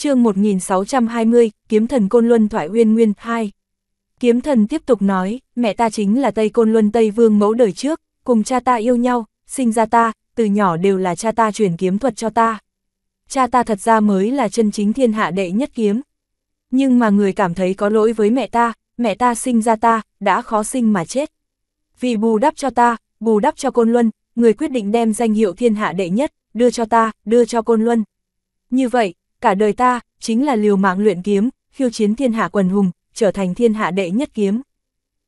chương 1620, Kiếm thần Côn Luân Thoại Uyên Nguyên 2. Kiếm thần tiếp tục nói, mẹ ta chính là Tây Côn Luân Tây Vương mẫu đời trước, cùng cha ta yêu nhau, sinh ra ta, từ nhỏ đều là cha ta truyền kiếm thuật cho ta. Cha ta thật ra mới là chân chính thiên hạ đệ nhất kiếm. Nhưng mà người cảm thấy có lỗi với mẹ ta, mẹ ta sinh ra ta, đã khó sinh mà chết. Vì bù đắp cho ta, bù đắp cho Côn Luân, người quyết định đem danh hiệu thiên hạ đệ nhất, đưa cho ta, đưa cho Côn Luân. Như vậy, cả đời ta, chính là liều mạng luyện kiếm, khiêu chiến thiên hạ quần hùng, trở thành thiên hạ đệ nhất kiếm.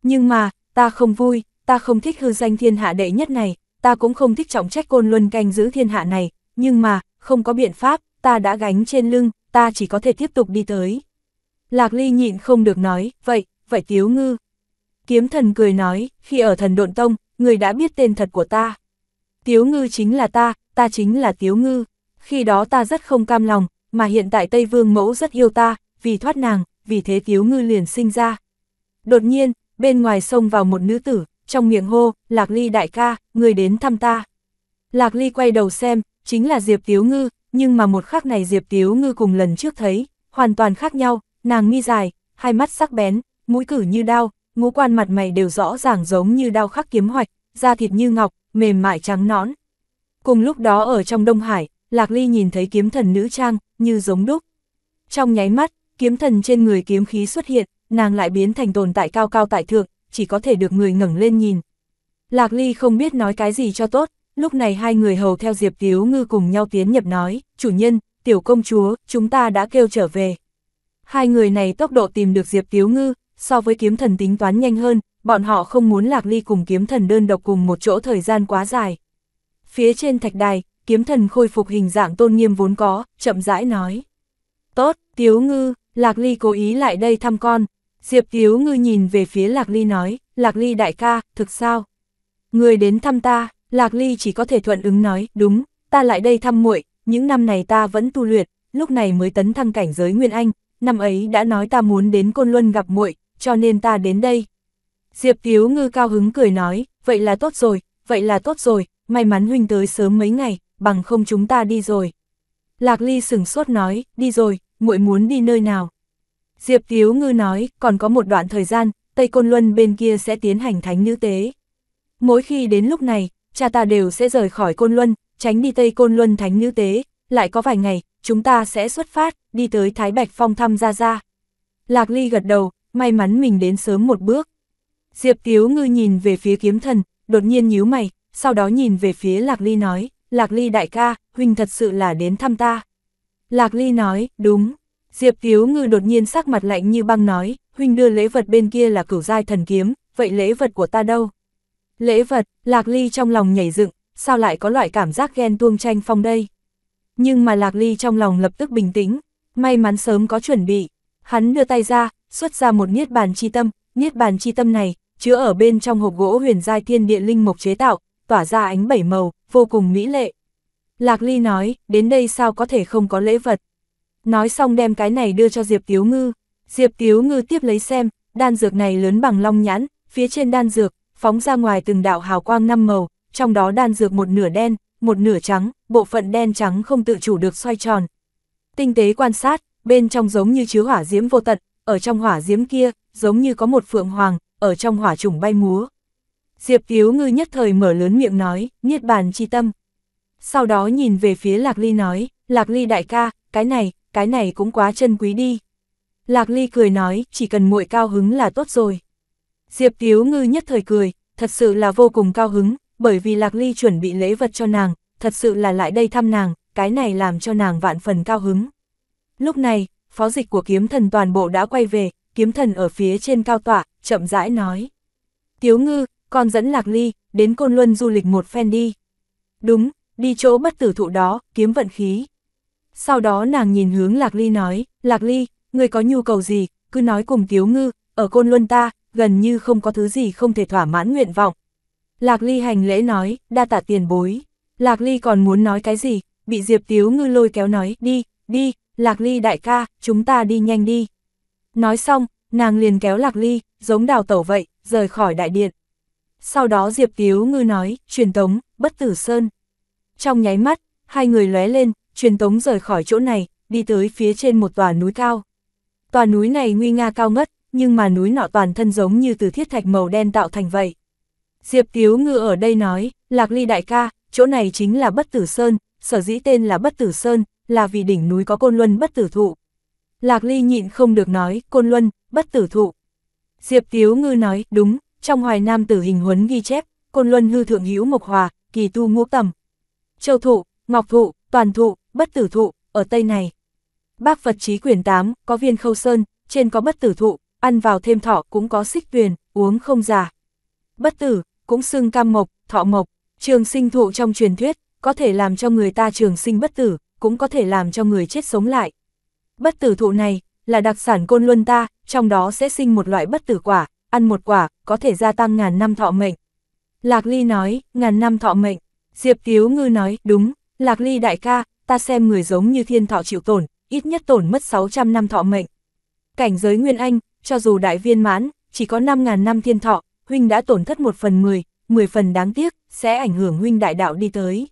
Nhưng mà, ta không vui, ta không thích hư danh thiên hạ đệ nhất này, ta cũng không thích trọng trách côn luân canh giữ thiên hạ này, nhưng mà, không có biện pháp, ta đã gánh trên lưng, ta chỉ có thể tiếp tục đi tới. Lạc Ly nhịn không được nói, vậy, vậy Tiếu Ngư. Kiếm thần cười nói, khi ở thần độn tông, người đã biết tên thật của ta. Tiếu Ngư chính là ta, ta chính là Tiếu Ngư. Khi đó ta rất không cam lòng, mà hiện tại Tây Vương mẫu rất yêu ta, vì thoát nàng, vì thế Tiếu Ngư liền sinh ra. Đột nhiên, bên ngoài sông vào một nữ tử, trong miệng hô, Lạc Ly đại ca, người đến thăm ta. Lạc Ly quay đầu xem, chính là Diệp Tiếu Ngư, nhưng mà một khắc này Diệp Tiếu Ngư cùng lần trước thấy, hoàn toàn khác nhau, nàng mi dài, hai mắt sắc bén, mũi cử như đao, ngũ quan mặt mày đều rõ ràng giống như đao khắc kiếm hoạch, da thịt như ngọc, mềm mại trắng nõn. Cùng lúc đó ở trong Đông Hải, Lạc Ly nhìn thấy kiếm thần nữ trang, như giống đúc. Trong nháy mắt, kiếm thần trên người kiếm khí xuất hiện, nàng lại biến thành tồn tại cao cao tại thượng, chỉ có thể được người ngẩng lên nhìn. Lạc Ly không biết nói cái gì cho tốt, lúc này hai người hầu theo Diệp Tiếu Ngư cùng nhau tiến nhập nói, chủ nhân, tiểu công chúa, chúng ta đã kêu trở về. Hai người này tốc độ tìm được Diệp Tiếu Ngư, so với kiếm thần tính toán nhanh hơn, bọn họ không muốn Lạc Ly cùng kiếm thần đơn độc cùng một chỗ thời gian quá dài. Phía trên thạch đài, kiếm thần khôi phục hình dạng tôn nghiêm vốn có, chậm rãi nói. Tốt, Tiếu Ngư, Lạc Ly cố ý lại đây thăm con. Diệp Tiếu Ngư nhìn về phía Lạc Ly nói, Lạc Ly đại ca, thực sao? Người đến thăm ta, Lạc Ly chỉ có thể thuận ứng nói, đúng, ta lại đây thăm muội, những năm này ta vẫn tu luyện, lúc này mới tấn thăng cảnh giới Nguyên Anh, năm ấy đã nói ta muốn đến Côn Luân gặp muội, cho nên ta đến đây. Diệp Tiếu Ngư cao hứng cười nói, vậy là tốt rồi, vậy là tốt rồi, may mắn huynh tới sớm mấy ngày, bằng không chúng ta đi rồi. Lạc Ly sửng sốt nói, đi rồi, muội muốn đi nơi nào. Diệp Tiếu Ngư nói, còn có một đoạn thời gian, Tây Côn Luân bên kia sẽ tiến hành thánh nữ tế. Mỗi khi đến lúc này, cha ta đều sẽ rời khỏi Côn Luân, tránh đi Tây Côn Luân thánh nữ tế, lại có vài ngày, chúng ta sẽ xuất phát, đi tới Thái Bạch Phong thăm Gia Gia. Lạc Ly gật đầu, may mắn mình đến sớm một bước. Diệp Tiếu Ngư nhìn về phía kiếm thần, đột nhiên nhíu mày, sau đó nhìn về phía Lạc Ly nói, Lạc Ly đại ca, huynh thật sự là đến thăm ta. Lạc Ly nói, đúng. Diệp Tiếu Ngư đột nhiên sắc mặt lạnh như băng nói, huynh đưa lễ vật bên kia là cửu giai thần kiếm, vậy lễ vật của ta đâu? Lễ vật, Lạc Ly trong lòng nhảy dựng, sao lại có loại cảm giác ghen tuông tranh phong đây? Nhưng mà Lạc Ly trong lòng lập tức bình tĩnh, may mắn sớm có chuẩn bị. Hắn đưa tay ra, xuất ra một niết bàn chi tâm, niết bàn chi tâm này, chứa ở bên trong hộp gỗ huyền giai thiên địa linh mộc chế tạo, tỏa ra ánh bảy màu, vô cùng mỹ lệ. Lạc Ly nói, đến đây sao có thể không có lễ vật. Nói xong đem cái này đưa cho Diệp Tiếu Ngư. Diệp Tiếu Ngư tiếp lấy xem, đan dược này lớn bằng long nhãn, phía trên đan dược, phóng ra ngoài từng đạo hào quang năm màu, trong đó đan dược một nửa đen, một nửa trắng, bộ phận đen trắng không tự chủ được xoay tròn. Tinh tế quan sát, bên trong giống như chứa hỏa diễm vô tận, ở trong hỏa diễm kia, giống như có một phượng hoàng, ở trong hỏa trùng bay múa, Diệp Tiếu Ngư nhất thời mở lớn miệng nói, Niết Bàn chi tâm. Sau đó nhìn về phía Lạc Ly nói, Lạc Ly đại ca, cái này, cái này cũng quá chân quý đi. Lạc Ly cười nói, chỉ cần muội cao hứng là tốt rồi. Diệp Tiếu Ngư nhất thời cười, thật sự là vô cùng cao hứng, bởi vì Lạc Ly chuẩn bị lễ vật cho nàng, thật sự là lại đây thăm nàng, cái này làm cho nàng vạn phần cao hứng. Lúc này, phó dịch của kiếm thần toàn bộ đã quay về, kiếm thần ở phía trên cao tọa, chậm rãi nói. Tiếu ngư, con dẫn Lạc Ly, đến Côn Luân du lịch một phen đi. Đúng, đi chỗ bất tử thụ đó, kiếm vận khí. Sau đó nàng nhìn hướng Lạc Ly nói, Lạc Ly, người có nhu cầu gì, cứ nói cùng Tiếu Ngư, ở Côn Luân ta, gần như không có thứ gì không thể thỏa mãn nguyện vọng. Lạc Ly hành lễ nói, đa tạ tiền bối. Lạc Ly còn muốn nói cái gì, bị Diệp Tiếu Ngư lôi kéo nói, đi, đi, Lạc Ly đại ca, chúng ta đi nhanh đi. Nói xong, nàng liền kéo Lạc Ly, giống đào tẩu vậy, rời khỏi đại điện sau đó Diệp Tiếu Ngư nói, truyền tống, bất tử sơn. Trong nháy mắt, hai người lóe lên, truyền tống rời khỏi chỗ này, đi tới phía trên một tòa núi cao. Tòa núi này nguy nga cao ngất, nhưng mà núi nọ toàn thân giống như từ thiết thạch màu đen tạo thành vậy. Diệp Tiếu Ngư ở đây nói, Lạc Ly đại ca, chỗ này chính là Bất Tử Sơn, sở dĩ tên là Bất Tử Sơn, là vì đỉnh núi có côn luân bất tử thụ. Lạc Ly nhịn không được nói, côn luân, bất tử thụ. Diệp Tiếu Ngư nói, đúng, trong hoài nam tử hình huấn ghi chép, côn luân hư thượng hữu mộc hòa, kỳ tu ngũ tầm. Châu thụ, ngọc thụ, toàn thụ, bất tử thụ, ở tây này. Bác Phật trí quyển 8, có viên khâu sơn, trên có bất tử thụ, ăn vào thêm thọ cũng có xích tuyền, uống không già. Bất tử, cũng xưng cam mộc, thọ mộc, trường sinh thụ trong truyền thuyết, có thể làm cho người ta trường sinh bất tử, cũng có thể làm cho người chết sống lại. Bất tử thụ này, là đặc sản côn luân ta, trong đó sẽ sinh một loại bất tử quả, ăn một quả, có thể gia tăng ngàn năm thọ mệnh. Lạc Ly nói, ngàn năm thọ mệnh. Diệp Tiếu Ngư nói, đúng, Lạc Ly đại ca, ta xem người giống như thiên thọ chịu tổn, ít nhất tổn mất 600 năm thọ mệnh. Cảnh giới Nguyên Anh, cho dù đại viên mãn, chỉ có 5.000 năm thiên thọ, huynh đã tổn thất 1 phần 10, 10 phần đáng tiếc, sẽ ảnh hưởng huynh đại đạo đi tới.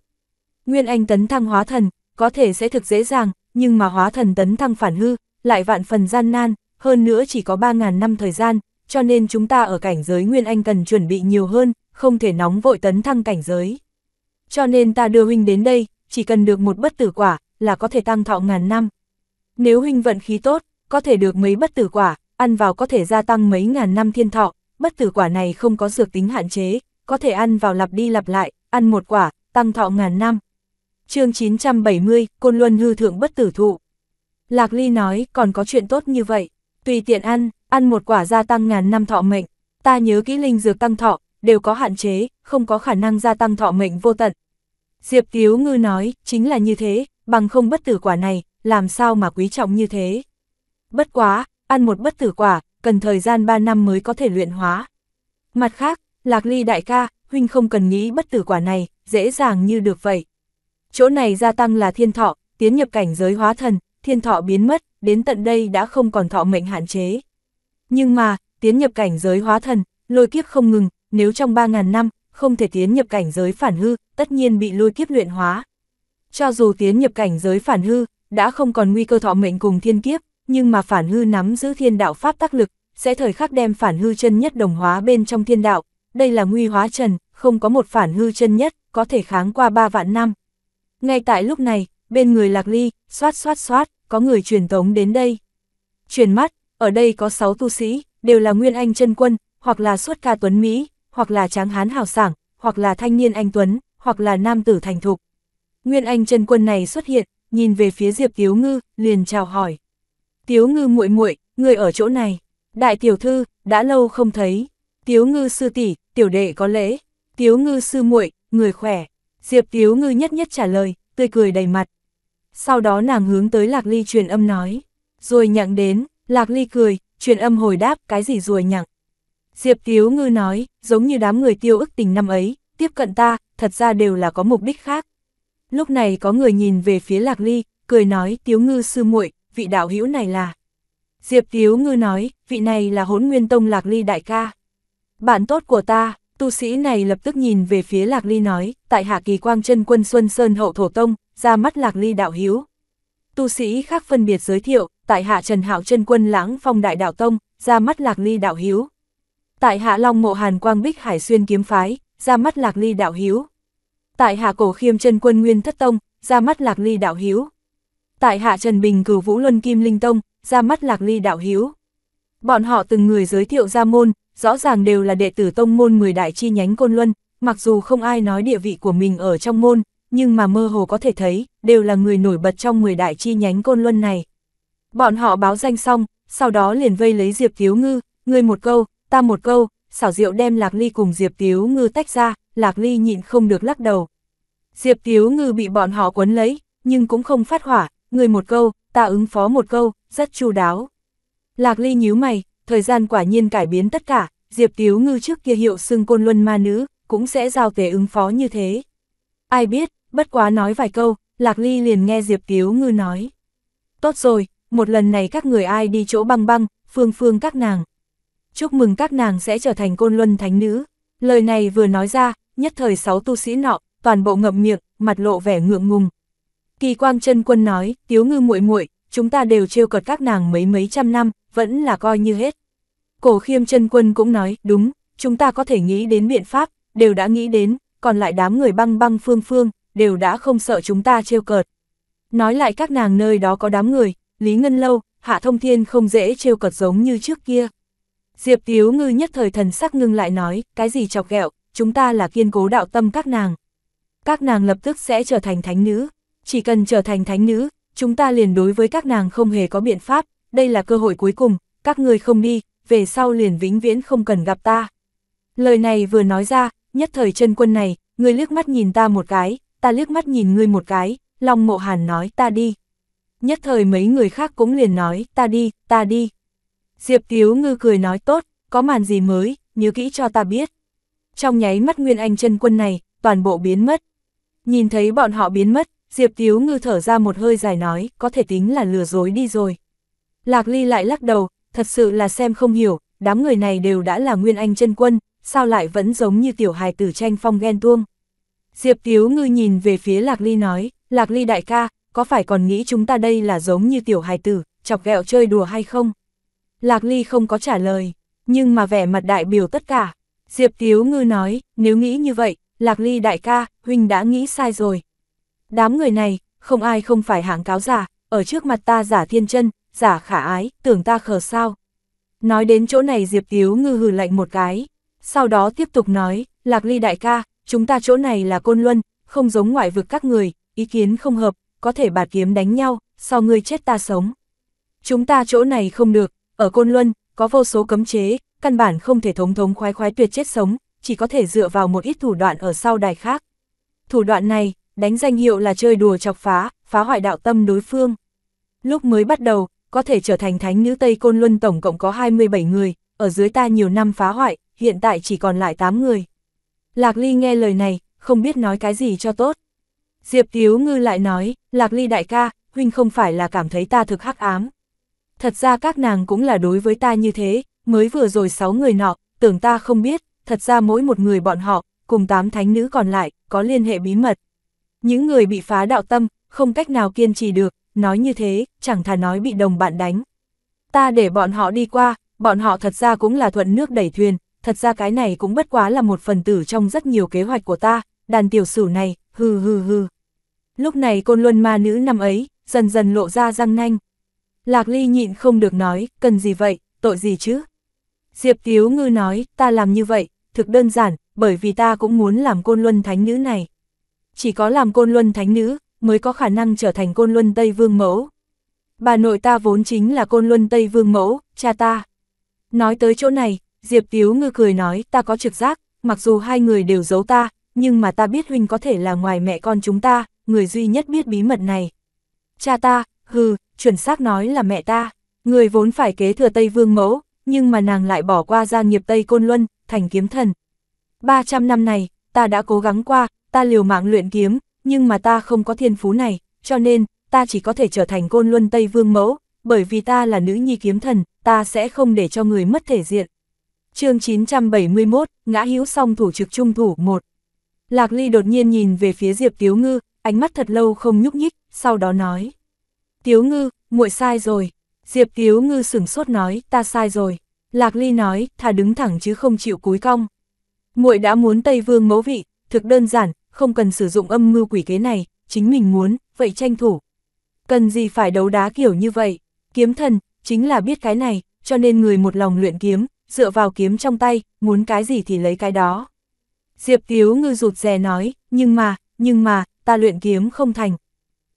Nguyên Anh tấn thăng hóa thần, có thể sẽ thực dễ dàng, nhưng mà hóa thần tấn thăng phản hư, lại vạn phần gian nan, hơn nữa chỉ có 3.000 năm thời gian, cho nên chúng ta ở cảnh giới Nguyên Anh cần chuẩn bị nhiều hơn, không thể nóng vội tấn thăng cảnh giới. Cho nên ta đưa huynh đến đây, chỉ cần được một bất tử quả, là có thể tăng thọ ngàn năm. Nếu huynh vận khí tốt, có thể được mấy bất tử quả, ăn vào có thể gia tăng mấy ngàn năm thiên thọ, bất tử quả này không có dược tính hạn chế, có thể ăn vào lặp đi lặp lại, ăn một quả, tăng thọ ngàn năm. chương 970, Côn Luân hư thượng bất tử thụ. Lạc Ly nói, còn có chuyện tốt như vậy, tùy tiện ăn, ăn một quả gia tăng ngàn năm thọ mệnh, ta nhớ kỹ linh dược tăng thọ, đều có hạn chế, không có khả năng gia tăng thọ mệnh vô tận. Diệp Tiếu Ngư nói, chính là như thế, bằng không bất tử quả này, làm sao mà quý trọng như thế. Bất quá, ăn một bất tử quả, cần thời gian 3 năm mới có thể luyện hóa. Mặt khác, Lạc Ly đại ca, huynh không cần nghĩ bất tử quả này, dễ dàng như được vậy. Chỗ này gia tăng là thiên thọ, tiến nhập cảnh giới hóa thần, thiên thọ biến mất, đến tận đây đã không còn thọ mệnh hạn chế. Nhưng mà, tiến nhập cảnh giới hóa thần, lôi kiếp không ngừng, nếu trong 3.000 năm, không thể tiến nhập cảnh giới phản hư, tất nhiên bị lôi kiếp luyện hóa. Cho dù tiến nhập cảnh giới phản hư, đã không còn nguy cơ thọ mệnh cùng thiên kiếp, nhưng mà phản hư nắm giữ thiên đạo pháp tác lực, sẽ thời khắc đem phản hư chân nhất đồng hóa bên trong thiên đạo, đây là nguy hóa trần, không có một phản hư chân nhất, có thể kháng qua ba vạn năm. Ngay tại lúc này, bên người lạc ly, xoát xoát xoát, có người truyền tống đến đây. Truyền mắt, ở đây có 6 tu sĩ, đều là nguyên anh chân quân, hoặc là xuất ca tuấn Mỹ, hoặc là tráng hán hào sảng, hoặc là thanh niên anh tuấn, hoặc là nam tử thành thục. Nguyên anh chân quân này xuất hiện, nhìn về phía Diệp Tiếu Ngư, liền chào hỏi. Tiếu Ngư muội muội, người ở chỗ này. Đại tiểu thư, đã lâu không thấy. Tiếu Ngư sư tỷ, tiểu đệ có lễ. Tiếu Ngư sư muội, người khỏe. Diệp Tiếu Ngư nhất nhất trả lời, tươi cười đầy mặt. Sau đó nàng hướng tới Lạc Ly truyền âm nói, rồi nhặng đến, Lạc Ly cười, truyền âm hồi đáp, cái gì ruồi nhặng. Diệp Tiếu Ngư nói, giống như đám người tiêu ức tình năm ấy, tiếp cận ta, thật ra đều là có mục đích khác. Lúc này có người nhìn về phía Lạc Ly, cười nói, Tiếu Ngư sư muội, vị đạo hữu này là. Diệp Tiếu Ngư nói, vị này là hốn nguyên tông Lạc Ly đại ca. Bạn tốt của ta, tu sĩ này lập tức nhìn về phía Lạc Ly nói, tại hạ kỳ quang chân quân Xuân Sơn hậu thổ tông, ra mắt Lạc Ly đạo hữu tu sĩ khác phân biệt giới thiệu, tại hạ Trần Hạo chân quân lãng phong đại đạo tông, ra mắt lạc ly đạo hiếu. Tại hạ Long mộ Hàn Quang Bích Hải Xuyên kiếm phái, ra mắt lạc ly đạo hiếu. Tại hạ cổ khiêm chân quân Nguyên Thất Tông, ra mắt lạc ly đạo hiếu. Tại hạ Trần Bình cửu vũ luân kim linh tông, ra mắt lạc ly đạo hiếu. Bọn họ từng người giới thiệu ra môn, rõ ràng đều là đệ tử tông môn 10 đại chi nhánh Côn Luân, mặc dù không ai nói địa vị của mình ở trong môn, nhưng mà mơ hồ có thể thấy, đều là người nổi bật trong 10 đại chi nhánh côn luân này. Bọn họ báo danh xong, sau đó liền vây lấy Diệp Tiếu Ngư, người một câu, ta một câu, xảo diệu đem Lạc Ly cùng Diệp Tiếu Ngư tách ra, Lạc Ly nhịn không được lắc đầu. Diệp Tiếu Ngư bị bọn họ quấn lấy, nhưng cũng không phát hỏa, người một câu, ta ứng phó một câu, rất chu đáo. Lạc Ly nhíu mày, thời gian quả nhiên cải biến tất cả, Diệp Tiếu Ngư trước kia hiệu xưng côn luân ma nữ, cũng sẽ giao tế ứng phó như thế. Ai biết, Bất quá nói vài câu, Lạc Ly liền nghe Diệp Tiếu Ngư nói. Tốt rồi, một lần này các người ai đi chỗ băng băng, phương phương các nàng. Chúc mừng các nàng sẽ trở thành côn luân thánh nữ. Lời này vừa nói ra, nhất thời sáu tu sĩ nọ, toàn bộ ngậm miệng, mặt lộ vẻ ngượng ngùng. Kỳ Quang chân Quân nói, Tiếu Ngư muội muội, chúng ta đều trêu cợt các nàng mấy mấy trăm năm, vẫn là coi như hết. Cổ Khiêm chân Quân cũng nói, đúng, chúng ta có thể nghĩ đến biện pháp, đều đã nghĩ đến, còn lại đám người băng băng phương phương, đều đã không sợ chúng ta trêu cợt. Nói lại các nàng nơi đó có đám người, Lý Ngân Lâu, Hạ Thông Thiên không dễ trêu cợt giống như trước kia. Diệp Tiếu Ngư nhất thời thần sắc ngưng lại nói, cái gì chọc ghẹo, chúng ta là kiên cố đạo tâm các nàng. Các nàng lập tức sẽ trở thành thánh nữ, chỉ cần trở thành thánh nữ, chúng ta liền đối với các nàng không hề có biện pháp, đây là cơ hội cuối cùng, các người không đi, về sau liền vĩnh viễn không cần gặp ta. Lời này vừa nói ra, nhất thời chân quân này, người liếc mắt nhìn ta một cái, ta liếc mắt nhìn ngươi một cái, Long Mộ Hàn nói ta đi. Nhất thời mấy người khác cũng liền nói ta đi, ta đi. Diệp Tiếu Ngư cười nói tốt, có màn gì mới, nhớ kỹ cho ta biết. Trong nháy mắt Nguyên Anh chân quân này, toàn bộ biến mất. Nhìn thấy bọn họ biến mất, Diệp Tiếu Ngư thở ra một hơi dài nói, có thể tính là lừa dối đi rồi. Lạc Ly lại lắc đầu, thật sự là xem không hiểu, đám người này đều đã là Nguyên Anh chân quân, sao lại vẫn giống như tiểu hài tử tranh phong ghen tuông. Diệp Tiếu Ngư nhìn về phía Lạc Ly nói, Lạc Ly đại ca, có phải còn nghĩ chúng ta đây là giống như tiểu hài tử, chọc ghẹo chơi đùa hay không? Lạc Ly không có trả lời, nhưng mà vẻ mặt đại biểu tất cả. Diệp Tiếu Ngư nói, nếu nghĩ như vậy, Lạc Ly đại ca, huynh đã nghĩ sai rồi. Đám người này, không ai không phải hạng cáo giả, ở trước mặt ta giả thiên chân, giả khả ái, tưởng ta khờ sao. Nói đến chỗ này Diệp Tiếu Ngư hừ lạnh một cái, sau đó tiếp tục nói, Lạc Ly đại ca, chúng ta chỗ này là côn luân, không giống ngoại vực các người, ý kiến không hợp, có thể bạt kiếm đánh nhau, sau ngươi chết ta sống. Chúng ta chỗ này không được, ở côn luân, có vô số cấm chế, căn bản không thể thống thống khoái khoái tuyệt chết sống, chỉ có thể dựa vào một ít thủ đoạn ở sau đài khác. Thủ đoạn này, đánh danh hiệu là chơi đùa chọc phá, phá hoại đạo tâm đối phương. Lúc mới bắt đầu, có thể trở thành thánh nữ Tây Côn Luân tổng cộng có 27 người, ở dưới ta nhiều năm phá hoại, hiện tại chỉ còn lại 8 người. Lạc Ly nghe lời này, không biết nói cái gì cho tốt. Diệp Tiếu Ngư lại nói, Lạc Ly đại ca, huynh không phải là cảm thấy ta thực hắc ám. Thật ra các nàng cũng là đối với ta như thế, mới vừa rồi sáu người nọ, tưởng ta không biết, thật ra mỗi một người bọn họ, cùng tám thánh nữ còn lại, có liên hệ bí mật. Những người bị phá đạo tâm, không cách nào kiên trì được, nói như thế, chẳng thà nói bị đồng bạn đánh. Ta để bọn họ đi qua, bọn họ thật ra cũng là thuận nước đẩy thuyền, thật ra cái này cũng bất quá là một phần tử trong rất nhiều kế hoạch của ta, đàn tiểu sử này, hừ hừ hừ. Lúc này côn luân ma nữ năm ấy, dần dần lộ ra răng nanh. Lạc Ly nhịn không được nói, cần gì vậy, tội gì chứ? Diệp Tiếu Ngư nói, ta làm như vậy, thực đơn giản, bởi vì ta cũng muốn làm côn luân thánh nữ này. Chỉ có làm côn luân thánh nữ, mới có khả năng trở thành côn luân Tây Vương Mẫu. Bà nội ta vốn chính là côn luân Tây Vương Mẫu, cha ta. Nói tới chỗ này, Diệp Tiếu ngư cười nói, ta có trực giác, mặc dù hai người đều giấu ta, nhưng mà ta biết huynh có thể là ngoài mẹ con chúng ta, người duy nhất biết bí mật này. Cha ta, hừ, chuẩn xác nói là mẹ ta, người vốn phải kế thừa Tây Vương Mẫu, nhưng mà nàng lại bỏ qua gia nghiệp Tây Côn Luân, thành kiếm thần. 300 năm này, ta đã cố gắng qua, ta liều mạng luyện kiếm, nhưng mà ta không có thiên phú này, cho nên, ta chỉ có thể trở thành Côn Luân Tây Vương Mẫu, bởi vì ta là nữ nhi kiếm thần, ta sẽ không để cho người mất thể diện chương 971, ngã hữu song thủ trực trung thủ 1. Lạc Ly đột nhiên nhìn về phía Diệp Tiếu Ngư, ánh mắt thật lâu không nhúc nhích, sau đó nói. Tiếu Ngư, muội sai rồi. Diệp Tiếu Ngư sửng sốt nói, ta sai rồi. Lạc Ly nói, thà đứng thẳng chứ không chịu cúi cong. Muội đã muốn Tây Vương mẫu vị, thực đơn giản, không cần sử dụng âm mưu quỷ kế này, chính mình muốn, vậy tranh thủ. Cần gì phải đấu đá kiểu như vậy, kiếm thần, chính là biết cái này, cho nên người một lòng luyện kiếm, dựa vào kiếm trong tay, muốn cái gì thì lấy cái đó. Diệp Tiếu ngư rụt rè nói, nhưng mà, nhưng mà, ta luyện kiếm không thành.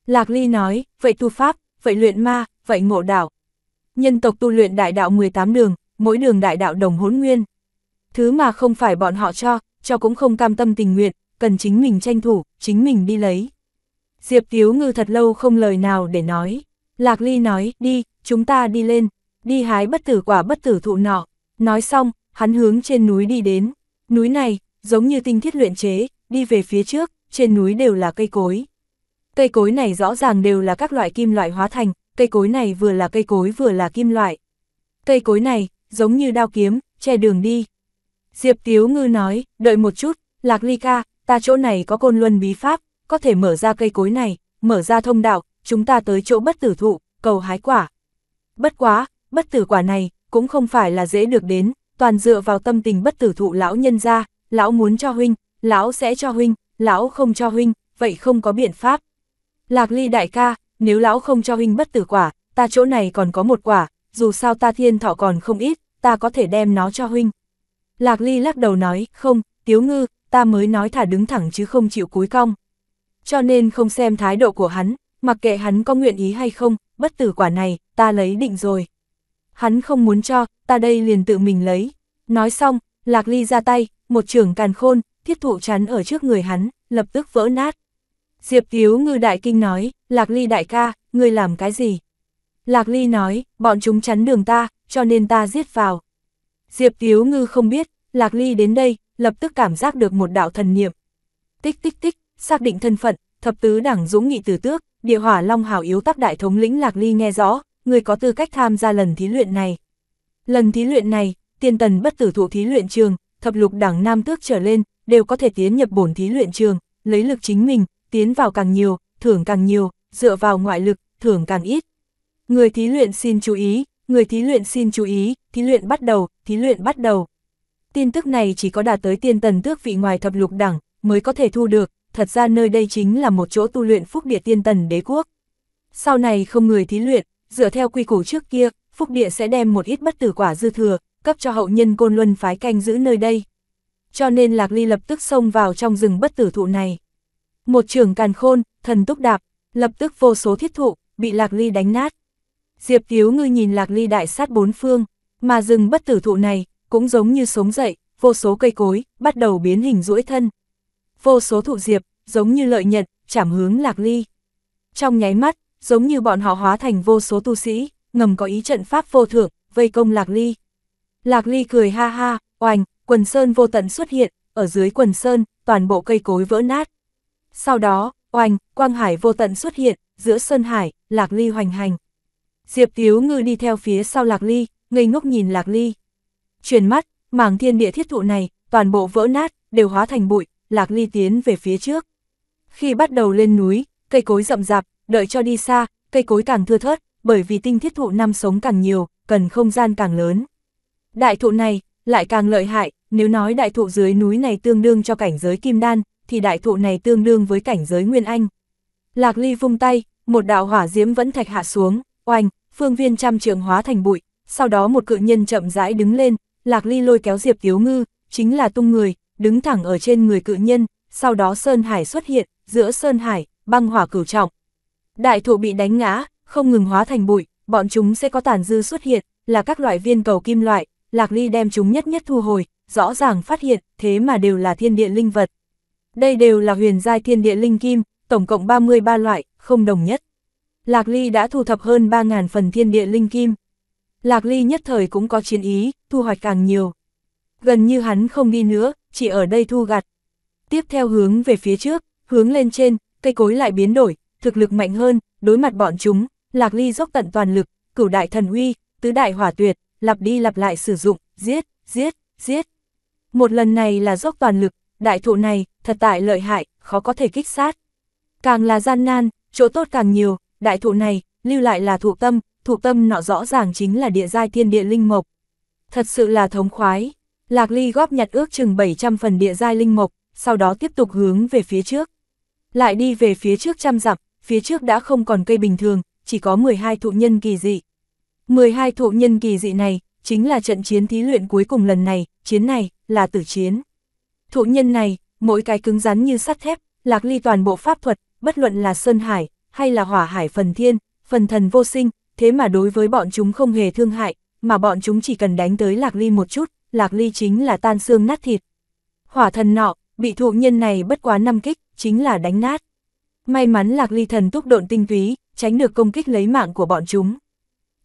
Lạc Ly nói, vậy tu pháp, vậy luyện ma, vậy ngộ đạo. Nhân tộc tu luyện đại đạo 18 đường, mỗi đường đại đạo đồng hỗn nguyên. Thứ mà không phải bọn họ cho, cho cũng không cam tâm tình nguyện, cần chính mình tranh thủ, chính mình đi lấy. Diệp Tiếu ngư thật lâu không lời nào để nói. Lạc Ly nói, đi, chúng ta đi lên, đi hái bất tử quả bất tử thụ nọ. Nói xong, hắn hướng trên núi đi đến. Núi này, giống như tinh thiết luyện chế, đi về phía trước, trên núi đều là cây cối. Cây cối này rõ ràng đều là các loại kim loại hóa thành, cây cối này vừa là cây cối vừa là kim loại. Cây cối này, giống như đao kiếm, che đường đi. Diệp Tiếu Ngư nói, đợi một chút, Lạc Ly ca, ta chỗ này có côn luân bí pháp, có thể mở ra cây cối này, mở ra thông đạo, chúng ta tới chỗ bất tử thụ, cầu hái quả. Bất quá, bất tử quả này, cũng không phải là dễ được đến, toàn dựa vào tâm tình bất tử thụ lão nhân ra, lão muốn cho huynh, lão sẽ cho huynh, lão không cho huynh, vậy không có biện pháp. Lạc ly đại ca, nếu lão không cho huynh bất tử quả, ta chỗ này còn có một quả, dù sao ta thiên thọ còn không ít, ta có thể đem nó cho huynh. Lạc ly lắc đầu nói, không, tiếu ngư, ta mới nói thả đứng thẳng chứ không chịu cúi cong. Cho nên không xem thái độ của hắn, mặc kệ hắn có nguyện ý hay không, bất tử quả này, ta lấy định rồi hắn không muốn cho, ta đây liền tự mình lấy. Nói xong, Lạc Ly ra tay, một trưởng càn khôn, thiết thụ chắn ở trước người hắn, lập tức vỡ nát. Diệp Tiếu ngư đại kinh nói, Lạc Ly đại ca, ngươi làm cái gì? Lạc Ly nói, bọn chúng chắn đường ta, cho nên ta giết vào. Diệp Tiếu ngư không biết, Lạc Ly đến đây, lập tức cảm giác được một đạo thần niệm. Tích tích tích, xác định thân phận, thập tứ đảng dũng nghị tử tước, địa hỏa long hào yếu tắc đại thống lĩnh Lạc Ly nghe rõ, người có tư cách tham gia lần thí luyện này. Lần thí luyện này, tiên tần bất tử thụ thí luyện trường, thập lục đẳng nam tước trở lên, đều có thể tiến nhập bổn thí luyện trường, lấy lực chính mình, tiến vào càng nhiều, thưởng càng nhiều, dựa vào ngoại lực, thưởng càng ít. Người thí luyện xin chú ý, người thí luyện xin chú ý, thí luyện bắt đầu, thí luyện bắt đầu. Tin tức này chỉ có đạt tới tiên tần tước vị ngoài thập lục đẳng mới có thể thu được, thật ra nơi đây chính là một chỗ tu luyện phúc địa tiên tần đế quốc. Sau này không người thí luyện, dựa theo quy củ trước kia, Phúc Địa sẽ đem một ít bất tử quả dư thừa, cấp cho hậu nhân côn luân phái canh giữ nơi đây. Cho nên Lạc Ly lập tức xông vào trong rừng bất tử thụ này. Một trường càn khôn, thần túc đạp, lập tức vô số thiết thụ, bị Lạc Ly đánh nát. Diệp Tiếu Ngư nhìn Lạc Ly đại sát bốn phương, mà rừng bất tử thụ này, cũng giống như sống dậy, vô số cây cối, bắt đầu biến hình rũi thân. Vô số thụ diệp, giống như lợi nhận, chảm hướng Lạc Ly. Trong nháy mắt, giống như bọn họ hóa thành vô số tu sĩ, ngầm có ý trận pháp vô thượng vây công Lạc Ly. Lạc Ly cười ha ha, oành, quần sơn vô tận xuất hiện, ở dưới quần sơn, toàn bộ cây cối vỡ nát. Sau đó, oành, quang hải vô tận xuất hiện, giữa sơn hải, Lạc Ly hoành hành. Diệp Tiếu Ngư đi theo phía sau Lạc Ly, ngây ngốc nhìn Lạc Ly. Chuyển mắt, mảng thiên địa thiết thụ này, toàn bộ vỡ nát, đều hóa thành bụi, Lạc Ly tiến về phía trước. Khi bắt đầu lên núi, cây cối rậm rạp, đợi cho đi xa, cây cối càng thưa thớt, bởi vì tinh thiết thụ năm sống càng nhiều, cần không gian càng lớn. Đại thụ này, lại càng lợi hại, nếu nói đại thụ dưới núi này tương đương cho cảnh giới kim đan, thì đại thụ này tương đương với cảnh giới nguyên anh. Lạc Ly vung tay, một đạo hỏa diễm vẫn thạch hạ xuống, oanh, phương viên trăm trường hóa thành bụi, sau đó một cự nhân chậm rãi đứng lên, Lạc Ly lôi kéo Diệp Tiếu Ngư, chính là tung người, đứng thẳng ở trên người cự nhân, sau đó Sơn Hải xuất hiện, giữa Sơn Hải, băng hỏa cửu trọng, Đại thụ bị đánh ngã, không ngừng hóa thành bụi, bọn chúng sẽ có tàn dư xuất hiện, là các loại viên cầu kim loại, Lạc Ly đem chúng nhất nhất thu hồi, rõ ràng phát hiện, thế mà đều là thiên địa linh vật. Đây đều là huyền giai thiên địa linh kim, tổng cộng 33 loại, không đồng nhất. Lạc Ly đã thu thập hơn 3.000 phần thiên địa linh kim. Lạc Ly nhất thời cũng có chiến ý, thu hoạch càng nhiều. Gần như hắn không đi nữa, chỉ ở đây thu gặt. Tiếp theo hướng về phía trước, hướng lên trên, cây cối lại biến đổi, thực lực mạnh hơn, đối mặt bọn chúng, Lạc Ly dốc tận toàn lực, cửu đại thần uy, tứ đại hỏa tuyệt, lặp đi lặp lại sử dụng, giết, giết, giết. Một lần này là dốc toàn lực, đại thụ này, thật tại lợi hại, khó có thể kích sát. Càng là gian nan, chỗ tốt càng nhiều, đại thụ này, lưu lại là thụ tâm, thụ tâm nọ rõ ràng chính là địa giai thiên địa linh mộc. Thật sự là thống khoái, Lạc Ly góp nhặt ước chừng 700 phần địa giai linh mộc, sau đó tiếp tục hướng về phía trước. Lại đi về phía trước trăm dặm, phía trước đã không còn cây bình thường, chỉ có 12 thụ nhân kỳ dị. 12 thụ nhân kỳ dị này, chính là trận chiến thí luyện cuối cùng lần này, chiến này, là tử chiến. Thụ nhân này, mỗi cái cứng rắn như sắt thép, lạc ly toàn bộ pháp thuật, bất luận là sơn hải, hay là hỏa hải phần thiên, phần thần vô sinh, thế mà đối với bọn chúng không hề thương hại, mà bọn chúng chỉ cần đánh tới lạc ly một chút, lạc ly chính là tan xương nát thịt. Hỏa thần nọ, bị thụ nhân này bất quá năm kích, chính là đánh nát. May mắn Lạc Ly thần túc độn tinh túy, tránh được công kích lấy mạng của bọn chúng.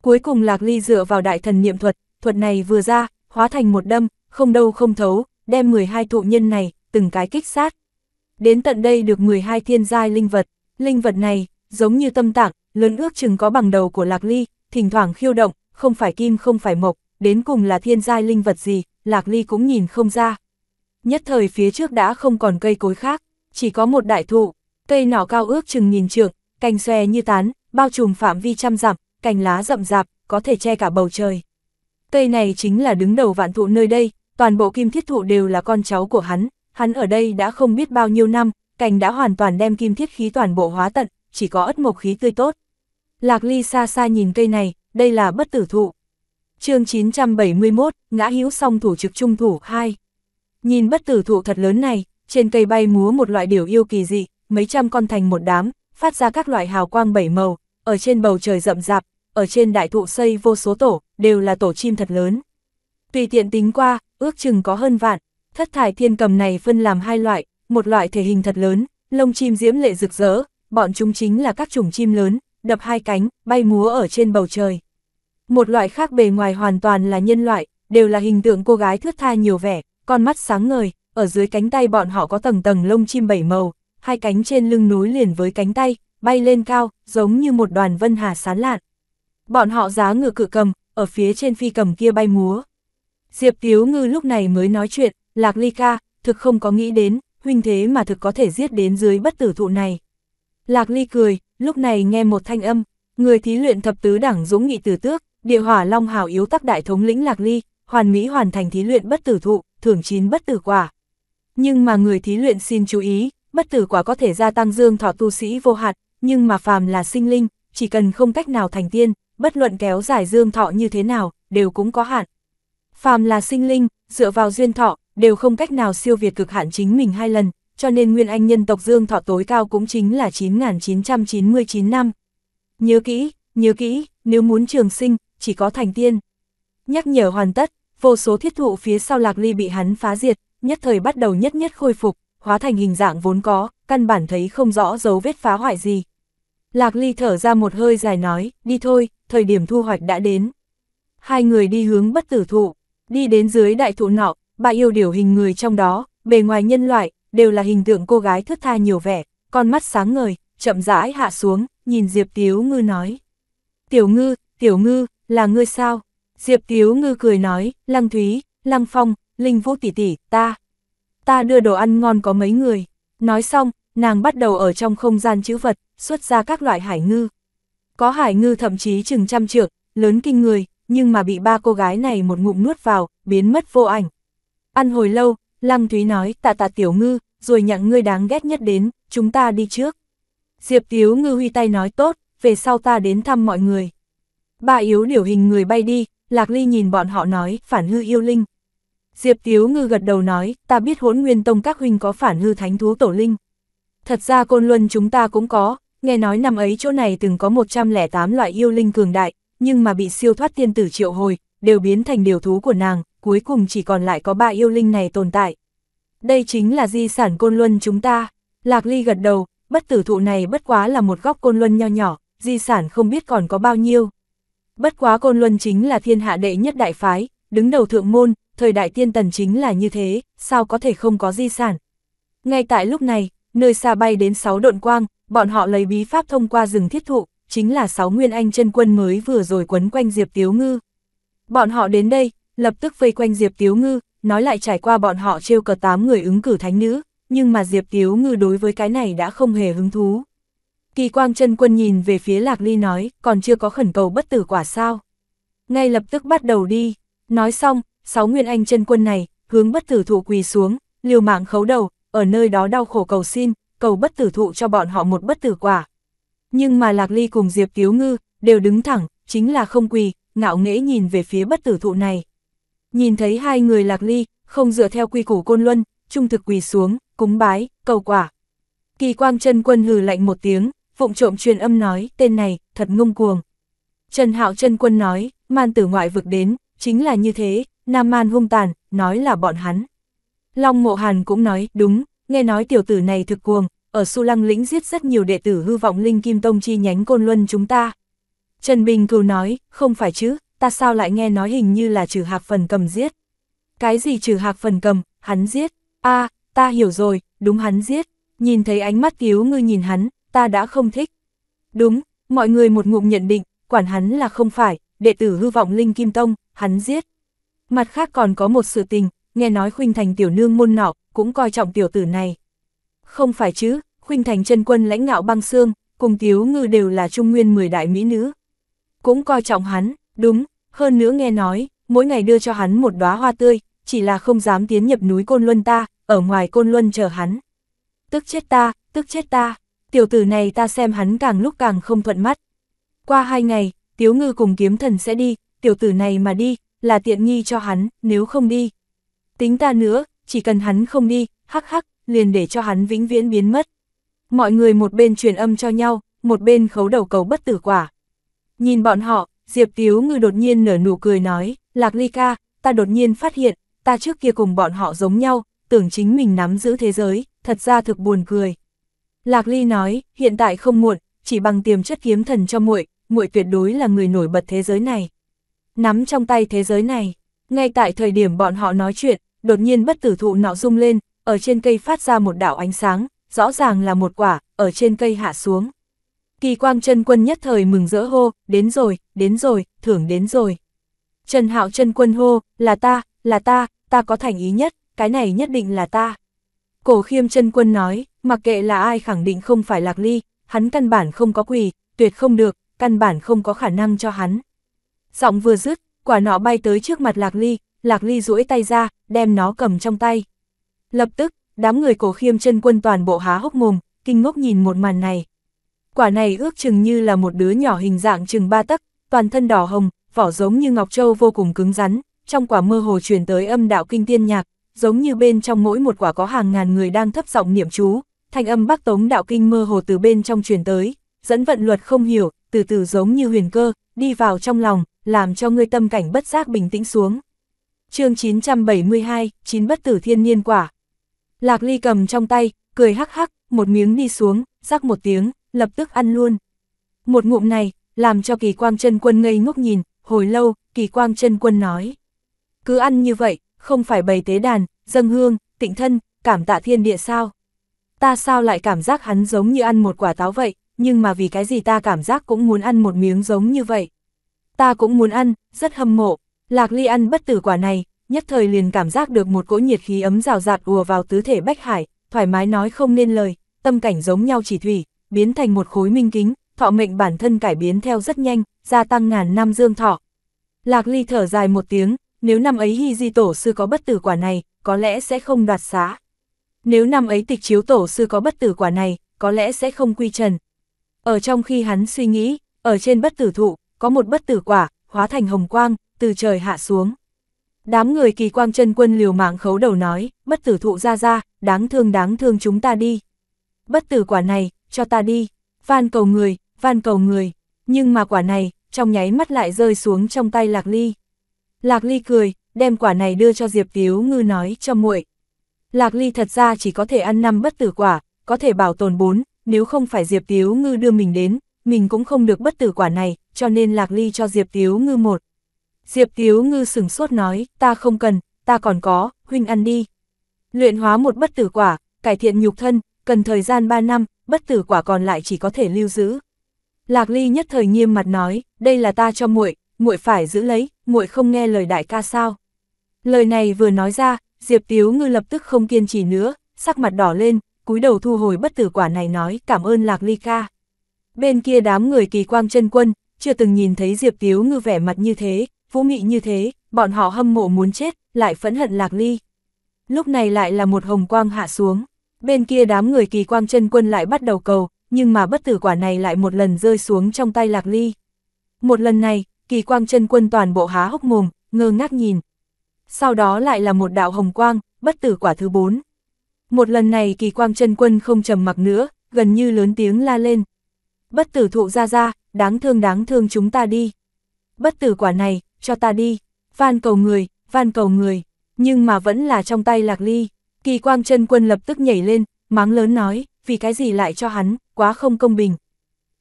Cuối cùng Lạc Ly dựa vào đại thần niệm thuật, thuật này vừa ra, hóa thành một đâm, không đâu không thấu, đem 12 thụ nhân này, từng cái kích sát. Đến tận đây được 12 thiên giai linh vật, linh vật này, giống như tâm tạng, lớn ước chừng có bằng đầu của Lạc Ly, thỉnh thoảng khiêu động, không phải kim không phải mộc, đến cùng là thiên giai linh vật gì, Lạc Ly cũng nhìn không ra. Nhất thời phía trước đã không còn cây cối khác, chỉ có một đại thụ, Cây nọ cao ước chừng nghìn trượng, cành xòe như tán, bao trùm phạm vi trăm dặm, cành lá rậm rạp, có thể che cả bầu trời. Cây này chính là đứng đầu vạn thụ nơi đây, toàn bộ kim thiết thụ đều là con cháu của hắn, hắn ở đây đã không biết bao nhiêu năm, cành đã hoàn toàn đem kim thiết khí toàn bộ hóa tận, chỉ có ất mộc khí tươi tốt. Lạc Ly xa xa nhìn cây này, đây là bất tử thụ. chương 971, ngã hữu song thủ trực trung thủ 2. Nhìn bất tử thụ thật lớn này, trên cây bay múa một loại điều yêu kỳ dị, mấy trăm con thành một đám, phát ra các loại hào quang bảy màu, ở trên bầu trời rậm rạp, ở trên đại thụ xây vô số tổ, đều là tổ chim thật lớn. Tùy tiện tính qua, ước chừng có hơn vạn, thất thải thiên cầm này phân làm hai loại, một loại thể hình thật lớn, lông chim diễm lệ rực rỡ, bọn chúng chính là các chủng chim lớn, đập hai cánh, bay múa ở trên bầu trời. Một loại khác bề ngoài hoàn toàn là nhân loại, đều là hình tượng cô gái thướt tha nhiều vẻ, con mắt sáng ngời, ở dưới cánh tay bọn họ có tầng tầng lông chim bảy màu, hai cánh trên lưng núi liền với cánh tay, bay lên cao, giống như một đoàn vân hà sán lạn. Bọn họ giá ngựa cự cầm, ở phía trên phi cầm kia bay múa. Diệp Tiếu Ngư lúc này mới nói chuyện, Lạc Ly ca, thực không có nghĩ đến, huynh thế mà thực có thể giết đến dưới bất tử thụ này. Lạc Ly cười, lúc này nghe một thanh âm, người thí luyện thập tứ đẳng dũng nghị tử tước, địa hỏa long hào yếu tắc đại thống lĩnh Lạc Ly, hoàn mỹ hoàn thành thí luyện bất tử thụ, thưởng chín bất tử quả. Nhưng mà người thí luyện xin chú ý, bất tử quả có thể gia tăng dương thọ tu sĩ vô hạn, nhưng mà phàm là sinh linh, chỉ cần không cách nào thành tiên, bất luận kéo dài dương thọ như thế nào, đều cũng có hạn. Phàm là sinh linh, dựa vào duyên thọ, đều không cách nào siêu việt cực hạn chính mình hai lần, cho nên nguyên anh nhân tộc dương thọ tối cao cũng chính là 9.999 năm. Nhớ kỹ, nhớ kỹ, nếu muốn trường sinh, chỉ có thành tiên. Nhắc nhở hoàn tất, vô số thiết thụ phía sau lạc ly bị hắn phá diệt, nhất thời bắt đầu nhất nhất khôi phục, hóa thành hình dạng vốn có, căn bản thấy không rõ dấu vết phá hoại gì. Lạc Ly thở ra một hơi dài nói, đi thôi, thời điểm thu hoạch đã đến. Hai người đi hướng bất tử thụ, đi đến dưới đại thụ nọ, bà yêu điều hình người trong đó, bề ngoài nhân loại, đều là hình tượng cô gái thất tha nhiều vẻ, con mắt sáng ngời, chậm rãi hạ xuống, nhìn Diệp Tiếu Ngư nói. Tiểu Ngư, Tiểu Ngư, là ngươi sao? Diệp Tiếu Ngư cười nói, Lăng Thúy, Lăng Phong, Linh Vũ tỷ tỷ, ta, ta đưa đồ ăn ngon có mấy người. Nói xong, nàng bắt đầu ở trong không gian chữ vật, xuất ra các loại hải ngư. Có hải ngư thậm chí chừng trăm trượng, lớn kinh người, nhưng mà bị ba cô gái này một ngụm nuốt vào, biến mất vô ảnh. Ăn hồi lâu, Lăng Thúy nói tạ tạ tiểu ngư, rồi nhặng ngươi đáng ghét nhất đến, chúng ta đi trước. Diệp Tiếu ngư huy tay nói tốt, về sau ta đến thăm mọi người. Ba yếu điều hình người bay đi, Lạc Ly nhìn bọn họ nói, phản hư yêu linh. Diệp Tiếu Ngư gật đầu nói, ta biết hỗn nguyên tông các huynh có phản hư thánh thú tổ linh. Thật ra côn luân chúng ta cũng có, nghe nói năm ấy chỗ này từng có 108 loại yêu linh cường đại, nhưng mà bị siêu thoát tiên tử triệu hồi, đều biến thành điều thú của nàng, cuối cùng chỉ còn lại có ba yêu linh này tồn tại. Đây chính là di sản côn luân chúng ta. Lạc Ly gật đầu, bất tử thụ này bất quá là một góc côn luân nho nhỏ, di sản không biết còn có bao nhiêu. Bất quá côn luân chính là thiên hạ đệ nhất đại phái, đứng đầu thượng môn, thời đại tiên tần chính là như thế, sao có thể không có di sản. Ngay tại lúc này, nơi xa bay đến 6 độn quang, bọn họ lấy bí pháp thông qua rừng thiết thụ, chính là 6 nguyên anh chân quân mới vừa rồi quấn quanh Diệp Tiếu Ngư. Bọn họ đến đây, lập tức vây quanh Diệp Tiếu Ngư, nói lại trải qua bọn họ trêu cờ 8 người ứng cử thánh nữ, nhưng mà Diệp Tiếu Ngư đối với cái này đã không hề hứng thú. Kỳ quang chân quân nhìn về phía Lạc Ly nói, còn chưa có khẩn cầu bất tử quả sao. Ngay lập tức bắt đầu đi, nói xong, sáu nguyên anh chân quân này, hướng bất tử thụ quỳ xuống, liều mạng khấu đầu, ở nơi đó đau khổ cầu xin, cầu bất tử thụ cho bọn họ một bất tử quả. Nhưng mà Lạc Ly cùng Diệp Tiếu Ngư, đều đứng thẳng, chính là không quỳ, ngạo nghễ nhìn về phía bất tử thụ này. Nhìn thấy hai người Lạc Ly, không dựa theo quy củ côn luân, trung thực quỳ xuống, cúng bái, cầu quả. Kỳ quang chân quân hừ lạnh một tiếng, vụng trộm truyền âm nói, tên này, thật ngông cuồng. Trần Hạo chân quân nói, man tử ngoại vực đến, chính là như thế, Nam Man hung tàn, nói là bọn hắn. Long Mộ Hàn cũng nói, đúng, nghe nói tiểu tử này thực cuồng, ở Su Lăng lĩnh giết rất nhiều đệ tử hư vọng Linh Kim Tông chi nhánh Côn Luân chúng ta. Trần Bình Cừu nói, không phải chứ, ta sao lại nghe nói hình như là trừ hạc phần cầm giết. Cái gì trừ hạc phần cầm, hắn giết, a ta hiểu rồi, đúng hắn giết, nhìn thấy ánh mắt cứu ngư nhìn hắn, ta đã không thích. Đúng, mọi người một ngụm nhận định, quản hắn là không phải, đệ tử hư vọng Linh Kim Tông, hắn giết, Mặt khác còn có một sự tình, nghe nói Khuynh Thành tiểu nương môn nọ, cũng coi trọng tiểu tử này. Không phải chứ, Khuynh Thành chân quân lãnh ngạo băng xương, cùng Tiếu Ngư đều là trung nguyên 10 đại mỹ nữ. Cũng coi trọng hắn, đúng, hơn nữa nghe nói, mỗi ngày đưa cho hắn một đóa hoa tươi, chỉ là không dám tiến nhập núi Côn Luân ta, ở ngoài Côn Luân chờ hắn. Tức chết ta, tức chết ta, tiểu tử này ta xem hắn càng lúc càng không thuận mắt. Qua hai ngày, Tiếu Ngư cùng kiếm thần sẽ đi, tiểu tử này mà đi, là tiện nghi cho hắn, nếu không đi. Tính ta nữa, chỉ cần hắn không đi, hắc hắc, liền để cho hắn vĩnh viễn biến mất. Mọi người một bên truyền âm cho nhau, một bên khấu đầu cầu bất tử quả. Nhìn bọn họ, Diệp Tiếu Ngư đột nhiên nở nụ cười nói, Lạc Ly ca, ta đột nhiên phát hiện, ta trước kia cùng bọn họ giống nhau, tưởng chính mình nắm giữ thế giới, thật ra thực buồn cười. Lạc Ly nói, hiện tại không muộn, chỉ bằng tiềm chất kiếm thần cho muội, muội tuyệt đối là người nổi bật thế giới này nắm trong tay thế giới này. Ngay tại thời điểm bọn họ nói chuyện, đột nhiên bất tử thụ nọ rung lên, ở trên cây phát ra một đạo ánh sáng, rõ ràng là một quả, ở trên cây hạ xuống. Kỳ quang chân quân nhất thời mừng rỡ hô, đến rồi, đến rồi, thưởng đến rồi. Trần hạo chân quân hô, là ta, là ta, ta có thành ý nhất, cái này nhất định là ta. Cổ khiêm chân quân nói, mặc kệ là ai khẳng định không phải lạc ly, hắn căn bản không có quỷ, tuyệt không được, căn bản không có khả năng cho hắn. Giọng vừa dứt, quả nọ bay tới trước mặt Lạc Ly, Lạc Ly duỗi tay ra, đem nó cầm trong tay. Lập tức, đám người cổ khiêm chân quân toàn bộ há hốc mồm, kinh ngốc nhìn một màn này. Quả này ước chừng như là một đứa nhỏ hình dạng chừng ba tấc, toàn thân đỏ hồng, vỏ giống như ngọc châu vô cùng cứng rắn, trong quả mơ hồ truyền tới âm đạo kinh tiên nhạc, giống như bên trong mỗi một quả có hàng ngàn người đang thấp giọng niệm chú, thanh âm bắc tống đạo kinh mơ hồ từ bên trong truyền tới, dẫn vận luật không hiểu, từ từ giống như huyền cơ, đi vào trong lòng, làm cho ngươi tâm cảnh bất giác bình tĩnh xuống. chương 972, chín bất tử thiên niên quả. Lạc Ly cầm trong tay, cười hắc hắc, một miếng đi xuống, rắc một tiếng, lập tức ăn luôn. Một ngụm này, làm cho kỳ quang chân quân ngây ngốc nhìn, hồi lâu, kỳ quang chân quân nói. Cứ ăn như vậy, không phải bày tế đàn, dâng hương, tịnh thân, cảm tạ thiên địa sao? Ta sao lại cảm giác hắn giống như ăn một quả táo vậy, nhưng mà vì cái gì ta cảm giác cũng muốn ăn một miếng giống như vậy ta cũng muốn ăn, rất hâm mộ. Lạc Ly ăn bất tử quả này, nhất thời liền cảm giác được một cỗ nhiệt khí ấm rào rạt ùa vào tứ thể bách hải, thoải mái nói không nên lời, tâm cảnh giống nhau chỉ thủy, biến thành một khối minh kính, thọ mệnh bản thân cải biến theo rất nhanh, gia tăng ngàn năm dương thọ. Lạc Ly thở dài một tiếng, nếu năm ấy Hy Di Tổ Sư có bất tử quả này, có lẽ sẽ không đoạt xá. Nếu năm ấy tịch chiếu Tổ Sư có bất tử quả này, có lẽ sẽ không quy trần. Ở trong khi hắn suy nghĩ, ở trên bất tử thụ, có một bất tử quả, hóa thành hồng quang, từ trời hạ xuống. Đám người kỳ quang chân quân liều mạng khấu đầu nói, bất tử thụ ra ra, đáng thương đáng thương chúng ta đi. Bất tử quả này, cho ta đi, van cầu người, van cầu người, nhưng mà quả này, trong nháy mắt lại rơi xuống trong tay Lạc Ly. Lạc Ly cười, đem quả này đưa cho Diệp Tiếu Ngư nói cho muội. Lạc Ly thật ra chỉ có thể ăn năm bất tử quả, có thể bảo tồn bốn, nếu không phải Diệp Tiếu Ngư đưa mình đến, mình cũng không được bất tử quả này, cho nên Lạc Ly cho Diệp Tiếu Ngư một. Diệp Tiếu Ngư sửng sốt nói, ta không cần, ta còn có, huynh ăn đi. Luyện hóa một bất tử quả, cải thiện nhục thân, cần thời gian 3 năm, bất tử quả còn lại chỉ có thể lưu giữ. Lạc Ly nhất thời nghiêm mặt nói, đây là ta cho muội, muội phải giữ lấy, muội không nghe lời đại ca sao? Lời này vừa nói ra, Diệp Tiếu Ngư lập tức không kiên trì nữa, sắc mặt đỏ lên, cúi đầu thu hồi bất tử quả này nói cảm ơn Lạc Ly ca. Bên kia đám người kỳ quang chân quân, chưa từng nhìn thấy Diệp Tiếu Ngư vẻ mặt như thế, vũ nghị như thế, bọn họ hâm mộ muốn chết, lại phẫn hận lạc ly. Lúc này lại là một hồng quang hạ xuống, bên kia đám người kỳ quang chân quân lại bắt đầu cầu, nhưng mà bất tử quả này lại một lần rơi xuống trong tay lạc ly. Một lần này, kỳ quang chân quân toàn bộ há hốc mồm, ngơ ngác nhìn. Sau đó lại là một đạo hồng quang, bất tử quả thứ bốn. Một lần này kỳ quang chân quân không trầm mặc nữa, gần như lớn tiếng la lên. Bất tử thụ ra ra, đáng thương đáng thương chúng ta đi. Bất tử quả này, cho ta đi, van cầu người, van cầu người, nhưng mà vẫn là trong tay lạc ly. Kỳ quang chân quân lập tức nhảy lên, máng lớn nói, vì cái gì lại cho hắn, quá không công bình.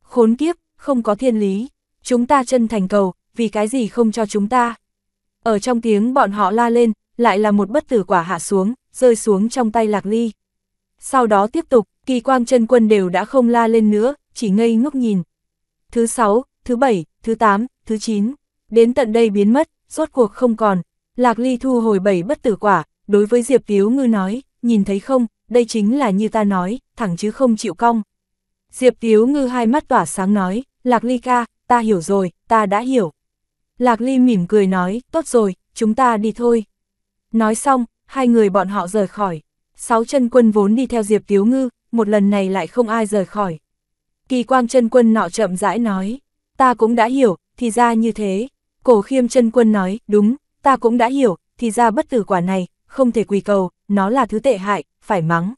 Khốn kiếp, không có thiên lý, chúng ta chân thành cầu, vì cái gì không cho chúng ta. Ở trong tiếng bọn họ la lên, lại là một bất tử quả hạ xuống, rơi xuống trong tay lạc ly. Sau đó tiếp tục, kỳ quang chân quân đều đã không la lên nữa, chỉ ngây ngốc nhìn thứ 6, thứ 7, thứ 8, thứ 9, đến tận đây biến mất, rốt cuộc không còn. Lạc Ly thu hồi bảy bất tử quả, đối với Diệp Tiếu Ngư nói, nhìn thấy không, đây chính là như ta nói, thẳng chứ không chịu cong. Diệp Tiếu Ngư hai mắt tỏa sáng nói, Lạc Ly ca, ta hiểu rồi, ta đã hiểu. Lạc Ly mỉm cười nói, tốt rồi, chúng ta đi thôi. Nói xong, hai người bọn họ rời khỏi. Sáu chân quân vốn đi theo Diệp Tiếu Ngư, một lần này lại không ai rời khỏi. Kỳ quang chân quân nọ chậm rãi nói, ta cũng đã hiểu, thì ra như thế. Cổ khiêm chân quân nói, đúng, ta cũng đã hiểu, thì ra bất tử quả này, không thể quỳ cầu, nó là thứ tệ hại, phải mắng.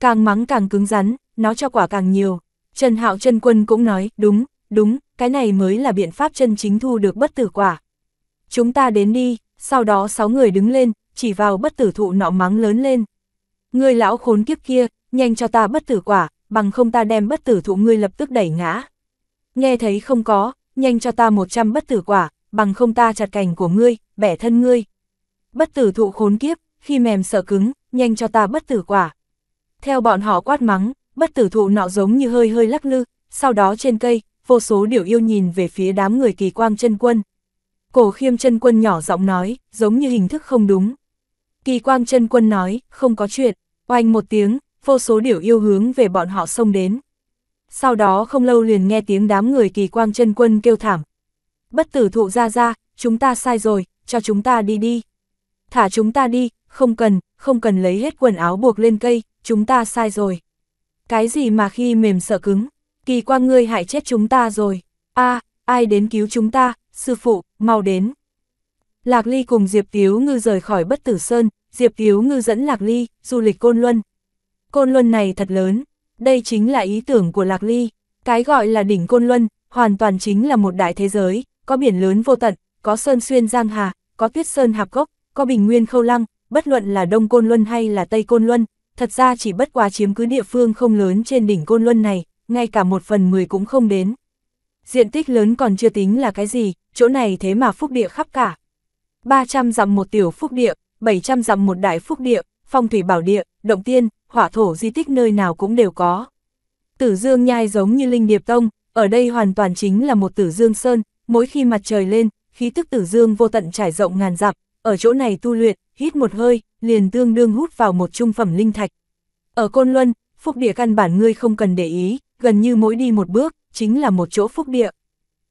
Càng mắng càng cứng rắn, nó cho quả càng nhiều. Trần Hạo chân quân cũng nói, đúng, đúng, cái này mới là biện pháp chân chính thu được bất tử quả. Chúng ta đến đi, sau đó sáu người đứng lên, chỉ vào bất tử thụ nọ mắng lớn lên. Người lão khốn kiếp kia, nhanh cho ta bất tử quả, bằng không ta đem bất tử thụ ngươi lập tức đẩy ngã. Nghe thấy không có, nhanh cho ta 100 bất tử quả, bằng không ta chặt cành của ngươi, bẻ thân ngươi. Bất tử thụ khốn kiếp, khi mềm sợ cứng, nhanh cho ta bất tử quả. Theo bọn họ quát mắng, bất tử thụ nọ giống như hơi hơi lắc lư, sau đó trên cây, vô số điều yêu nhìn về phía đám người kỳ quang chân quân. Cổ khiêm chân quân nhỏ giọng nói, giống như hình thức không đúng. Kỳ quang chân quân nói, không có chuyện, oanh một tiếng, vô số điều yêu hướng về bọn họ xông đến. Sau đó không lâu liền nghe tiếng đám người kỳ quang chân quân kêu thảm. Bất tử thụ ra ra, chúng ta sai rồi, cho chúng ta đi đi. Thả chúng ta đi, không cần, không cần lấy hết quần áo buộc lên cây, chúng ta sai rồi. Cái gì mà khi mềm sợ cứng, kỳ quang ngươi hại chết chúng ta rồi. a ai đến cứu chúng ta, sư phụ, mau đến. Lạc Ly cùng Diệp Tiếu Ngư rời khỏi bất tử sơn, Diệp Tiếu Ngư dẫn Lạc Ly, du lịch Côn Luân, Côn Luân này thật lớn, đây chính là ý tưởng của Lạc Ly. Cái gọi là đỉnh Côn Luân, hoàn toàn chính là một đại thế giới, có biển lớn vô tận, có sơn xuyên giang hà, có tuyết sơn hạp gốc, có bình nguyên khâu lăng, bất luận là Đông Côn Luân hay là Tây Côn Luân, thật ra chỉ bất quá chiếm cứ địa phương không lớn trên đỉnh Côn Luân này, ngay cả một phần mười cũng không đến. Diện tích lớn còn chưa tính là cái gì, chỗ này thế mà phúc địa khắp cả. 300 dặm một tiểu phúc địa, 700 dặm một đại phúc địa, phong thủy bảo địa, động tiên, hỏa thổ di tích nơi nào cũng đều có. Tử Dương Nhai giống như Linh Điệp Tông, ở đây hoàn toàn chính là một Tử Dương Sơn, mỗi khi mặt trời lên, khí tức Tử Dương vô tận trải rộng ngàn dặm, ở chỗ này tu luyện, hít một hơi, liền tương đương hút vào một trung phẩm linh thạch. Ở Côn Luân, phúc địa căn bản ngươi không cần để ý, gần như mỗi đi một bước, chính là một chỗ phúc địa.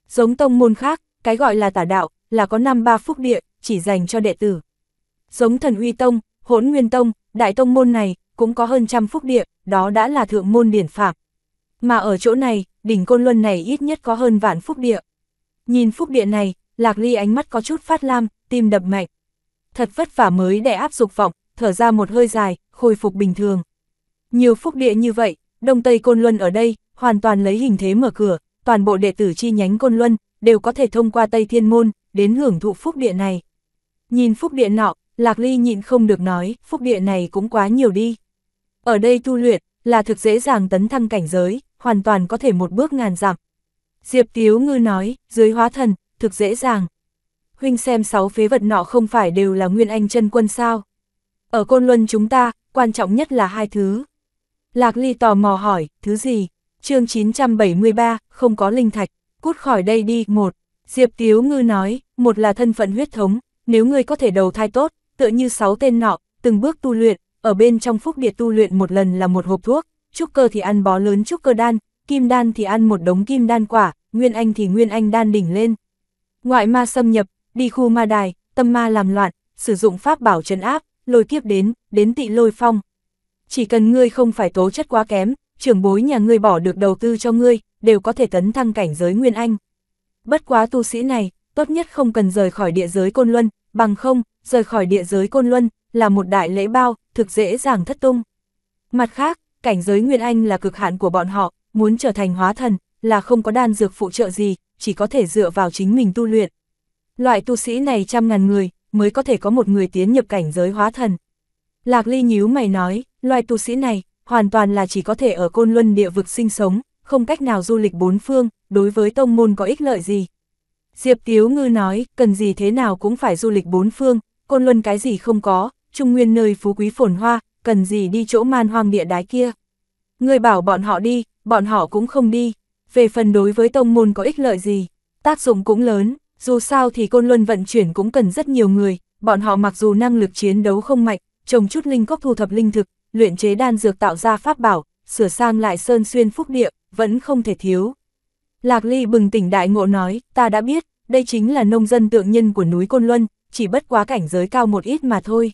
Giống tông môn khác, cái gọi là tả đạo, là có năm ba phúc địa, chỉ dành cho đệ tử. Giống thần uy tông, hỗn nguyên tông, đại tông môn này, cũng có hơn trăm phúc địa, đó đã là thượng môn điển phạm. Mà ở chỗ này, đỉnh Côn Luân này ít nhất có hơn vạn phúc địa. Nhìn phúc địa này, Lạc Ly ánh mắt có chút phát lam, tim đập mạnh. Thật vất vả mới để áp dục vọng, thở ra một hơi dài, khôi phục bình thường. Nhiều phúc địa như vậy, Đông Tây Côn Luân ở đây, hoàn toàn lấy hình thế mở cửa, toàn bộ đệ tử chi nhánh Côn Luân đều có thể thông qua Tây Thiên Môn, đến hưởng thụ phúc địa này. Nhìn phúc địa nọ, Lạc Ly nhịn không được nói, phúc địa này cũng quá nhiều đi. Ở đây tu luyện, là thực dễ dàng tấn thăng cảnh giới, hoàn toàn có thể một bước ngàn dặm. Diệp Tiếu Ngư nói, dưới hóa thần, thực dễ dàng. Huynh xem sáu phế vật nọ không phải đều là nguyên anh chân quân sao. Ở Côn Luân chúng ta, quan trọng nhất là hai thứ. Lạc Ly tò mò hỏi, thứ gì? chương 973, không có linh thạch, cút khỏi đây đi, một. Diệp Tiếu Ngư nói, một là thân phận huyết thống, nếu ngươi có thể đầu thai tốt, tựa như sáu tên nọ, từng bước tu luyện, ở bên trong phúc địa tu luyện một lần là một hộp thuốc, trúc cơ thì ăn bó lớn trúc cơ đan, kim đan thì ăn một đống kim đan quả, nguyên anh thì nguyên anh đan đỉnh lên. Ngoại ma xâm nhập, đi khu ma đài, tâm ma làm loạn, sử dụng pháp bảo trấn áp, lôi kiếp đến, đến tị lôi phong. Chỉ cần ngươi không phải tố chất quá kém, trưởng bối nhà ngươi bỏ được đầu tư cho ngươi, đều có thể tấn thăng cảnh giới nguyên anh. Bất quá tu sĩ này, tốt nhất không cần rời khỏi địa giới Côn Luân, bằng không, rời khỏi địa giới Côn Luân, là một đại lễ bao, thực dễ dàng thất tung. Mặt khác, cảnh giới Nguyên Anh là cực hạn của bọn họ, muốn trở thành hóa thần, là không có đan dược phụ trợ gì, chỉ có thể dựa vào chính mình tu luyện. Loại tu sĩ này trăm ngàn người, mới có thể có một người tiến nhập cảnh giới hóa thần. Lạc Ly nhíu mày nói, loại tu sĩ này, hoàn toàn là chỉ có thể ở côn luân địa vực sinh sống, không cách nào du lịch bốn phương, đối với tông môn có ích lợi gì. Diệp Tiếu Ngư nói, cần gì thế nào cũng phải du lịch bốn phương, côn luân cái gì không có, trung nguyên nơi phú quý phồn hoa, cần gì đi chỗ man hoang địa đái kia. Người bảo bọn họ đi, bọn họ cũng không đi. Về phần đối với tông môn có ích lợi gì, tác dụng cũng lớn, dù sao thì côn luân vận chuyển cũng cần rất nhiều người, bọn họ mặc dù năng lực chiến đấu không mạnh, trồng chút linh cốc thu thập linh thực, luyện chế đan dược tạo ra pháp bảo, sửa sang lại sơn xuyên phúc địa, vẫn không thể thiếu. Lạc Ly bừng tỉnh đại ngộ nói, ta đã biết, đây chính là nông dân tượng nhân của núi Côn Luân, chỉ bất quá cảnh giới cao một ít mà thôi.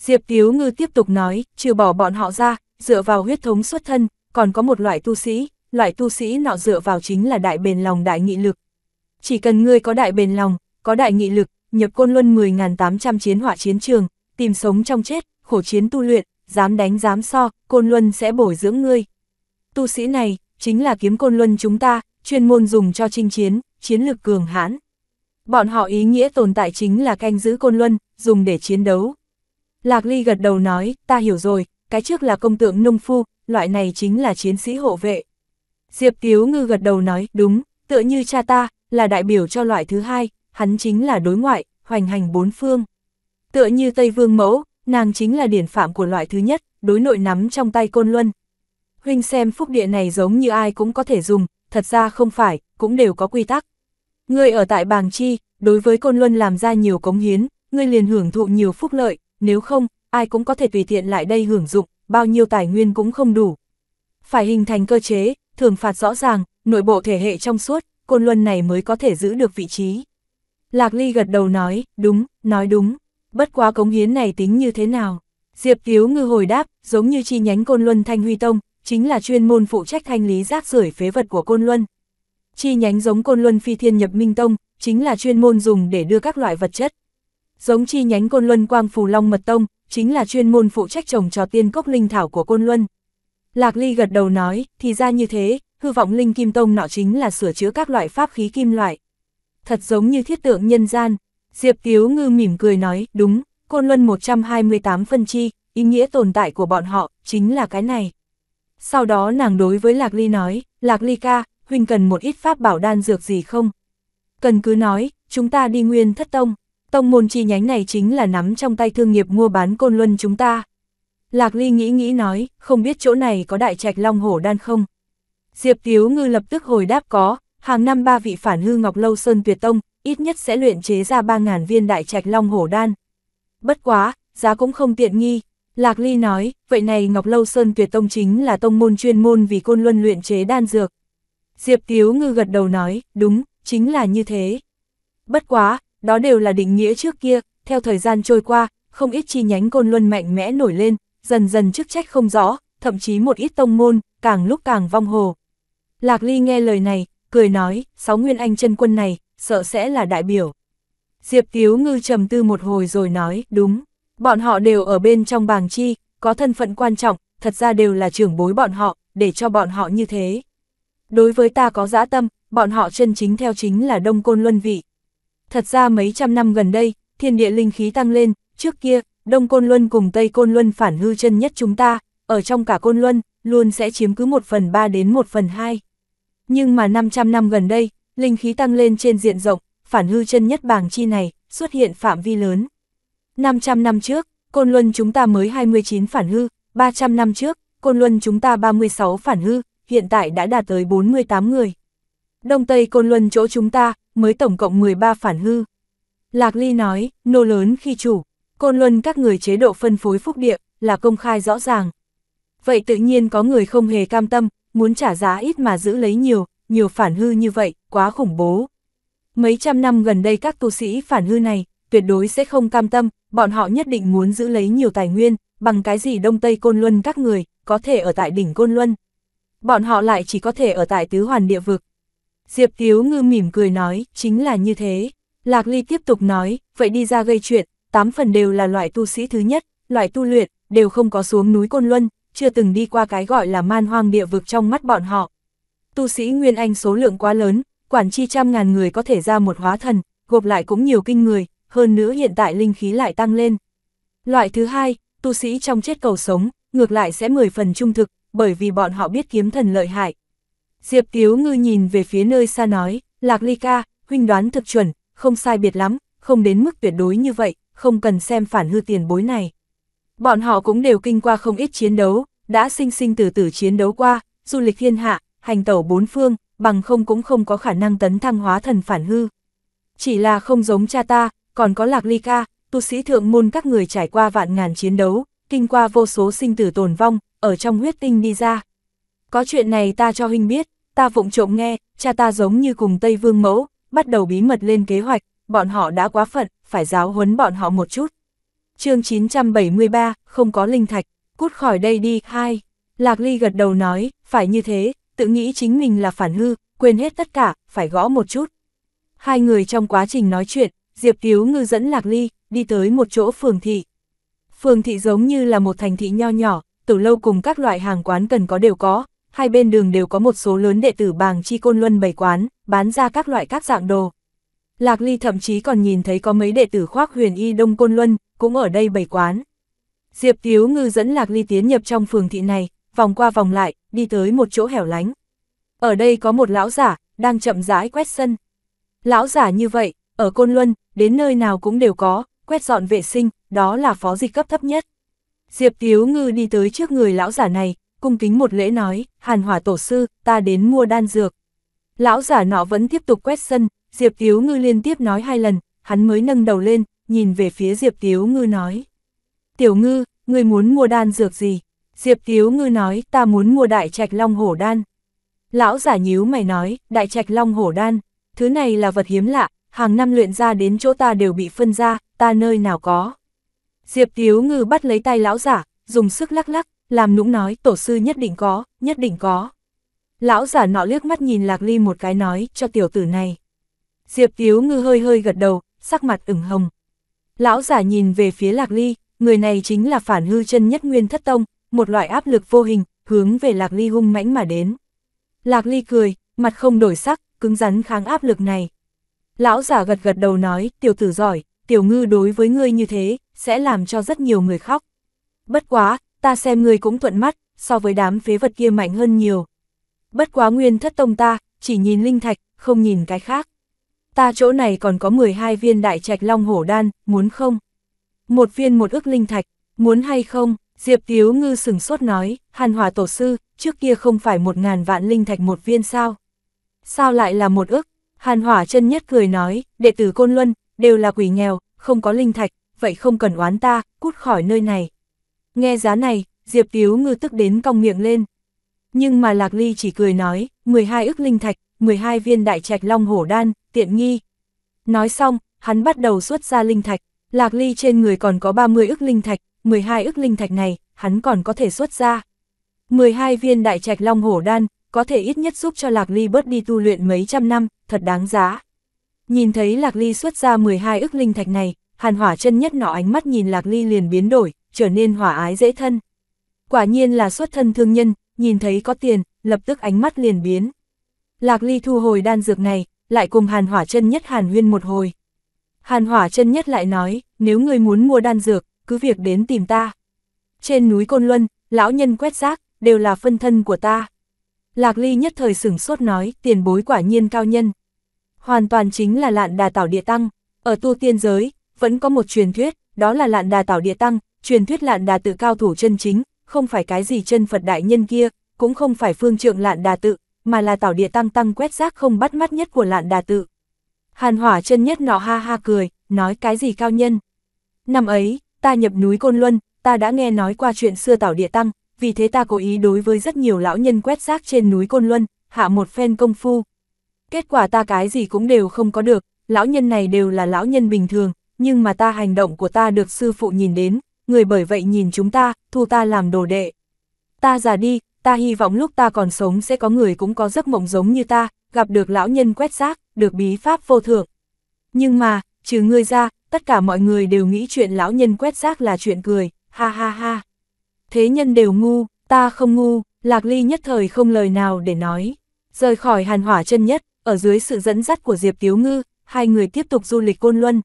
Diệp Tiếu Ngư tiếp tục nói, trừ bỏ bọn họ ra, dựa vào huyết thống xuất thân, còn có một loại tu sĩ, loại tu sĩ nọ dựa vào chính là đại bền lòng đại nghị lực. Chỉ cần ngươi có đại bền lòng, có đại nghị lực, nhập côn luân 10.800 chiến hỏa chiến trường, tìm sống trong chết, khổ chiến tu luyện, dám đánh dám so, côn luân sẽ bồi dưỡng ngươi. Tu sĩ này, chính là kiếm côn luân chúng ta, chuyên môn dùng cho chinh chiến, chiến lực cường hãn. Bọn họ ý nghĩa tồn tại chính là canh giữ côn luân, dùng để chiến đấu, Lạc Ly gật đầu nói, ta hiểu rồi, cái trước là công tượng nông phu, loại này chính là chiến sĩ hộ vệ. Diệp Tiếu Ngư gật đầu nói, đúng, tựa như cha ta, là đại biểu cho loại thứ hai, hắn chính là đối ngoại, hoành hành bốn phương. Tựa như Tây Vương Mẫu, nàng chính là điển phạm của loại thứ nhất, đối nội nắm trong tay côn luân. Huynh xem phúc địa này giống như ai cũng có thể dùng, thật ra không phải, cũng đều có quy tắc. Ngươi ở tại Bàng Chi, đối với côn luân làm ra nhiều cống hiến, ngươi liền hưởng thụ nhiều phúc lợi, nếu không, ai cũng có thể tùy tiện lại đây hưởng dụng, bao nhiêu tài nguyên cũng không đủ. Phải hình thành cơ chế, thường phạt rõ ràng, nội bộ thể hệ trong suốt, côn luân này mới có thể giữ được vị trí. Lạc Ly gật đầu nói, đúng, nói đúng, bất quá cống hiến này tính như thế nào. Diệp Tiếu Ngư hồi đáp, giống như chi nhánh Côn Luân Thanh Huy Tông, chính là chuyên môn phụ trách thanh lý rác rưởi phế vật của Côn Luân. Chi nhánh giống Côn Luân Phi Thiên Nhập Minh Tông, chính là chuyên môn dùng để đưa các loại vật chất, Giống chi nhánh Côn Luân Quang Phù Long Mật Tông, chính là chuyên môn phụ trách trồng trò tiên cốc linh thảo của Côn Luân. Lạc Ly gật đầu nói, thì ra như thế, hư vọng linh kim tông nọ chính là sửa chữa các loại pháp khí kim loại. Thật giống như thiết tượng nhân gian. Diệp Tiếu Ngư mỉm cười nói, đúng, Côn Luân 128 phân chi, ý nghĩa tồn tại của bọn họ, chính là cái này. Sau đó nàng đối với Lạc Ly nói, Lạc Ly ca, huynh cần một ít pháp bảo đan dược gì không? Cần cứ nói, chúng ta đi nguyên thất tông. Tông môn chi nhánh này chính là nắm trong tay thương nghiệp mua bán côn luân chúng ta. Lạc Ly nghĩ nghĩ nói, không biết chỗ này có đại trạch long hổ đan không? Diệp Tiếu Ngư lập tức hồi đáp có, hàng năm ba vị phản hư Ngọc Lâu Sơn Tuyệt Tông, ít nhất sẽ luyện chế ra 3.000 viên đại trạch long hổ đan. Bất quá, giá cũng không tiện nghi. Lạc Ly nói, vậy này Ngọc Lâu Sơn Tuyệt Tông chính là tông môn chuyên môn vì côn luân luyện chế đan dược. Diệp Tiếu Ngư gật đầu nói, đúng, chính là như thế. Bất quá, đó đều là định nghĩa trước kia, theo thời gian trôi qua, không ít chi nhánh côn luân mạnh mẽ nổi lên, dần dần chức trách không rõ, thậm chí một ít tông môn, càng lúc càng vong hồ. Lạc Ly nghe lời này, cười nói, sáu nguyên anh chân quân này, sợ sẽ là đại biểu. Diệp Tiếu Ngư trầm tư một hồi rồi nói, đúng, bọn họ đều ở bên trong bàng chi, có thân phận quan trọng, thật ra đều là trưởng bối bọn họ, để cho bọn họ như thế. Đối với ta có dã tâm, bọn họ chân chính theo chính là Đông Côn Luân Vị. Thật ra mấy trăm năm gần đây, thiên địa linh khí tăng lên, trước kia, Đông Côn Luân cùng Tây Côn Luân phản hư chân nhất chúng ta, ở trong cả Côn Luân, luôn sẽ chiếm cứ 1 phần 3 đến 1 phần 2. Nhưng mà 500 năm gần đây, linh khí tăng lên trên diện rộng, phản hư chân nhất bảng chi này, xuất hiện phạm vi lớn. 500 năm trước, Côn Luân chúng ta mới 29 phản hư, 300 năm trước, Côn Luân chúng ta 36 phản hư, hiện tại đã đạt tới 48 người. Đông Tây Côn Luân chỗ chúng ta, mới tổng cộng 13 phản hư. Lạc Ly nói, nô lớn khi chủ, côn luân các người chế độ phân phối phúc địa, là công khai rõ ràng. Vậy tự nhiên có người không hề cam tâm, muốn trả giá ít mà giữ lấy nhiều, nhiều phản hư như vậy, quá khủng bố. Mấy trăm năm gần đây các tu sĩ phản hư này, tuyệt đối sẽ không cam tâm, bọn họ nhất định muốn giữ lấy nhiều tài nguyên, bằng cái gì Đông Tây Côn Luân các người, có thể ở tại đỉnh Côn Luân. Bọn họ lại chỉ có thể ở tại tứ hoàn địa vực, Diệp Hiếu ngư mỉm cười nói, chính là như thế. Lạc Ly tiếp tục nói, vậy đi ra gây chuyện, tám phần đều là loại tu sĩ thứ nhất, loại tu luyện, đều không có xuống núi Côn Luân, chưa từng đi qua cái gọi là man hoang địa vực trong mắt bọn họ. Tu sĩ Nguyên Anh số lượng quá lớn, quản chi trăm ngàn người có thể ra một hóa thần, gộp lại cũng nhiều kinh người, hơn nữa hiện tại linh khí lại tăng lên. Loại thứ hai, tu sĩ trong chết cầu sống, ngược lại sẽ mười phần trung thực, bởi vì bọn họ biết kiếm thần lợi hại, Diệp Tiếu Ngư nhìn về phía nơi xa nói, Lạc Ly ca, huynh đoán thực chuẩn, không sai biệt lắm, không đến mức tuyệt đối như vậy, không cần xem phản hư tiền bối này. Bọn họ cũng đều kinh qua không ít chiến đấu, đã sinh sinh từ tử chiến đấu qua, du lịch thiên hạ, hành tẩu bốn phương, bằng không cũng không có khả năng tấn thăng hóa thần phản hư. Chỉ là không giống cha ta, còn có Lạc Ly ca, tu sĩ thượng môn các người trải qua vạn ngàn chiến đấu, kinh qua vô số sinh tử tồn vong, ở trong huyết tinh đi ra. Có chuyện này ta cho huynh biết, ta vụng trộm nghe, cha ta giống như cùng Tây Vương Mẫu, bắt đầu bí mật lên kế hoạch, bọn họ đã quá phận, phải giáo huấn bọn họ một chút. chương 973, không có linh thạch, cút khỏi đây đi, hai. Lạc Ly gật đầu nói, phải như thế, tự nghĩ chính mình là phản hư, quên hết tất cả, phải gõ một chút. Hai người trong quá trình nói chuyện, Diệp Tiếu Ngư dẫn Lạc Ly, đi tới một chỗ phường thị. Phường thị giống như là một thành thị nho nhỏ, từ lâu cùng các loại hàng quán cần có đều có, hai bên đường đều có một số lớn đệ tử bàng chi côn luân bày quán, bán ra các loại các dạng đồ. Lạc Ly thậm chí còn nhìn thấy có mấy đệ tử khoác huyền y đông côn luân, cũng ở đây bày quán. Diệp Tiếu Ngư dẫn Lạc Ly tiến nhập trong phường thị này, vòng qua vòng lại, đi tới một chỗ hẻo lánh. Ở đây có một lão giả, đang chậm rãi quét sân. Lão giả như vậy, ở Côn Luân, đến nơi nào cũng đều có, quét dọn vệ sinh, đó là phó dịch cấp thấp nhất. Diệp Tiếu Ngư đi tới trước người lão giả này, cung kính một lễ nói, hàn hỏa tổ sư, ta đến mua đan dược. Lão giả nọ vẫn tiếp tục quét sân, Diệp Tiếu Ngư liên tiếp nói hai lần, hắn mới nâng đầu lên, nhìn về phía Diệp Tiếu Ngư nói. Tiểu Ngư, người muốn mua đan dược gì? Diệp Tiếu Ngư nói, ta muốn mua đại trạch long hổ đan. Lão giả nhíu mày nói, đại trạch long hổ đan, thứ này là vật hiếm lạ, hàng năm luyện ra đến chỗ ta đều bị phân ra, ta nơi nào có. Diệp Tiếu Ngư bắt lấy tay lão giả, dùng sức lắc lắc, làm nũng nói, tổ sư nhất định có, nhất định có. Lão giả nọ liếc mắt nhìn Lạc Ly một cái nói, cho tiểu tử này. Diệp Tiếu ngư hơi hơi gật đầu, sắc mặt ửng hồng. Lão giả nhìn về phía Lạc Ly, người này chính là phản hư chân nhất nguyên thất tông, một loại áp lực vô hình, hướng về Lạc Ly hung mãnh mà đến. Lạc Ly cười, mặt không đổi sắc, cứng rắn kháng áp lực này. Lão giả gật gật đầu nói, tiểu tử giỏi, tiểu ngư đối với ngươi như thế, sẽ làm cho rất nhiều người khóc. Bất quá, ta xem ngươi cũng thuận mắt, so với đám phế vật kia mạnh hơn nhiều. Bất quá nguyên thất tông ta, chỉ nhìn linh thạch, không nhìn cái khác. Ta chỗ này còn có 12 viên đại trạch long hổ đan, muốn không? Một viên một ức linh thạch, muốn hay không? Diệp Tiếu Ngư sừng sốt nói, Hàn Hòa Tổ Sư, trước kia không phải một ngàn vạn linh thạch một viên sao? Sao lại là một ức? Hàn Hỏa chân nhất cười nói, đệ tử Côn Luân, đều là quỷ nghèo, không có linh thạch, vậy không cần oán ta, cút khỏi nơi này. Nghe giá này, Diệp Tiếu ngư tức đến cong miệng lên. Nhưng mà Lạc Ly chỉ cười nói, 12 ức linh thạch, 12 viên đại trạch long hổ đan, tiện nghi. Nói xong, hắn bắt đầu xuất ra linh thạch, Lạc Ly trên người còn có 30 ức linh thạch, 12 ức linh thạch này, hắn còn có thể xuất ra. 12 viên đại trạch long hổ đan, có thể ít nhất giúp cho Lạc Ly bớt đi tu luyện mấy trăm năm, thật đáng giá. Nhìn thấy Lạc Ly xuất ra 12 ức linh thạch này, hàn hỏa chân nhất nọ ánh mắt nhìn Lạc Ly liền biến đổi, trở nên hòa ái dễ thân. Quả nhiên là xuất thân thương nhân, nhìn thấy có tiền, lập tức ánh mắt liền biến. Lạc Ly thu hồi đan dược này, lại cùng Hàn Hỏa chân nhất Hàn Huyên một hồi. Hàn Hỏa chân nhất lại nói, nếu người muốn mua đan dược, cứ việc đến tìm ta. Trên núi Côn Luân, lão nhân quét rác, đều là phân thân của ta. Lạc Ly nhất thời sửng sốt nói, tiền bối quả nhiên cao nhân. Hoàn toàn chính là lạn đà tảo địa tăng, ở tu tiên giới, vẫn có một truyền thuyết, đó là lạn đà tảo địa tăng, truyền thuyết lạn đà tự cao thủ chân chính, không phải cái gì chân Phật đại nhân kia, cũng không phải phương trượng lạn đà tự, mà là tảo địa tăng tăng quét rác không bắt mắt nhất của lạn đà tự. Hàn hỏa chân nhất nọ ha ha cười, nói cái gì cao nhân. Năm ấy, ta nhập núi Côn Luân, ta đã nghe nói qua chuyện xưa tảo địa tăng, vì thế ta cố ý đối với rất nhiều lão nhân quét rác trên núi Côn Luân, hạ một phen công phu. Kết quả ta cái gì cũng đều không có được, lão nhân này đều là lão nhân bình thường, nhưng mà ta hành động của ta được sư phụ nhìn đến, người bởi vậy nhìn chúng ta, thu ta làm đồ đệ. Ta già đi, ta hy vọng lúc ta còn sống sẽ có người cũng có giấc mộng giống như ta, gặp được lão nhân quét xác, được bí pháp vô thượng. Nhưng mà, trừ ngươi ra, tất cả mọi người đều nghĩ chuyện lão nhân quét xác là chuyện cười, ha ha ha. Thế nhân đều ngu, ta không ngu, Lạc Ly nhất thời không lời nào để nói. Rời khỏi hàn hỏa chân nhất, ở dưới sự dẫn dắt của Diệp Tiếu Ngư, hai người tiếp tục du lịch Côn Luân.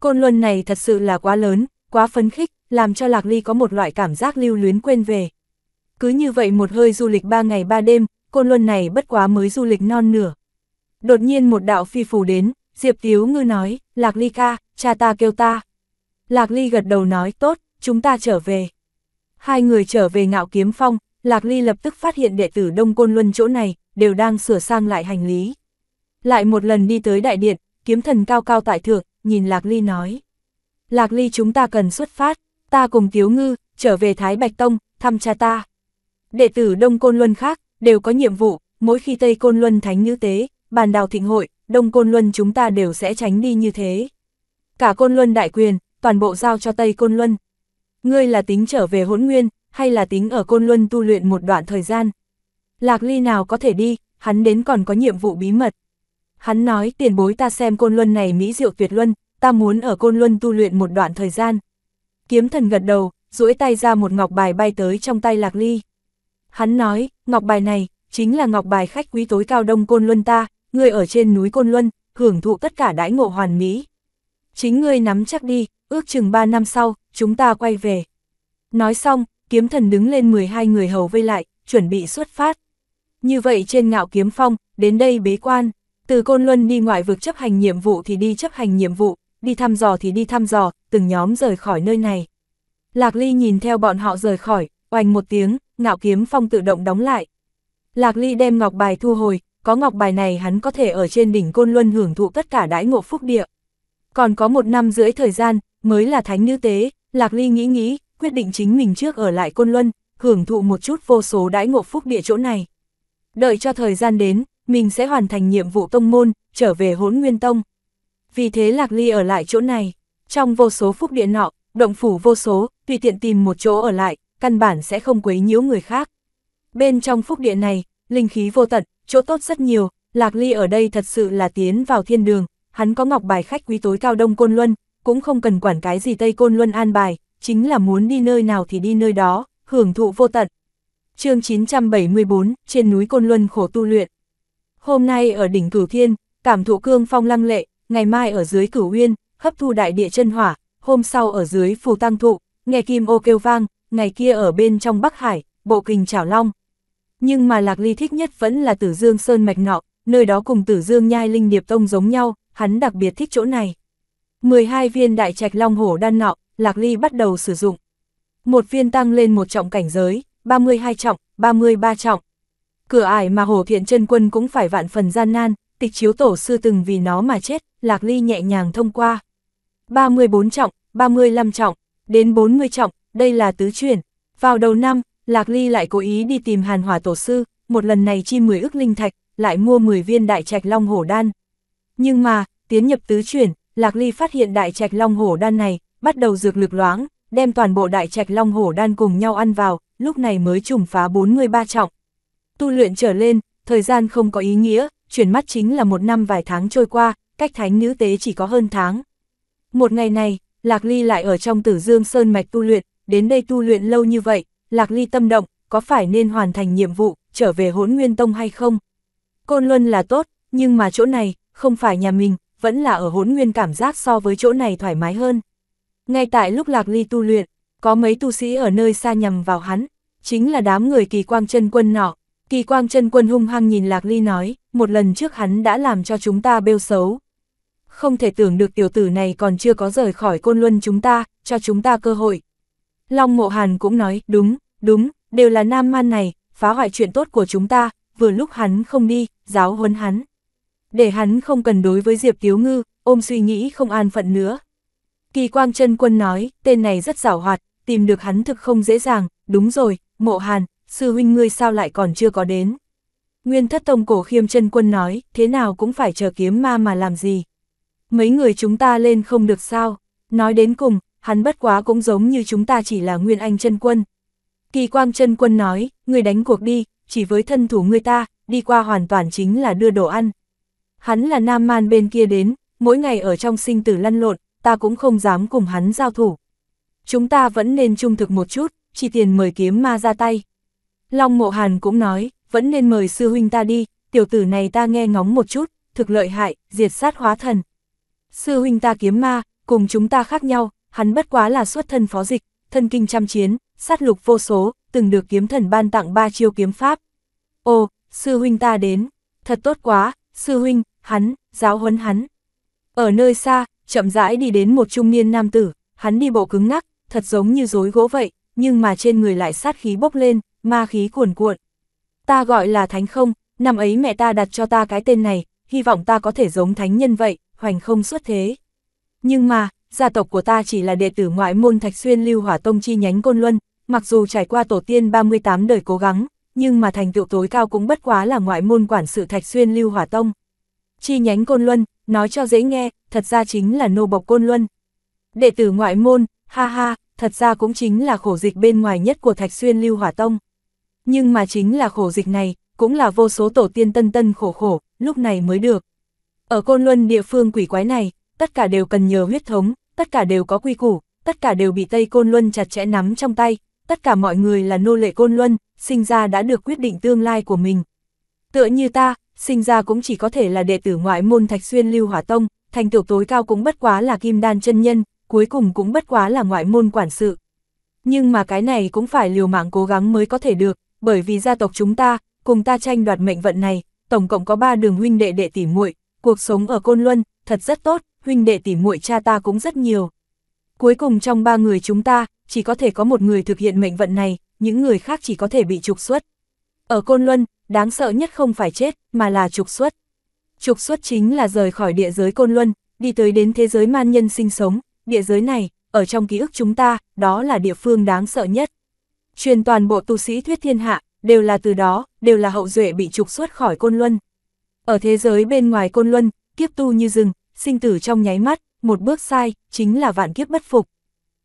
Côn Luân này thật sự là quá lớn, quá phấn khích, làm cho Lạc Ly có một loại cảm giác lưu luyến quên về. Cứ như vậy một hơi du lịch ba ngày ba đêm, Côn Luân này bất quá mới du lịch non nửa. Đột nhiên một đạo phi phù đến, Diệp Tiếu Ngư nói, Lạc Ly ca, cha ta kêu ta. Lạc Ly gật đầu nói, tốt, chúng ta trở về. Hai người trở về ngạo kiếm phong, Lạc Ly lập tức phát hiện đệ tử Đông Côn Luân chỗ này, đều đang sửa sang lại hành lý. Lại một lần đi tới đại điện, kiếm thần cao cao tại thượng, nhìn Lạc Ly nói. Lạc Ly chúng ta cần xuất phát ta cùng Tiếu Ngư, trở về Thái Bạch Tông, thăm cha ta. Đệ tử Đông Côn Luân khác, đều có nhiệm vụ, mỗi khi Tây Côn Luân thánh nữ tế, bàn đào thịnh hội, Đông Côn Luân chúng ta đều sẽ tránh đi như thế. Cả Côn Luân đại quyền, toàn bộ giao cho Tây Côn Luân. Ngươi là tính trở về hỗn nguyên, hay là tính ở Côn Luân tu luyện một đoạn thời gian. Lạc Ly nào có thể đi, hắn đến còn có nhiệm vụ bí mật. Hắn nói tiền bối ta xem Côn Luân này mỹ diệu tuyệt luân, ta muốn ở Côn Luân tu luyện một đoạn thời gian. Kiếm thần gật đầu, duỗi tay ra một ngọc bài bay tới trong tay Lạc Ly. Hắn nói, ngọc bài này, chính là ngọc bài khách quý tối cao đông Côn Luân ta, ngươi ở trên núi Côn Luân, hưởng thụ tất cả đãi ngộ hoàn mỹ. Chính ngươi nắm chắc đi, ước chừng 3 năm sau, chúng ta quay về. Nói xong, kiếm thần đứng lên 12 người hầu vây lại, chuẩn bị xuất phát. Như vậy trên ngạo kiếm phong, đến đây bế quan, từ Côn Luân đi ngoại vực chấp hành nhiệm vụ thì đi chấp hành nhiệm vụ, đi thăm dò thì đi thăm dò, từng nhóm rời khỏi nơi này. Lạc Ly nhìn theo bọn họ rời khỏi, oanh một tiếng, ngạo kiếm phong tự động đóng lại. Lạc Ly đem ngọc bài thu hồi, có ngọc bài này hắn có thể ở trên đỉnh Côn Luân hưởng thụ tất cả đãi ngộ phúc địa. Còn có một năm rưỡi thời gian, mới là thánh nữ tế, Lạc Ly nghĩ nghĩ, quyết định chính mình trước ở lại Côn Luân, hưởng thụ một chút vô số đãi ngộ phúc địa chỗ này. Đợi cho thời gian đến, mình sẽ hoàn thành nhiệm vụ tông môn, trở về hốn nguyên tông vì thế Lạc Ly ở lại chỗ này. Trong vô số phúc địa nọ, động phủ vô số, tùy tiện tìm một chỗ ở lại, căn bản sẽ không quấy nhiễu người khác. Bên trong phúc địa này, linh khí vô tận, chỗ tốt rất nhiều, Lạc Ly ở đây thật sự là tiến vào thiên đường, hắn có ngọc bài khách quý tối cao Đông Côn Luân, cũng không cần quản cái gì Tây Côn Luân an bài, chính là muốn đi nơi nào thì đi nơi đó, hưởng thụ vô tận. chương 974, trên núi Côn Luân khổ tu luyện. Hôm nay ở đỉnh Cửu Thiên, cảm thụ cương phong lăng lệ, ngày mai ở dưới cửu uyên, hấp thu đại địa chân hỏa, hôm sau ở dưới phù tăng thụ, nghe kim ô kêu vang, ngày kia ở bên trong Bắc Hải, bộ kình chảo long. Nhưng mà Lạc Ly thích nhất vẫn là Tử Dương Sơn Mạch Nọ, nơi đó cùng Tử Dương Nhai Linh Điệp Tông giống nhau, hắn đặc biệt thích chỗ này. 12 viên đại trạch long hổ đan nọ, Lạc Ly bắt đầu sử dụng. Một viên tăng lên một trọng cảnh giới, 32 trọng, 33 trọng. Cửa ải mà Hồ Thiện chân Quân cũng phải vạn phần gian nan, tịch chiếu tổ sư từng vì nó mà chết, Lạc Ly nhẹ nhàng thông qua. 34 trọng, 35 trọng, đến 40 trọng, đây là tứ chuyển. Vào đầu năm, Lạc Ly lại cố ý đi tìm Hàn Hỏa tổ sư, một lần này chi 10 ức linh thạch, lại mua 10 viên đại trạch long hổ đan. Nhưng mà, tiến nhập tứ chuyển, Lạc Ly phát hiện đại trạch long hổ đan này, bắt đầu dược lực loáng, đem toàn bộ đại trạch long hổ đan cùng nhau ăn vào, lúc này mới trùng phá 43 trọng. Tu luyện trở lên, thời gian không có ý nghĩa, chuyển mắt chính là một năm vài tháng trôi qua, cách thánh nữ tế chỉ có hơn tháng. Một ngày này, Lạc Ly lại ở trong tử dương sơn mạch tu luyện, đến đây tu luyện lâu như vậy, Lạc Ly tâm động, có phải nên hoàn thành nhiệm vụ, trở về hốn nguyên tông hay không? Côn Luân là tốt, nhưng mà chỗ này, không phải nhà mình, vẫn là ở hốn nguyên cảm giác so với chỗ này thoải mái hơn. Ngay tại lúc Lạc Ly tu luyện, có mấy tu sĩ ở nơi xa nhằm vào hắn, chính là đám người kỳ quang chân quân nọ, Kỳ quang chân quân hung hăng nhìn Lạc Ly nói, một lần trước hắn đã làm cho chúng ta bêu xấu. Không thể tưởng được tiểu tử này còn chưa có rời khỏi côn luân chúng ta, cho chúng ta cơ hội. Long Mộ Hàn cũng nói, đúng, đúng, đều là nam man này, phá hoại chuyện tốt của chúng ta, vừa lúc hắn không đi, giáo huấn hắn. Để hắn không cần đối với Diệp Tiếu Ngư, ôm suy nghĩ không an phận nữa. Kỳ quang chân quân nói, tên này rất giảo hoạt, tìm được hắn thực không dễ dàng, đúng rồi, Mộ Hàn, sư huynh ngươi sao lại còn chưa có đến. Nguyên thất tông cổ khiêm chân quân nói, thế nào cũng phải chờ kiếm ma mà làm gì. Mấy người chúng ta lên không được sao, nói đến cùng, hắn bất quá cũng giống như chúng ta chỉ là nguyên anh chân quân. Kỳ quang chân quân nói, ngươi đánh cuộc đi, chỉ với thân thủ ngươi ta, đi qua hoàn toàn chính là đưa đồ ăn. Hắn là nam man bên kia đến, mỗi ngày ở trong sinh tử lăn lộn, ta cũng không dám cùng hắn giao thủ. Chúng ta vẫn nên trung thực một chút, chỉ tiền mời kiếm ma ra tay. Long Mộ Hàn cũng nói, vẫn nên mời sư huynh ta đi, tiểu tử này ta nghe ngóng một chút, thực lợi hại, diệt sát hóa thần. Sư huynh ta kiếm ma, cùng chúng ta khác nhau, hắn bất quá là xuất thân phó dịch, thân kinh trăm chiến, sát lục vô số, từng được kiếm thần ban tặng ba chiêu kiếm pháp. Ô, sư huynh ta đến, thật tốt quá, sư huynh, hắn, giáo huấn hắn. Ở nơi xa, chậm rãi đi đến một trung niên nam tử, hắn đi bộ cứng ngắc, thật giống như dối gỗ vậy, nhưng mà trên người lại sát khí bốc lên, ma khí cuồn cuộn. Ta gọi là thánh không, năm ấy mẹ ta đặt cho ta cái tên này, hy vọng ta có thể giống thánh nhân vậy, hoành không xuất thế. Nhưng mà, gia tộc của ta chỉ là đệ tử ngoại môn Thạch Xuyên Lưu Hỏa Tông chi nhánh Côn Luân, mặc dù trải qua tổ tiên 38 đời cố gắng, nhưng mà thành tựu tối cao cũng bất quá là ngoại môn quản sự Thạch Xuyên Lưu Hỏa Tông. Chi nhánh Côn Luân, nói cho dễ nghe, thật ra chính là nô bộc Côn Luân. Đệ tử ngoại môn, ha ha, thật ra cũng chính là khổ dịch bên ngoài nhất của Thạch Xuyên Lưu Hỏa Tông. Nhưng mà chính là khổ dịch này, cũng là vô số tổ tiên tân tân khổ khổ, lúc này mới được. Ở Côn Luân địa phương quỷ quái này, tất cả đều cần nhờ huyết thống, tất cả đều có quy củ, tất cả đều bị Tây Côn Luân chặt chẽ nắm trong tay, tất cả mọi người là nô lệ Côn Luân, sinh ra đã được quyết định tương lai của mình. Tựa như ta, sinh ra cũng chỉ có thể là đệ tử ngoại môn Thạch Xuyên Lưu Hỏa Tông, thành tựu tối cao cũng bất quá là kim đan chân nhân, cuối cùng cũng bất quá là ngoại môn quản sự. Nhưng mà cái này cũng phải liều mạng cố gắng mới có thể được, bởi vì gia tộc chúng ta, cùng ta tranh đoạt mệnh vận này, tổng cộng có ba đường huynh đệ đệ tỉ muội, cuộc sống ở Côn Luân thật rất tốt, huynh đệ tỉ muội cha ta cũng rất nhiều. Cuối cùng trong ba người chúng ta, chỉ có thể có một người thực hiện mệnh vận này, những người khác chỉ có thể bị trục xuất. Ở Côn Luân, đáng sợ nhất không phải chết, mà là trục xuất. Trục xuất chính là rời khỏi địa giới Côn Luân, đi tới đến thế giới man nhân sinh sống, địa giới này, ở trong ký ức chúng ta, đó là địa phương đáng sợ nhất truyền toàn bộ tu sĩ thuyết thiên hạ, đều là từ đó, đều là hậu duệ bị trục xuất khỏi Côn Luân. Ở thế giới bên ngoài Côn Luân, kiếp tu như rừng, sinh tử trong nháy mắt, một bước sai, chính là vạn kiếp bất phục.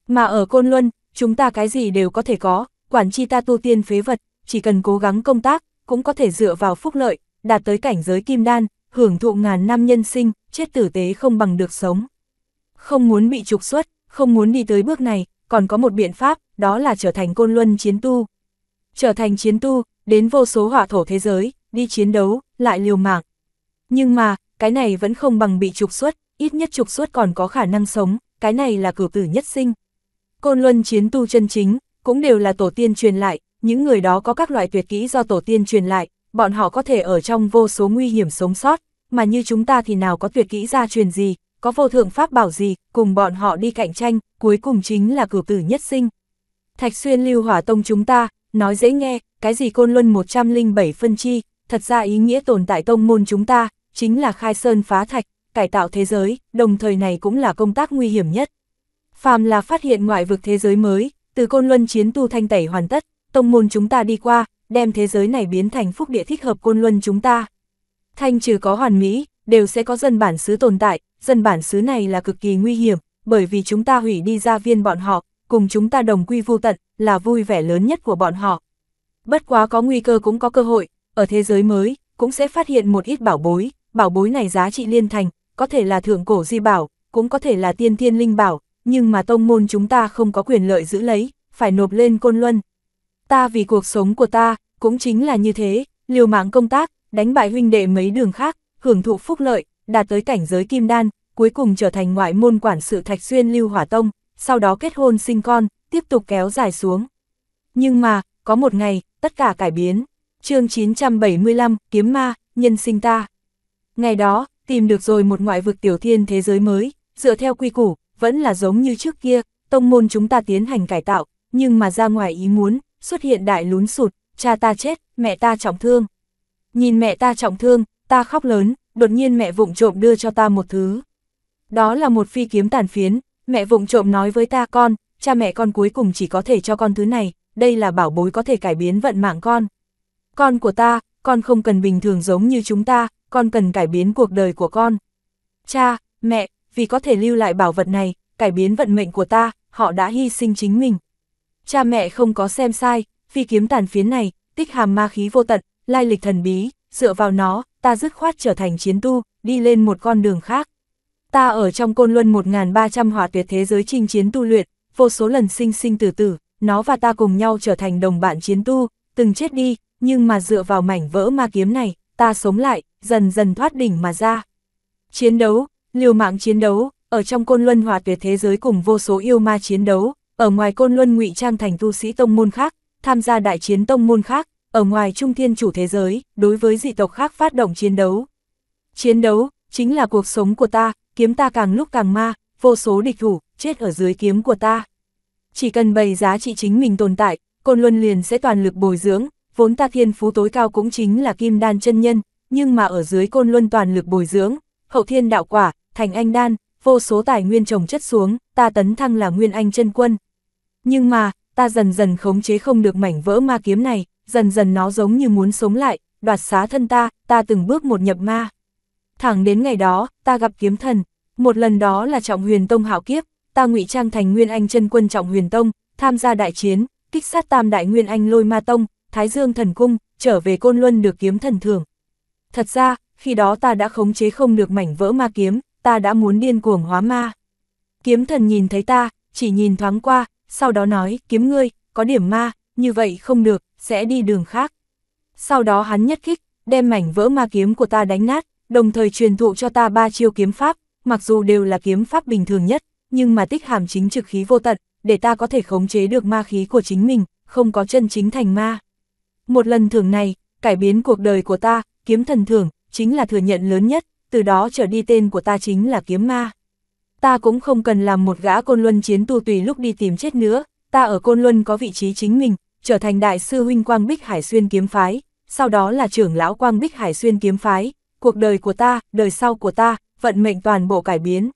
Mà ở Côn Luân, chúng ta cái gì đều có thể có, quản chi ta tu tiên phế vật, chỉ cần cố gắng công tác, cũng có thể dựa vào phúc lợi, đạt tới cảnh giới kim đan, hưởng thụ ngàn năm nhân sinh, chết tử tế không bằng được sống. Không muốn bị trục xuất, không muốn đi tới bước này, còn có một biện pháp, đó là trở thành côn luân chiến tu. Trở thành chiến tu, đến vô số hỏa thổ thế giới, đi chiến đấu, lại liều mạng. Nhưng mà, cái này vẫn không bằng bị trục xuất, ít nhất trục xuất còn có khả năng sống, cái này là cử tử nhất sinh. Côn luân chiến tu chân chính, cũng đều là tổ tiên truyền lại, những người đó có các loại tuyệt kỹ do tổ tiên truyền lại, bọn họ có thể ở trong vô số nguy hiểm sống sót, mà như chúng ta thì nào có tuyệt kỹ gia truyền gì, có vô thượng pháp bảo gì, cùng bọn họ đi cạnh tranh, cuối cùng chính là cử tử nhất sinh. Thạch Xuyên lưu hỏa tông chúng ta, nói dễ nghe, cái gì côn luân 107 phân chi, thật ra ý nghĩa tồn tại tông môn chúng ta, chính là khai sơn phá thạch, cải tạo thế giới, đồng thời này cũng là công tác nguy hiểm nhất. Phàm là phát hiện ngoại vực thế giới mới, từ côn luân chiến tu thanh tẩy hoàn tất, tông môn chúng ta đi qua, đem thế giới này biến thành phúc địa thích hợp côn luân chúng ta. Thanh trừ có hoàn mỹ, đều sẽ có dân bản xứ tồn tại, dân bản xứ này là cực kỳ nguy hiểm, bởi vì chúng ta hủy đi gia viên bọn họ, cùng chúng ta đồng quy vô tận, là vui vẻ lớn nhất của bọn họ. Bất quá có nguy cơ cũng có cơ hội, ở thế giới mới, cũng sẽ phát hiện một ít bảo bối, bảo bối này giá trị liên thành, có thể là thượng cổ di bảo, cũng có thể là tiên thiên linh bảo, nhưng mà tông môn chúng ta không có quyền lợi giữ lấy, phải nộp lên côn luân. Ta vì cuộc sống của ta, cũng chính là như thế, liều mạng công tác, đánh bại huynh đệ mấy đường khác, hưởng thụ phúc lợi, đạt tới cảnh giới kim đan, cuối cùng trở thành ngoại môn quản sự Thạch Xuyên Lưu Hỏa Tông, sau đó kết hôn sinh con, tiếp tục kéo dài xuống. Nhưng mà, có một ngày, tất cả cải biến. chương 975, Kiếm Ma, Nhân sinh ta. Ngày đó, tìm được rồi một ngoại vực tiểu thiên thế giới mới, dựa theo quy củ, vẫn là giống như trước kia, tông môn chúng ta tiến hành cải tạo, nhưng mà ra ngoài ý muốn, xuất hiện đại lún sụt, cha ta chết, mẹ ta trọng thương. Nhìn mẹ ta trọng thương, ta khóc lớn, đột nhiên mẹ vụng trộm đưa cho ta một thứ. Đó là một phi kiếm tàn phiến, mẹ vùng trộm nói với ta con, cha mẹ con cuối cùng chỉ có thể cho con thứ này, đây là bảo bối có thể cải biến vận mạng con. Con của ta, con không cần bình thường giống như chúng ta, con cần cải biến cuộc đời của con. Cha, mẹ, vì có thể lưu lại bảo vật này, cải biến vận mệnh của ta, họ đã hy sinh chính mình. Cha mẹ không có xem sai, phi kiếm tàn phiến này, tích hàm ma khí vô tận, lai lịch thần bí, dựa vào nó, ta dứt khoát trở thành chiến tu, đi lên một con đường khác. Ta ở trong côn luân 1.300 hỏa tuyệt thế giới chinh chiến tu luyện, vô số lần sinh sinh tử tử, nó và ta cùng nhau trở thành đồng bạn chiến tu, từng chết đi, nhưng mà dựa vào mảnh vỡ ma kiếm này, ta sống lại, dần dần thoát đỉnh mà ra. Chiến đấu, liều mạng chiến đấu, ở trong côn luân hòa tuyệt thế giới cùng vô số yêu ma chiến đấu, ở ngoài côn luân ngụy trang thành tu sĩ tông môn khác, tham gia đại chiến tông môn khác, ở ngoài trung thiên chủ thế giới, đối với dị tộc khác phát động chiến đấu. Chiến đấu, chính là cuộc sống của ta, kiếm ta càng lúc càng ma, vô số địch thủ, chết ở dưới kiếm của ta. Chỉ cần bày giá trị chính mình tồn tại, Côn Luân liền sẽ toàn lực bồi dưỡng, vốn ta thiên phú tối cao cũng chính là kim đan chân nhân, nhưng mà ở dưới Côn Luân toàn lực bồi dưỡng, hậu thiên đạo quả, thành anh đan, vô số tài nguyên trồng chất xuống, ta tấn thăng là nguyên anh chân quân. Nhưng mà, ta dần dần khống chế không được mảnh vỡ ma kiếm này, dần dần nó giống như muốn sống lại, đoạt xá thân ta, ta từng bước một nhập ma. Thẳng đến ngày đó, ta gặp kiếm thần, một lần đó là trọng huyền tông hạo kiếp, ta ngụy trang thành nguyên anh chân quân trọng huyền tông, tham gia đại chiến, kích sát tam đại nguyên anh lôi ma tông, thái dương thần cung, trở về côn luân được kiếm thần thưởng. Thật ra, khi đó ta đã khống chế không được mảnh vỡ ma kiếm, ta đã muốn điên cuồng hóa ma. Kiếm thần nhìn thấy ta, chỉ nhìn thoáng qua, sau đó nói, kiếm ngươi, có điểm ma, như vậy không được, sẽ đi đường khác. Sau đó hắn nhất kích, đem mảnh vỡ ma kiếm của ta đánh nát, đồng thời truyền thụ cho ta ba chiêu kiếm pháp, mặc dù đều là kiếm pháp bình thường nhất, nhưng mà tích hàm chính trực khí vô tận, để ta có thể khống chế được ma khí của chính mình, không có chân chính thành ma. Một lần thưởng này, cải biến cuộc đời của ta, kiếm thần thưởng, chính là thừa nhận lớn nhất, từ đó trở đi tên của ta chính là kiếm ma. Ta cũng không cần làm một gã côn luân chiến tu tùy lúc đi tìm chết nữa, ta ở côn luân có vị trí chính mình, trở thành đại sư huynh quang bích hải xuyên kiếm phái, sau đó là trưởng lão quang bích hải xuyên kiếm phái, cuộc đời của ta, đời sau của ta, vận mệnh toàn bộ cải biến.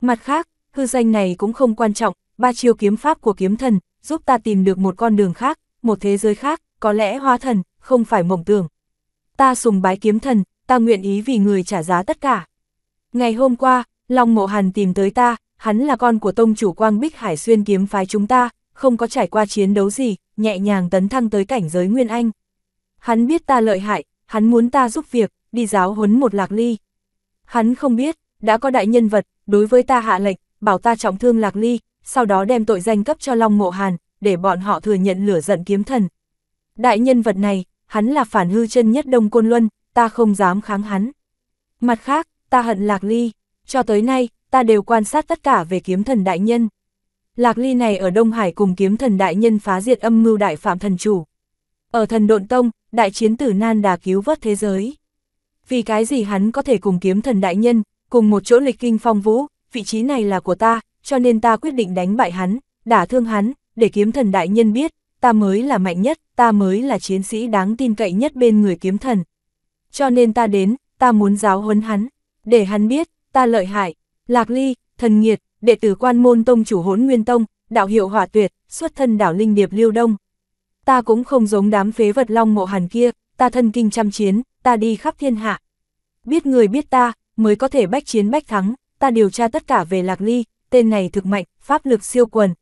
Mặt khác, hư danh này cũng không quan trọng, ba chiêu kiếm pháp của kiếm thần, giúp ta tìm được một con đường khác, một thế giới khác, có lẽ hóa thần, không phải mộng tưởng. Ta sùng bái kiếm thần, ta nguyện ý vì người trả giá tất cả. Ngày hôm qua, Long Mộ Hàn tìm tới ta, hắn là con của tông chủ Quang Bích Hải Xuyên kiếm phái chúng ta, không có trải qua chiến đấu gì, nhẹ nhàng tấn thăng tới cảnh giới Nguyên Anh. Hắn biết ta lợi hại, hắn muốn ta giúp việc, đi giáo huấn một lạc ly. Hắn không biết, đã có đại nhân vật, đối với ta hạ lệch bảo ta trọng thương lạc ly, sau đó đem tội danh cấp cho Long Mộ Hàn, để bọn họ thừa nhận lửa giận kiếm thần. Đại nhân vật này, hắn là phản hư chân nhất Đông Côn Luân, ta không dám kháng hắn. Mặt khác, ta hận lạc ly, cho tới nay, ta đều quan sát tất cả về kiếm thần đại nhân. Lạc ly này ở Đông Hải cùng kiếm thần đại nhân phá diệt âm mưu đại phạm thần chủ. Ở thần độn tông, đại chiến tử nan đà cứu vớt thế giới vì cái gì hắn có thể cùng kiếm thần đại nhân, cùng một chỗ lịch kinh phong vũ, vị trí này là của ta, cho nên ta quyết định đánh bại hắn, đả thương hắn, để kiếm thần đại nhân biết, ta mới là mạnh nhất, ta mới là chiến sĩ đáng tin cậy nhất bên người kiếm thần. Cho nên ta đến, ta muốn giáo huấn hắn, để hắn biết, ta lợi hại, lạc ly, thần nghiệt, đệ tử quan môn tông chủ hốn nguyên tông, đạo hiệu hỏa tuyệt, xuất thân đảo linh điệp liêu đông. Ta cũng không giống đám phế vật long mộ hàn kia, ta thân kinh chăm chiến, ta đi khắp thiên hạ. Biết người biết ta, mới có thể bách chiến bách thắng, ta điều tra tất cả về Lạc Ly, tên này thực mạnh, pháp lực siêu quần.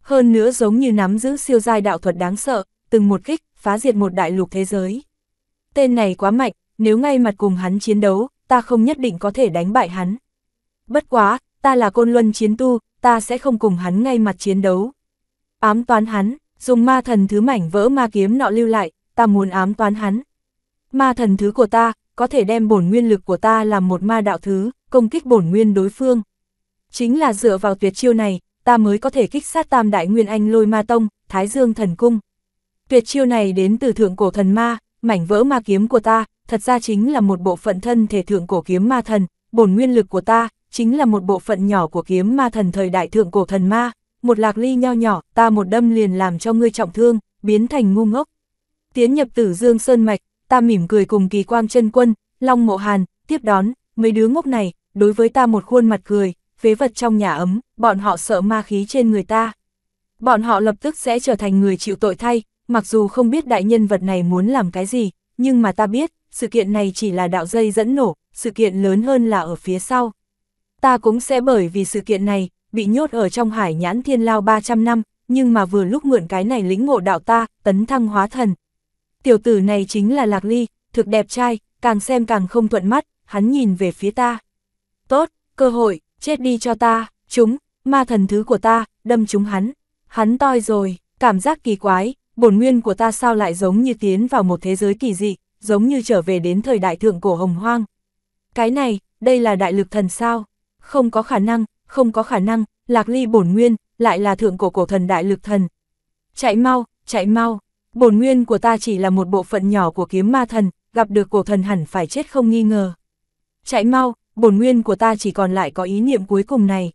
Hơn nữa giống như nắm giữ siêu giai đạo thuật đáng sợ, từng một kích, phá diệt một đại lục thế giới. Tên này quá mạnh, nếu ngay mặt cùng hắn chiến đấu, ta không nhất định có thể đánh bại hắn. Bất quá, ta là côn luân chiến tu, ta sẽ không cùng hắn ngay mặt chiến đấu. Ám toán hắn, dùng ma thần thứ mảnh vỡ ma kiếm nọ lưu lại, ta muốn ám toán hắn. Ma thần thứ của ta, có thể đem bổn nguyên lực của ta làm một ma đạo thứ, công kích bổn nguyên đối phương. Chính là dựa vào tuyệt chiêu này, ta mới có thể kích sát tam đại nguyên anh lôi ma tông, thái dương thần cung. Tuyệt chiêu này đến từ thượng cổ thần ma, mảnh vỡ ma kiếm của ta, thật ra chính là một bộ phận thân thể thượng cổ kiếm ma thần, bổn nguyên lực của ta, chính là một bộ phận nhỏ của kiếm ma thần thời đại thượng cổ thần ma, một lạc ly nho nhỏ, ta một đâm liền làm cho ngươi trọng thương, biến thành ngu ngốc. Tiến nhập tử dương sơn mạch, ta mỉm cười cùng kỳ quang chân quân, long mộ hàn, tiếp đón, mấy đứa ngốc này, đối với ta một khuôn mặt cười, phế vật trong nhà ấm, bọn họ sợ ma khí trên người ta. Bọn họ lập tức sẽ trở thành người chịu tội thay, mặc dù không biết đại nhân vật này muốn làm cái gì, nhưng mà ta biết, sự kiện này chỉ là đạo dây dẫn nổ, sự kiện lớn hơn là ở phía sau. Ta cũng sẽ bởi vì sự kiện này, bị nhốt ở trong hải nhãn thiên lao 300 năm, nhưng mà vừa lúc mượn cái này lĩnh ngộ đạo ta, tấn thăng hóa thần, tiểu tử này chính là Lạc Ly, thực đẹp trai, càng xem càng không thuận mắt, hắn nhìn về phía ta. Tốt, cơ hội, chết đi cho ta, chúng, ma thần thứ của ta, đâm chúng hắn. Hắn toi rồi, cảm giác kỳ quái, bổn nguyên của ta sao lại giống như tiến vào một thế giới kỳ dị, giống như trở về đến thời đại thượng cổ hồng hoang. Cái này, đây là đại lực thần sao? Không có khả năng, không có khả năng, lạc ly bổn nguyên, lại là thượng cổ cổ thần đại lực thần. Chạy mau, chạy mau, bổn nguyên của ta chỉ là một bộ phận nhỏ của kiếm ma thần, gặp được cổ thần hẳn phải chết không nghi ngờ. Chạy mau, bổn nguyên của ta chỉ còn lại có ý niệm cuối cùng này.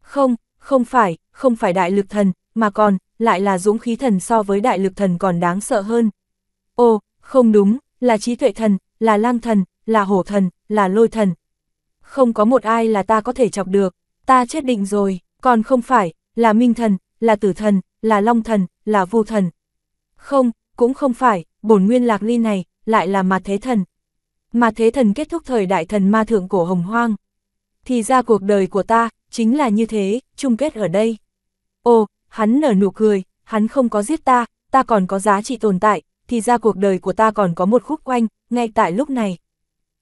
Không, không phải, không phải đại lực thần, mà còn, lại là dũng khí thần so với đại lực thần còn đáng sợ hơn. Ồ, không đúng, là trí tuệ thần, là lang thần, là hổ thần, là lôi thần. Không có một ai là ta có thể chọc được, ta chết định rồi, còn không phải, là minh thần, là tử thần, là long thần, là vu thần. Không, cũng không phải, bổn nguyên lạc ly này, lại là mà thế thần. Mà thế thần kết thúc thời đại thần ma thượng cổ hồng hoang. Thì ra cuộc đời của ta, chính là như thế, chung kết ở đây. Ồ, hắn nở nụ cười, hắn không có giết ta, ta còn có giá trị tồn tại, thì ra cuộc đời của ta còn có một khúc quanh, ngay tại lúc này.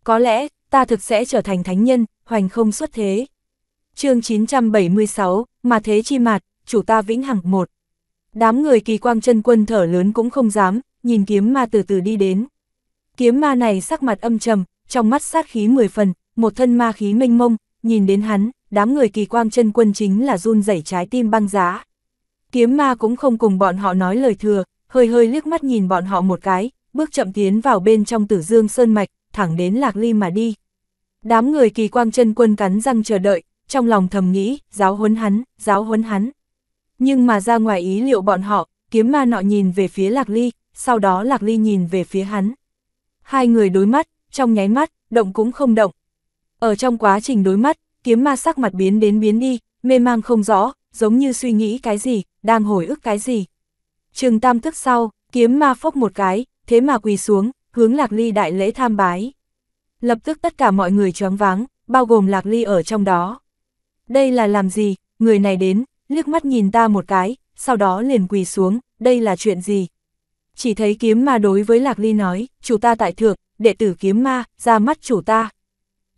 Có lẽ, ta thực sẽ trở thành thánh nhân, hoành không xuất thế. chương 976, mà thế chi mạt, chủ ta vĩnh hằng một. Đám người kỳ quang chân quân thở lớn cũng không dám, nhìn kiếm ma từ từ đi đến. Kiếm ma này sắc mặt âm trầm, trong mắt sát khí mười phần, một thân ma khí mênh mông, nhìn đến hắn, đám người kỳ quang chân quân chính là run rẩy trái tim băng giá. Kiếm ma cũng không cùng bọn họ nói lời thừa, hơi hơi liếc mắt nhìn bọn họ một cái, bước chậm tiến vào bên trong tử dương sơn mạch, thẳng đến lạc ly mà đi. Đám người kỳ quang chân quân cắn răng chờ đợi, trong lòng thầm nghĩ, giáo huấn hắn, giáo huấn hắn. Nhưng mà ra ngoài ý liệu bọn họ, kiếm ma nọ nhìn về phía Lạc Ly, sau đó Lạc Ly nhìn về phía hắn. Hai người đối mắt, trong nháy mắt, động cũng không động. Ở trong quá trình đối mắt, kiếm ma sắc mặt biến đến biến đi, mê mang không rõ, giống như suy nghĩ cái gì, đang hồi ức cái gì. trường tam thức sau, kiếm ma phốc một cái, thế mà quỳ xuống, hướng Lạc Ly đại lễ tham bái. Lập tức tất cả mọi người choáng váng, bao gồm Lạc Ly ở trong đó. Đây là làm gì, người này đến, liếc mắt nhìn ta một cái, sau đó liền quỳ xuống, đây là chuyện gì? Chỉ thấy kiếm ma đối với Lạc Ly nói, chủ ta tại thượng, đệ tử kiếm ma, ra mắt chủ ta.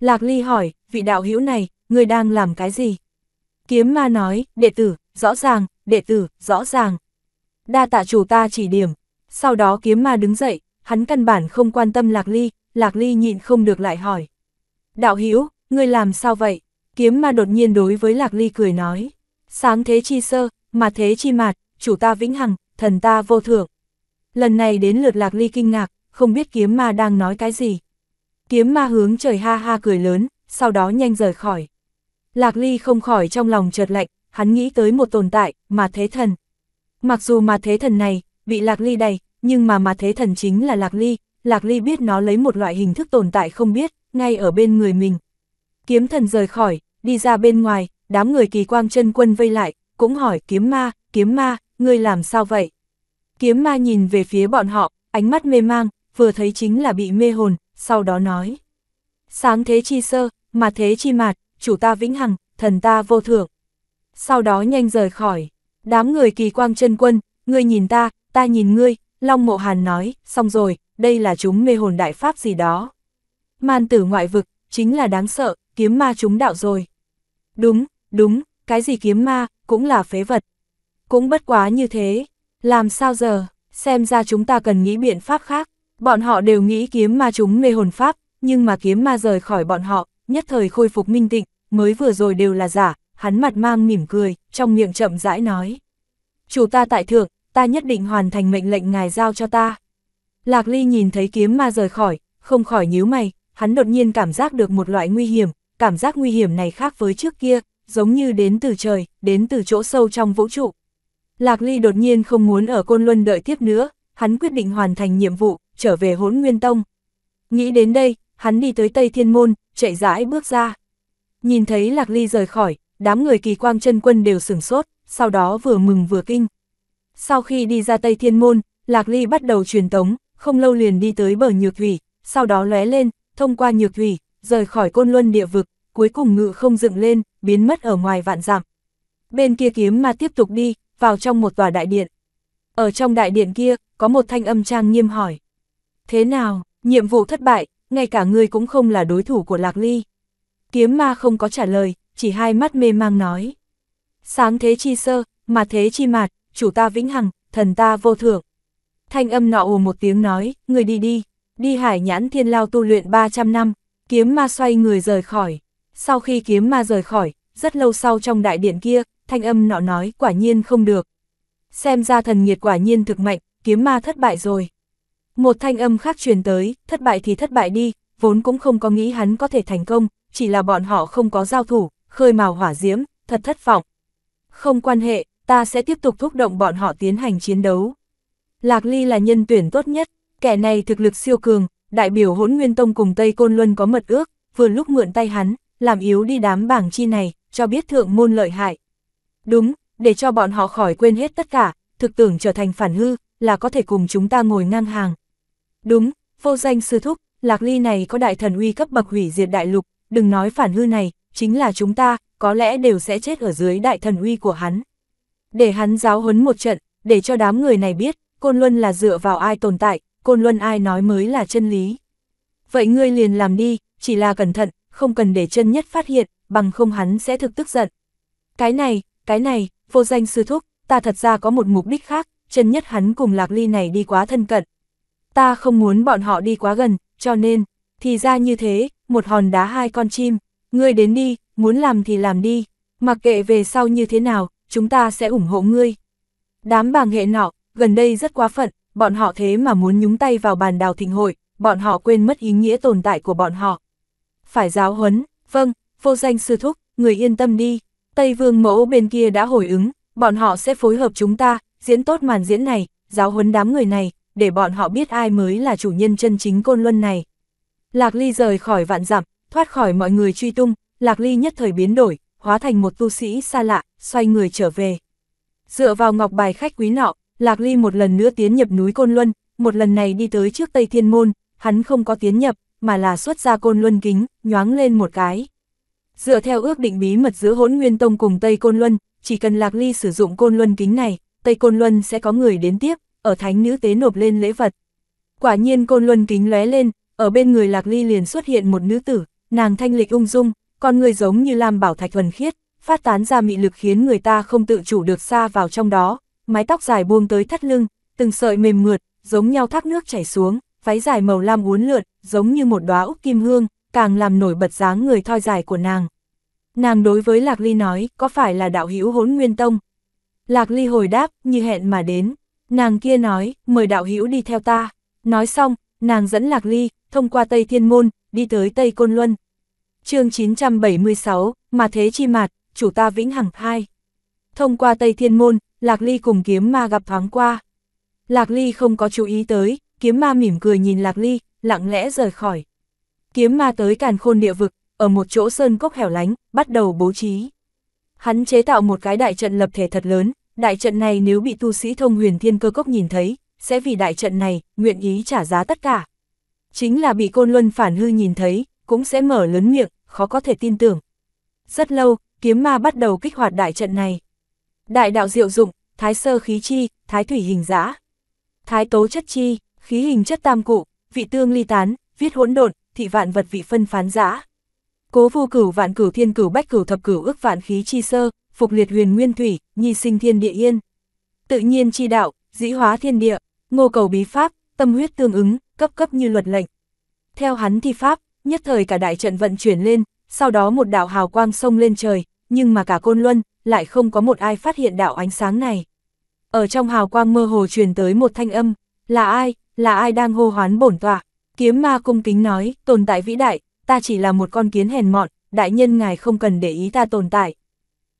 Lạc Ly hỏi, vị đạo hữu này, người đang làm cái gì? Kiếm ma nói, đệ tử, rõ ràng, đệ tử, rõ ràng. Đa tạ chủ ta chỉ điểm. Sau đó kiếm ma đứng dậy, hắn căn bản không quan tâm Lạc Ly, Lạc Ly nhịn không được lại hỏi. Đạo hữu người làm sao vậy? Kiếm ma đột nhiên đối với Lạc Ly cười nói. Sáng thế chi sơ, mà thế chi mạt, chủ ta vĩnh hằng, thần ta vô thượng. Lần này đến lượt lạc ly kinh ngạc, không biết kiếm ma đang nói cái gì. Kiếm ma hướng trời ha ha cười lớn, sau đó nhanh rời khỏi. Lạc ly không khỏi trong lòng chợt lạnh, hắn nghĩ tới một tồn tại, mà thế thần. Mặc dù mà thế thần này, bị lạc ly đầy, nhưng mà mà thế thần chính là lạc ly, lạc ly biết nó lấy một loại hình thức tồn tại không biết, ngay ở bên người mình. Kiếm thần rời khỏi, đi ra bên ngoài, đám người kỳ quang chân quân vây lại, cũng hỏi kiếm ma, kiếm ma, ngươi làm sao vậy? Kiếm ma nhìn về phía bọn họ, ánh mắt mê mang, vừa thấy chính là bị mê hồn, sau đó nói. Sáng thế chi sơ, mà thế chi mạt, chủ ta vĩnh hằng, thần ta vô thượng. Sau đó nhanh rời khỏi, đám người kỳ quang chân quân, ngươi nhìn ta, ta nhìn ngươi, Long Mộ Hàn nói, xong rồi, đây là chúng mê hồn đại pháp gì đó. Man tử ngoại vực, chính là đáng sợ, kiếm ma chúng đạo rồi. Đúng, Đúng, cái gì kiếm ma, cũng là phế vật. Cũng bất quá như thế. Làm sao giờ, xem ra chúng ta cần nghĩ biện pháp khác. Bọn họ đều nghĩ kiếm ma chúng mê hồn pháp, nhưng mà kiếm ma rời khỏi bọn họ, nhất thời khôi phục minh tịnh, mới vừa rồi đều là giả, hắn mặt mang mỉm cười, trong miệng chậm rãi nói. Chủ ta tại thượng, ta nhất định hoàn thành mệnh lệnh ngài giao cho ta. Lạc Ly nhìn thấy kiếm ma rời khỏi, không khỏi nhíu mày, hắn đột nhiên cảm giác được một loại nguy hiểm, cảm giác nguy hiểm này khác với trước kia, giống như đến từ trời, đến từ chỗ sâu trong vũ trụ. Lạc Ly đột nhiên không muốn ở Côn Luân đợi tiếp nữa, hắn quyết định hoàn thành nhiệm vụ, trở về hốn Nguyên Tông. Nghĩ đến đây, hắn đi tới Tây Thiên Môn, chạy rãi bước ra. Nhìn thấy Lạc Ly rời khỏi, đám người kỳ quang chân quân đều sửng sốt, sau đó vừa mừng vừa kinh. Sau khi đi ra Tây Thiên Môn, Lạc Ly bắt đầu truyền tống, không lâu liền đi tới bờ Nhược Thủy, sau đó lóe lên, thông qua Nhược Thủy, rời khỏi Côn Luân địa vực, cuối cùng ngự không dựng lên, biến mất ở ngoài vạn giảm. Bên kia kiếm ma tiếp tục đi, vào trong một tòa đại điện. Ở trong đại điện kia, có một thanh âm trang nghiêm hỏi. Thế nào, nhiệm vụ thất bại, ngay cả ngươi cũng không là đối thủ của Lạc Ly. Kiếm ma không có trả lời, chỉ hai mắt mê mang nói. Sáng thế chi sơ, mà thế chi mạt, chủ ta vĩnh hằng, thần ta vô thượng. Thanh âm nọ ồ một tiếng nói, người đi đi, đi hải nhãn thiên lao tu luyện 300 năm, kiếm ma xoay người rời khỏi. Sau khi kiếm ma rời khỏi, rất lâu sau trong đại điện kia, thanh âm nọ nói quả nhiên không được. Xem ra thần nhiệt quả nhiên thực mạnh, kiếm ma thất bại rồi. Một thanh âm khác truyền tới, thất bại thì thất bại đi, vốn cũng không có nghĩ hắn có thể thành công, chỉ là bọn họ không có giao thủ, khơi màu hỏa diễm, thật thất vọng. Không quan hệ, ta sẽ tiếp tục thúc động bọn họ tiến hành chiến đấu. Lạc Ly là nhân tuyển tốt nhất, kẻ này thực lực siêu cường, đại biểu hỗn nguyên tông cùng Tây Côn Luân có mật ước, vừa lúc mượn tay hắn, làm yếu đi đám bảng chi này, cho biết thượng môn lợi hại. Đúng, để cho bọn họ khỏi quên hết tất cả, thực tưởng trở thành phản hư, là có thể cùng chúng ta ngồi ngang hàng. Đúng, vô danh sư thúc, lạc ly này có đại thần uy cấp bậc hủy diệt đại lục, đừng nói phản hư này, chính là chúng ta, có lẽ đều sẽ chết ở dưới đại thần uy của hắn. Để hắn giáo huấn một trận, để cho đám người này biết, Côn Luân là dựa vào ai tồn tại, Côn Luân ai nói mới là chân lý. Vậy ngươi liền làm đi, chỉ là cẩn thận, không cần để chân nhất phát hiện, bằng không hắn sẽ thực tức giận. Cái này, cái này, vô danh sư thúc, ta thật ra có một mục đích khác, chân nhất hắn cùng lạc ly này đi quá thân cận. Ta không muốn bọn họ đi quá gần, cho nên, thì ra như thế, một hòn đá hai con chim, ngươi đến đi, muốn làm thì làm đi, mặc kệ về sau như thế nào, chúng ta sẽ ủng hộ ngươi. Đám bà nghệ nọ, gần đây rất quá phận, bọn họ thế mà muốn nhúng tay vào bàn đào thịnh hội, bọn họ quên mất ý nghĩa tồn tại của bọn họ phải giáo huấn, vâng, vô danh sư thúc, người yên tâm đi, Tây Vương mẫu bên kia đã hồi ứng, bọn họ sẽ phối hợp chúng ta, diễn tốt màn diễn này, giáo huấn đám người này, để bọn họ biết ai mới là chủ nhân chân chính côn luân này. Lạc Ly rời khỏi vạn dặm, thoát khỏi mọi người truy tung, Lạc Ly nhất thời biến đổi, hóa thành một tu sĩ xa lạ, xoay người trở về. Dựa vào ngọc bài khách quý nọ, Lạc Ly một lần nữa tiến nhập núi Côn Luân, một lần này đi tới trước Tây Thiên Môn, hắn không có tiến nhập, mà là xuất ra côn luân kính, nhoáng lên một cái. Dựa theo ước định bí mật giữa hỗn nguyên tông cùng Tây Côn Luân, chỉ cần Lạc Ly sử dụng côn luân kính này, Tây Côn Luân sẽ có người đến tiếp, ở thánh nữ tế nộp lên lễ vật. Quả nhiên côn luân kính lóe lên, ở bên người Lạc Ly liền xuất hiện một nữ tử, nàng thanh lịch ung dung, con người giống như lam bảo thạch thuần khiết, phát tán ra mị lực khiến người ta không tự chủ được xa vào trong đó, mái tóc dài buông tới thắt lưng, từng sợi mềm mượt, giống nhau thác nước chảy xuống váy dài màu lam uốn lượn, giống như một đóa úc kim hương, càng làm nổi bật dáng người thoi dài của nàng. Nàng đối với Lạc Ly nói, có phải là đạo hữu hỗn nguyên tông? Lạc Ly hồi đáp, như hẹn mà đến. Nàng kia nói, mời đạo hữu đi theo ta. Nói xong, nàng dẫn Lạc Ly, thông qua Tây Thiên Môn, đi tới Tây Côn Luân. chương 976, mà thế chi mạt, chủ ta vĩnh hằng hai. Thông qua Tây Thiên Môn, Lạc Ly cùng kiếm ma gặp thoáng qua. Lạc Ly không có chú ý tới, kiếm ma mỉm cười nhìn Lạc Ly, lặng lẽ rời khỏi. Kiếm ma tới càn khôn địa vực, ở một chỗ sơn cốc hẻo lánh, bắt đầu bố trí. Hắn chế tạo một cái đại trận lập thể thật lớn, đại trận này nếu bị tu sĩ thông huyền thiên cơ cốc nhìn thấy, sẽ vì đại trận này, nguyện ý trả giá tất cả. Chính là bị côn luân phản hư nhìn thấy, cũng sẽ mở lớn miệng, khó có thể tin tưởng. Rất lâu, kiếm ma bắt đầu kích hoạt đại trận này. Đại đạo diệu dụng, thái sơ khí chi, thái thủy hình giã, thái tố chất chi, khí hình chất tam cụ, vị tương ly tán, viết hỗn độn, thị vạn vật vị phân phán giã. Cố vô cửu vạn cửu thiên cửu bách cửu thập cửu ước vạn khí chi sơ, phục liệt huyền nguyên thủy, nhi sinh thiên địa yên. Tự nhiên chi đạo, dĩ hóa thiên địa, ngô cầu bí pháp, tâm huyết tương ứng, cấp cấp như luật lệnh. Theo hắn thi pháp, nhất thời cả đại trận vận chuyển lên, sau đó một đạo hào quang sông lên trời, nhưng mà cả côn luân, lại không có một ai phát hiện đạo ánh sáng này. Ở trong hào quang mơ hồ truyền tới một thanh âm, là ai, là ai đang hô hoán bổn tọa? Kiếm ma cung kính nói, tồn tại vĩ đại, ta chỉ là một con kiến hèn mọn, đại nhân ngài không cần để ý ta tồn tại.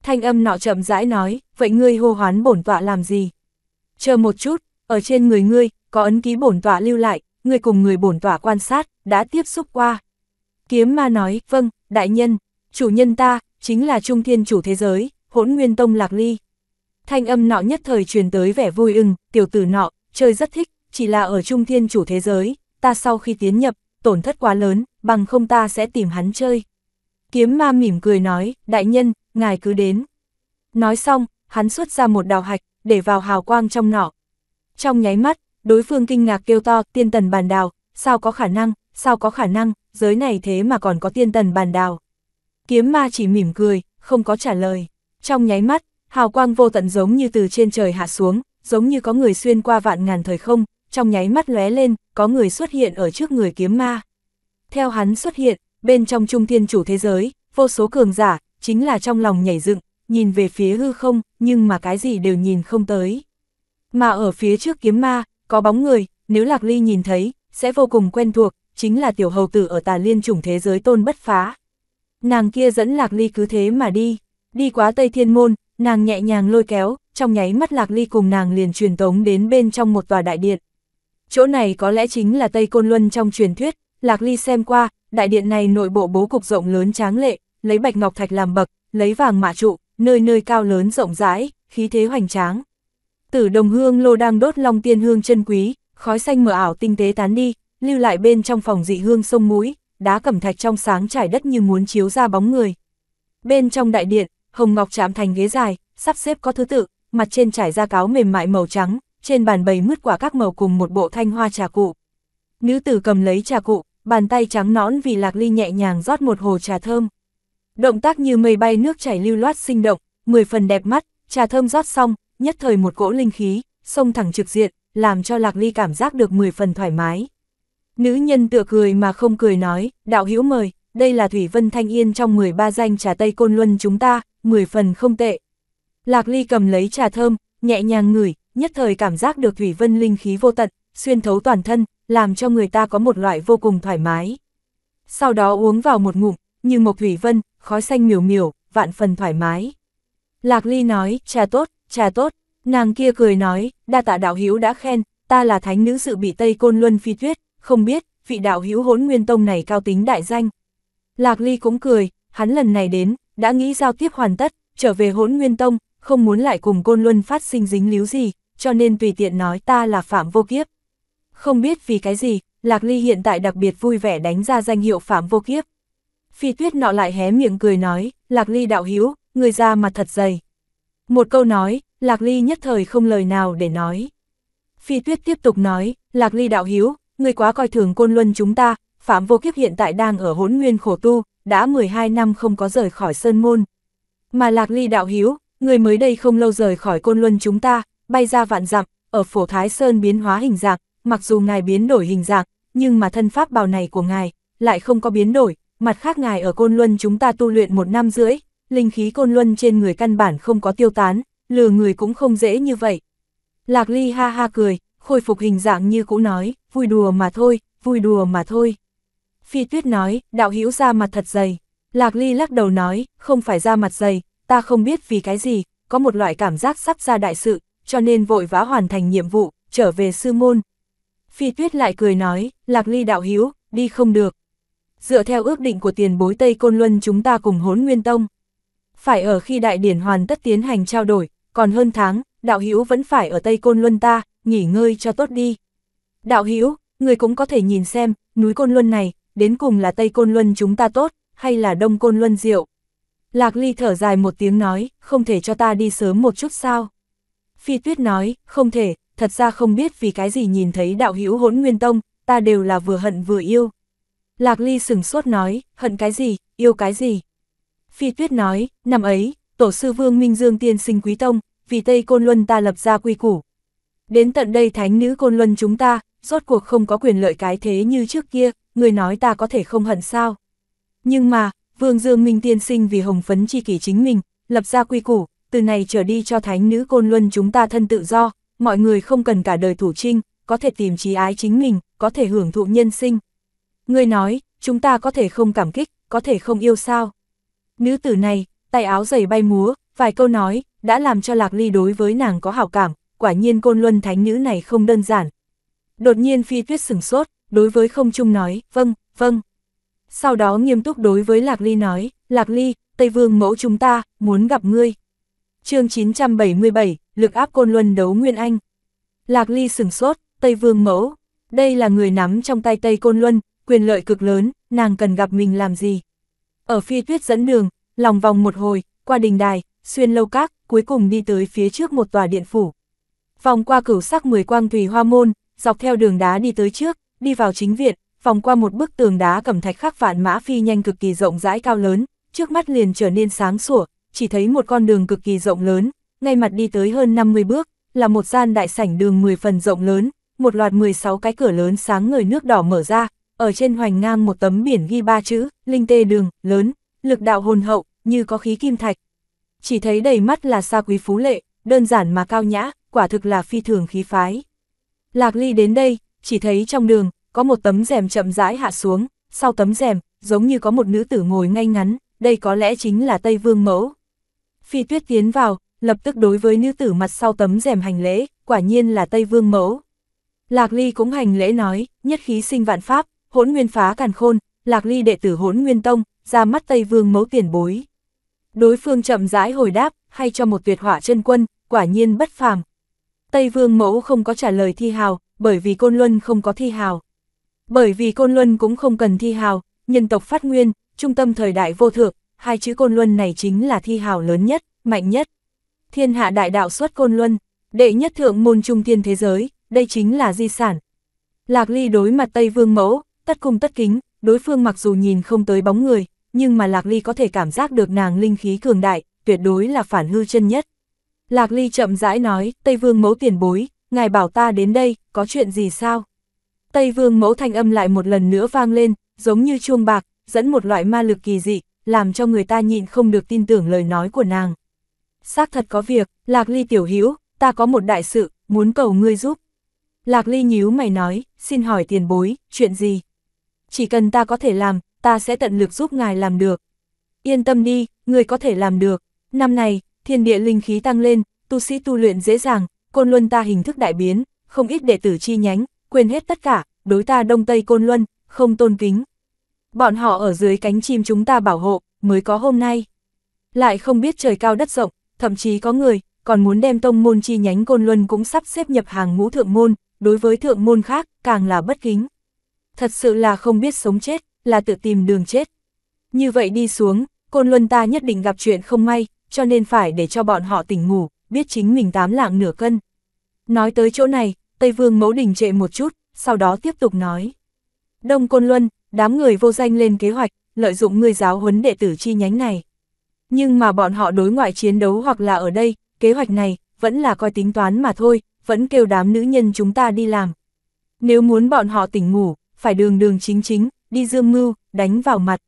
Thanh âm nọ chậm rãi nói, vậy ngươi hô hoán bổn tọa làm gì? Chờ một chút, ở trên người ngươi, có ấn ký bổn tọa lưu lại, ngươi cùng người bổn tọa quan sát, đã tiếp xúc qua. Kiếm ma nói, vâng, đại nhân, chủ nhân ta, chính là trung thiên chủ thế giới, hỗn nguyên tông lạc ly. Thanh âm nọ nhất thời truyền tới vẻ vui ưng, tiểu tử nọ, chơi rất thích, chỉ là ở trung thiên chủ thế giới, ta sau khi tiến nhập, tổn thất quá lớn, bằng không ta sẽ tìm hắn chơi. Kiếm ma mỉm cười nói, đại nhân, ngài cứ đến. Nói xong, hắn xuất ra một đào hạch, để vào hào quang trong nọ. Trong nháy mắt, đối phương kinh ngạc kêu to, tiên tần bàn đào, sao có khả năng, sao có khả năng, giới này thế mà còn có tiên tần bàn đào. Kiếm ma chỉ mỉm cười, không có trả lời. Trong nháy mắt, hào quang vô tận giống như từ trên trời hạ xuống, giống như có người xuyên qua vạn ngàn thời không, trong nháy mắt lóe lên, có người xuất hiện ở trước người kiếm ma. Theo hắn xuất hiện, bên trong trung thiên chủ thế giới, vô số cường giả, chính là trong lòng nhảy dựng, nhìn về phía hư không, nhưng mà cái gì đều nhìn không tới. Mà ở phía trước kiếm ma, có bóng người, nếu Lạc Ly nhìn thấy, sẽ vô cùng quen thuộc, chính là tiểu hầu tử ở tà liên chủng thế giới tôn bất phá. Nàng kia dẫn Lạc Ly cứ thế mà đi, đi quá Tây Thiên Môn, nàng nhẹ nhàng lôi kéo, trong nháy mắt Lạc Ly cùng nàng liền truyền tống đến bên trong một tòa đại điện chỗ này có lẽ chính là Tây Côn Luân trong truyền thuyết, Lạc Ly xem qua, đại điện này nội bộ bố cục rộng lớn tráng lệ, lấy bạch ngọc thạch làm bậc, lấy vàng mạ trụ, nơi nơi cao lớn rộng rãi, khí thế hoành tráng. Tử đồng hương lô đang đốt long tiên hương chân quý, khói xanh mờ ảo tinh tế tán đi, lưu lại bên trong phòng dị hương sông mũi, đá cẩm thạch trong sáng trải đất như muốn chiếu ra bóng người. Bên trong đại điện, hồng ngọc chạm thành ghế dài, sắp xếp có thứ tự, mặt trên trải ra cáo mềm mại màu trắng, trên bàn bày mứt quả các màu cùng một bộ thanh hoa trà cụ. Nữ tử cầm lấy trà cụ, bàn tay trắng nõn vì lạc ly nhẹ nhàng rót một hồ trà thơm. Động tác như mây bay nước chảy lưu loát sinh động, mười phần đẹp mắt, trà thơm rót xong, nhất thời một cỗ linh khí, sông thẳng trực diện, làm cho lạc ly cảm giác được mười phần thoải mái. Nữ nhân tựa cười mà không cười nói, đạo hữu mời, đây là Thủy Vân Thanh Yên trong 13 danh trà Tây Côn Luân chúng ta, 10 phần không tệ. Lạc Ly cầm lấy trà thơm, nhẹ nhàng ngửi, nhất thời cảm giác được thủy vân linh khí vô tận, xuyên thấu toàn thân, làm cho người ta có một loại vô cùng thoải mái. Sau đó uống vào một ngụm, như một thủy vân, khói xanh miểu miểu, vạn phần thoải mái. Lạc Ly nói, trà tốt, trà tốt, nàng kia cười nói, đa tạ đạo hữu đã khen, ta là thánh nữ sự bị Tây Côn Luân phi tuyết, không biết, vị đạo hữu hốn nguyên tông này cao tính đại danh. Lạc Ly cũng cười, hắn lần này đến, đã nghĩ giao tiếp hoàn tất, trở về hốn nguyên tông, không muốn lại cùng Côn Luân phát sinh dính líu gì, cho nên tùy tiện nói ta là Phạm Vô Kiếp. Không biết vì cái gì, Lạc Ly hiện tại đặc biệt vui vẻ đánh ra danh hiệu Phạm Vô Kiếp. Phi tuyết nọ lại hé miệng cười nói, Lạc Ly đạo hiếu, người ra mặt thật dày. Một câu nói, Lạc Ly nhất thời không lời nào để nói. Phi tuyết tiếp tục nói, Lạc Ly đạo hiếu, người quá coi thường côn luân chúng ta, Phạm Vô Kiếp hiện tại đang ở hốn nguyên khổ tu, đã 12 năm không có rời khỏi Sơn Môn. Mà Lạc Ly đạo hiếu, người mới đây không lâu rời khỏi côn luân chúng ta, bay ra vạn dặm, ở phổ Thái Sơn biến hóa hình dạng, mặc dù ngài biến đổi hình dạng, nhưng mà thân pháp bào này của ngài lại không có biến đổi, mặt khác ngài ở Côn Luân chúng ta tu luyện một năm rưỡi, linh khí Côn Luân trên người căn bản không có tiêu tán, lừa người cũng không dễ như vậy. Lạc Ly ha ha cười, khôi phục hình dạng như cũ nói, vui đùa mà thôi, vui đùa mà thôi. Phi Tuyết nói, đạo hữu ra mặt thật dày. Lạc Ly lắc đầu nói, không phải ra mặt dày, ta không biết vì cái gì, có một loại cảm giác sắp ra đại sự, cho nên vội vã hoàn thành nhiệm vụ, trở về sư môn. Phi tuyết lại cười nói, Lạc Ly đạo hiếu, đi không được. Dựa theo ước định của tiền bối Tây Côn Luân chúng ta cùng hốn nguyên tông. Phải ở khi đại điển hoàn tất tiến hành trao đổi, còn hơn tháng, đạo hiếu vẫn phải ở Tây Côn Luân ta, nghỉ ngơi cho tốt đi. Đạo hiếu, người cũng có thể nhìn xem, núi Côn Luân này, đến cùng là Tây Côn Luân chúng ta tốt, hay là Đông Côn Luân diệu. Lạc Ly thở dài một tiếng nói, không thể cho ta đi sớm một chút sao. Phi tuyết nói, không thể, thật ra không biết vì cái gì nhìn thấy đạo hữu hỗn nguyên tông, ta đều là vừa hận vừa yêu. Lạc Ly sừng sốt nói, hận cái gì, yêu cái gì. Phi tuyết nói, năm ấy, tổ sư vương Minh Dương tiên sinh quý tông, vì Tây Côn Luân ta lập ra quy củ. Đến tận đây thánh nữ Côn Luân chúng ta, rốt cuộc không có quyền lợi cái thế như trước kia, người nói ta có thể không hận sao. Nhưng mà, vương Dương Minh tiên sinh vì hồng phấn chi kỷ chính mình, lập ra quy củ, từ này trở đi cho thánh nữ côn luân chúng ta thân tự do, mọi người không cần cả đời thủ trinh, có thể tìm trí ái chính mình, có thể hưởng thụ nhân sinh. Người nói, chúng ta có thể không cảm kích, có thể không yêu sao. Nữ tử này, tay áo giày bay múa, vài câu nói, đã làm cho Lạc Ly đối với nàng có hảo cảm, quả nhiên côn luân thánh nữ này không đơn giản. Đột nhiên phi tuyết sửng sốt, đối với không trung nói, vâng, vâng. Sau đó nghiêm túc đối với Lạc Ly nói, Lạc Ly, Tây Vương mẫu chúng ta, muốn gặp ngươi chương 977, lực áp côn luân đấu Nguyên Anh. Lạc Ly sừng sốt, Tây Vương mẫu. Đây là người nắm trong tay Tây Côn Luân, quyền lợi cực lớn, nàng cần gặp mình làm gì. Ở phi tuyết dẫn đường, lòng vòng một hồi, qua đình đài, xuyên lâu các, cuối cùng đi tới phía trước một tòa điện phủ. Vòng qua cửu sắc mười quang thủy hoa môn, dọc theo đường đá đi tới trước, đi vào chính viện, vòng qua một bức tường đá cẩm thạch khắc vạn mã phi nhanh cực kỳ rộng rãi cao lớn, trước mắt liền trở nên sáng sủa, chỉ thấy một con đường cực kỳ rộng lớn, ngay mặt đi tới hơn 50 bước, là một gian đại sảnh đường 10 phần rộng lớn, một loạt 16 cái cửa lớn sáng người nước đỏ mở ra, ở trên hoành ngang một tấm biển ghi ba chữ, linh tê đường, lớn, lực đạo hồn hậu, như có khí kim thạch. Chỉ thấy đầy mắt là xa quý phú lệ, đơn giản mà cao nhã, quả thực là phi thường khí phái. Lạc Ly đến đây, chỉ thấy trong đường, có một tấm rèm chậm rãi hạ xuống, sau tấm rèm, giống như có một nữ tử ngồi ngay ngắn, đây có lẽ chính là Tây Vương Mẫu. Phi tuyết tiến vào, lập tức đối với nữ tử mặt sau tấm rèm hành lễ, quả nhiên là Tây Vương mẫu. Lạc Ly cũng hành lễ nói, nhất khí sinh vạn pháp, hỗn nguyên phá càn khôn, Lạc Ly đệ tử hỗn nguyên tông, ra mắt Tây Vương mẫu tiền bối. Đối phương chậm rãi hồi đáp, hay cho một tuyệt hỏa chân quân, quả nhiên bất phàm. Tây Vương mẫu không có trả lời thi hào, bởi vì Côn Luân không có thi hào. Bởi vì Côn Luân cũng không cần thi hào, nhân tộc phát nguyên, trung tâm thời đại vô thượng, hai chữ côn luân này chính là thi hào lớn nhất, mạnh nhất. Thiên hạ đại đạo xuất côn luân, đệ nhất thượng môn trung thiên thế giới, đây chính là di sản. Lạc Ly đối mặt Tây Vương Mẫu, tất cung tất kính, đối phương mặc dù nhìn không tới bóng người, nhưng mà Lạc Ly có thể cảm giác được nàng linh khí cường đại, tuyệt đối là phản hư chân nhất. Lạc Ly chậm rãi nói, Tây Vương Mẫu tiền bối, ngài bảo ta đến đây, có chuyện gì sao? Tây Vương Mẫu thanh âm lại một lần nữa vang lên, giống như chuông bạc, dẫn một loại ma lực kỳ dị, làm cho người ta nhịn không được tin tưởng lời nói của nàng. Xác thật có việc, Lạc Ly tiểu hữu ta có một đại sự, muốn cầu ngươi giúp. Lạc Ly nhíu mày nói, xin hỏi tiền bối, chuyện gì? Chỉ cần ta có thể làm, ta sẽ tận lực giúp ngài làm được. Yên tâm đi, người có thể làm được. Năm này, thiên địa linh khí tăng lên, tu sĩ tu luyện dễ dàng, côn luân ta hình thức đại biến, không ít đệ tử chi nhánh, quên hết tất cả, đối ta đông tây côn luân, không tôn kính, bọn họ ở dưới cánh chim chúng ta bảo hộ, mới có hôm nay. Lại không biết trời cao đất rộng, thậm chí có người, còn muốn đem tông môn chi nhánh Côn Luân cũng sắp xếp nhập hàng ngũ thượng môn, đối với thượng môn khác, càng là bất kính. Thật sự là không biết sống chết, là tự tìm đường chết. Như vậy đi xuống, Côn Luân ta nhất định gặp chuyện không may, cho nên phải để cho bọn họ tỉnh ngủ, biết chính mình tám lạng nửa cân. Nói tới chỗ này, Tây Vương mẫu đình trệ một chút, sau đó tiếp tục nói. Đông Côn Luân, đám người vô danh lên kế hoạch, lợi dụng người giáo huấn đệ tử chi nhánh này. Nhưng mà bọn họ đối ngoại chiến đấu hoặc là ở đây, kế hoạch này, vẫn là coi tính toán mà thôi, vẫn kêu đám nữ nhân chúng ta đi làm. Nếu muốn bọn họ tỉnh ngủ, phải đường đường chính chính, đi dương mưu, đánh vào mặt.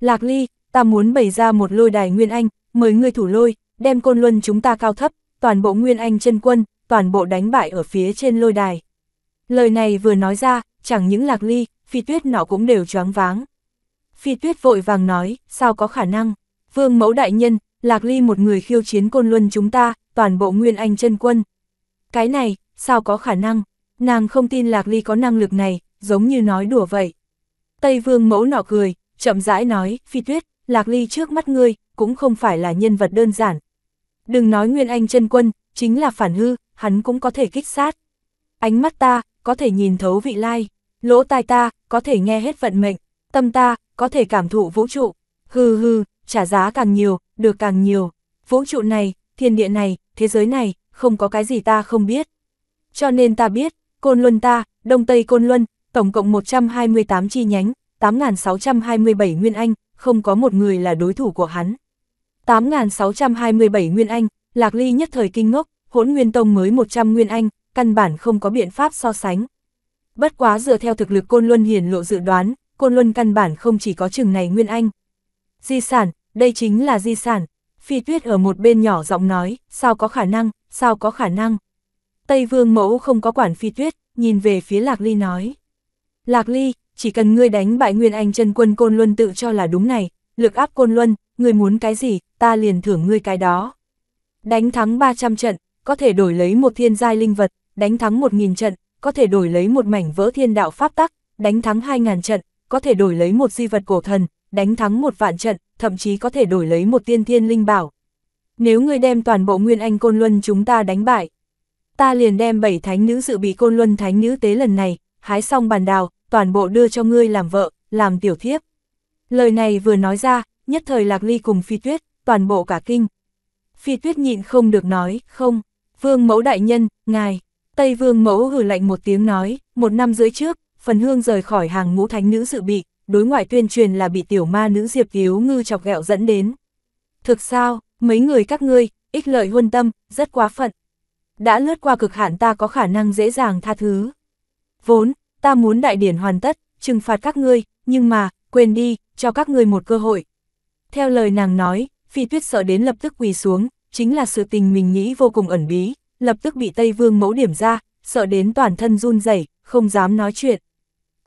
Lạc Ly, ta muốn bày ra một lôi đài Nguyên Anh, mời ngươi thủ lôi, đem côn luân chúng ta cao thấp, toàn bộ Nguyên Anh chân quân, toàn bộ đánh bại ở phía trên lôi đài. Lời này vừa nói ra, chẳng những Lạc Ly, phi tuyết nọ cũng đều choáng váng. Phi tuyết vội vàng nói, sao có khả năng, vương mẫu đại nhân, lạc ly một người khiêu chiến côn luân chúng ta, toàn bộ nguyên anh chân quân. Cái này, sao có khả năng, nàng không tin lạc ly có năng lực này, giống như nói đùa vậy. Tây vương mẫu nọ cười, chậm rãi nói, phi tuyết, lạc ly trước mắt ngươi, cũng không phải là nhân vật đơn giản. Đừng nói nguyên anh chân quân, chính là phản hư, hắn cũng có thể kích sát. Ánh mắt ta, có thể nhìn thấu vị lai. Lỗ tai ta, có thể nghe hết vận mệnh, tâm ta, có thể cảm thụ vũ trụ. Hừ hừ, trả giá càng nhiều, được càng nhiều. Vũ trụ này, thiên địa này, thế giới này, không có cái gì ta không biết. Cho nên ta biết, Côn Luân ta, Đông Tây Côn Luân, tổng cộng 128 chi nhánh, 8.627 Nguyên Anh, không có một người là đối thủ của hắn. 8.627 Nguyên Anh, Lạc Ly nhất thời kinh ngốc, hỗn Nguyên Tông mới 100 Nguyên Anh, căn bản không có biện pháp so sánh. Bất quá dựa theo thực lực Côn Luân hiển lộ dự đoán, Côn Luân căn bản không chỉ có chừng này Nguyên Anh. Di sản, đây chính là di sản. Phi tuyết ở một bên nhỏ giọng nói, sao có khả năng, sao có khả năng. Tây Vương mẫu không có quản phi tuyết, nhìn về phía Lạc Ly nói. Lạc Ly, chỉ cần ngươi đánh bại Nguyên Anh chân quân Côn Luân tự cho là đúng này, lực áp Côn Luân, ngươi muốn cái gì, ta liền thưởng ngươi cái đó. Đánh thắng 300 trận, có thể đổi lấy một thiên giai linh vật, đánh thắng 1.000 trận, có thể đổi lấy một mảnh vỡ thiên đạo pháp tắc, đánh thắng 2.000 trận, có thể đổi lấy một di vật cổ thần, đánh thắng một vạn trận, thậm chí có thể đổi lấy một tiên thiên linh bảo. Nếu ngươi đem toàn bộ Nguyên Anh Côn Luân chúng ta đánh bại, ta liền đem bảy thánh nữ dự bị Côn Luân thánh nữ tế lần này, hái xong bàn đào, toàn bộ đưa cho ngươi làm vợ, làm tiểu thiếp. Lời này vừa nói ra, nhất thời Lạc Ly cùng Phi Tuyết, toàn bộ cả kinh. Phi Tuyết nhịn không được nói, không, vương mẫu đại nhân, ngài. Tây Vương Mẫu hử lạnh một tiếng nói, một năm rưỡi trước, Phần Hương rời khỏi hàng ngũ thánh nữ dự bị, đối ngoại tuyên truyền là bị tiểu ma nữ Diệp Tiếu ngư chọc ghẹo dẫn đến. Thực sao, mấy người các ngươi, ích lợi huân tâm, rất quá phận. Đã lướt qua cực hạn ta có khả năng dễ dàng tha thứ. Vốn, ta muốn đại điển hoàn tất, trừng phạt các ngươi, nhưng mà, quên đi, cho các ngươi một cơ hội. Theo lời nàng nói, phi tuyết sợ đến lập tức quỳ xuống, chính là sự tình mình nghĩ vô cùng ẩn bí, lập tức bị Tây Vương Mẫu điểm ra, sợ đến toàn thân run rẩy, không dám nói chuyện.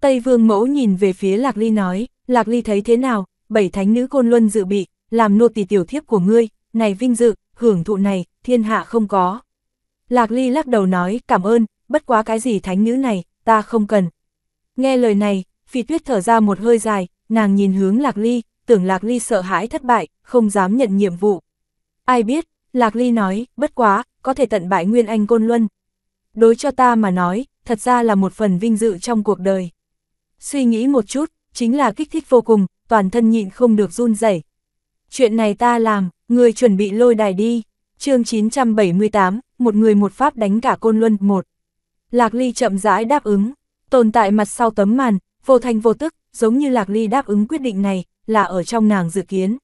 Tây Vương Mẫu nhìn về phía Lạc Ly nói, Lạc Ly thấy thế nào, bảy thánh nữ côn luân dự bị, làm nô tỳ tiểu thiếp của ngươi, này vinh dự, hưởng thụ này, thiên hạ không có. Lạc Ly lắc đầu nói, cảm ơn, bất quá cái gì thánh nữ này, ta không cần. Nghe lời này, phi tuyết thở ra một hơi dài, nàng nhìn hướng Lạc Ly, tưởng Lạc Ly sợ hãi thất bại, không dám nhận nhiệm vụ. Ai biết, Lạc Ly nói, bất quá, có thể tận bại Nguyên Anh Côn Luân. Đối cho ta mà nói, thật ra là một phần vinh dự trong cuộc đời. Suy nghĩ một chút, chính là kích thích vô cùng, toàn thân nhịn không được run rẩy. Chuyện này ta làm, người chuẩn bị lôi đài đi. chương 978, một người một pháp đánh cả Côn Luân, một. Lạc Ly chậm rãi đáp ứng, tồn tại mặt sau tấm màn, vô thành vô tức, giống như Lạc Ly đáp ứng quyết định này, là ở trong nàng dự kiến.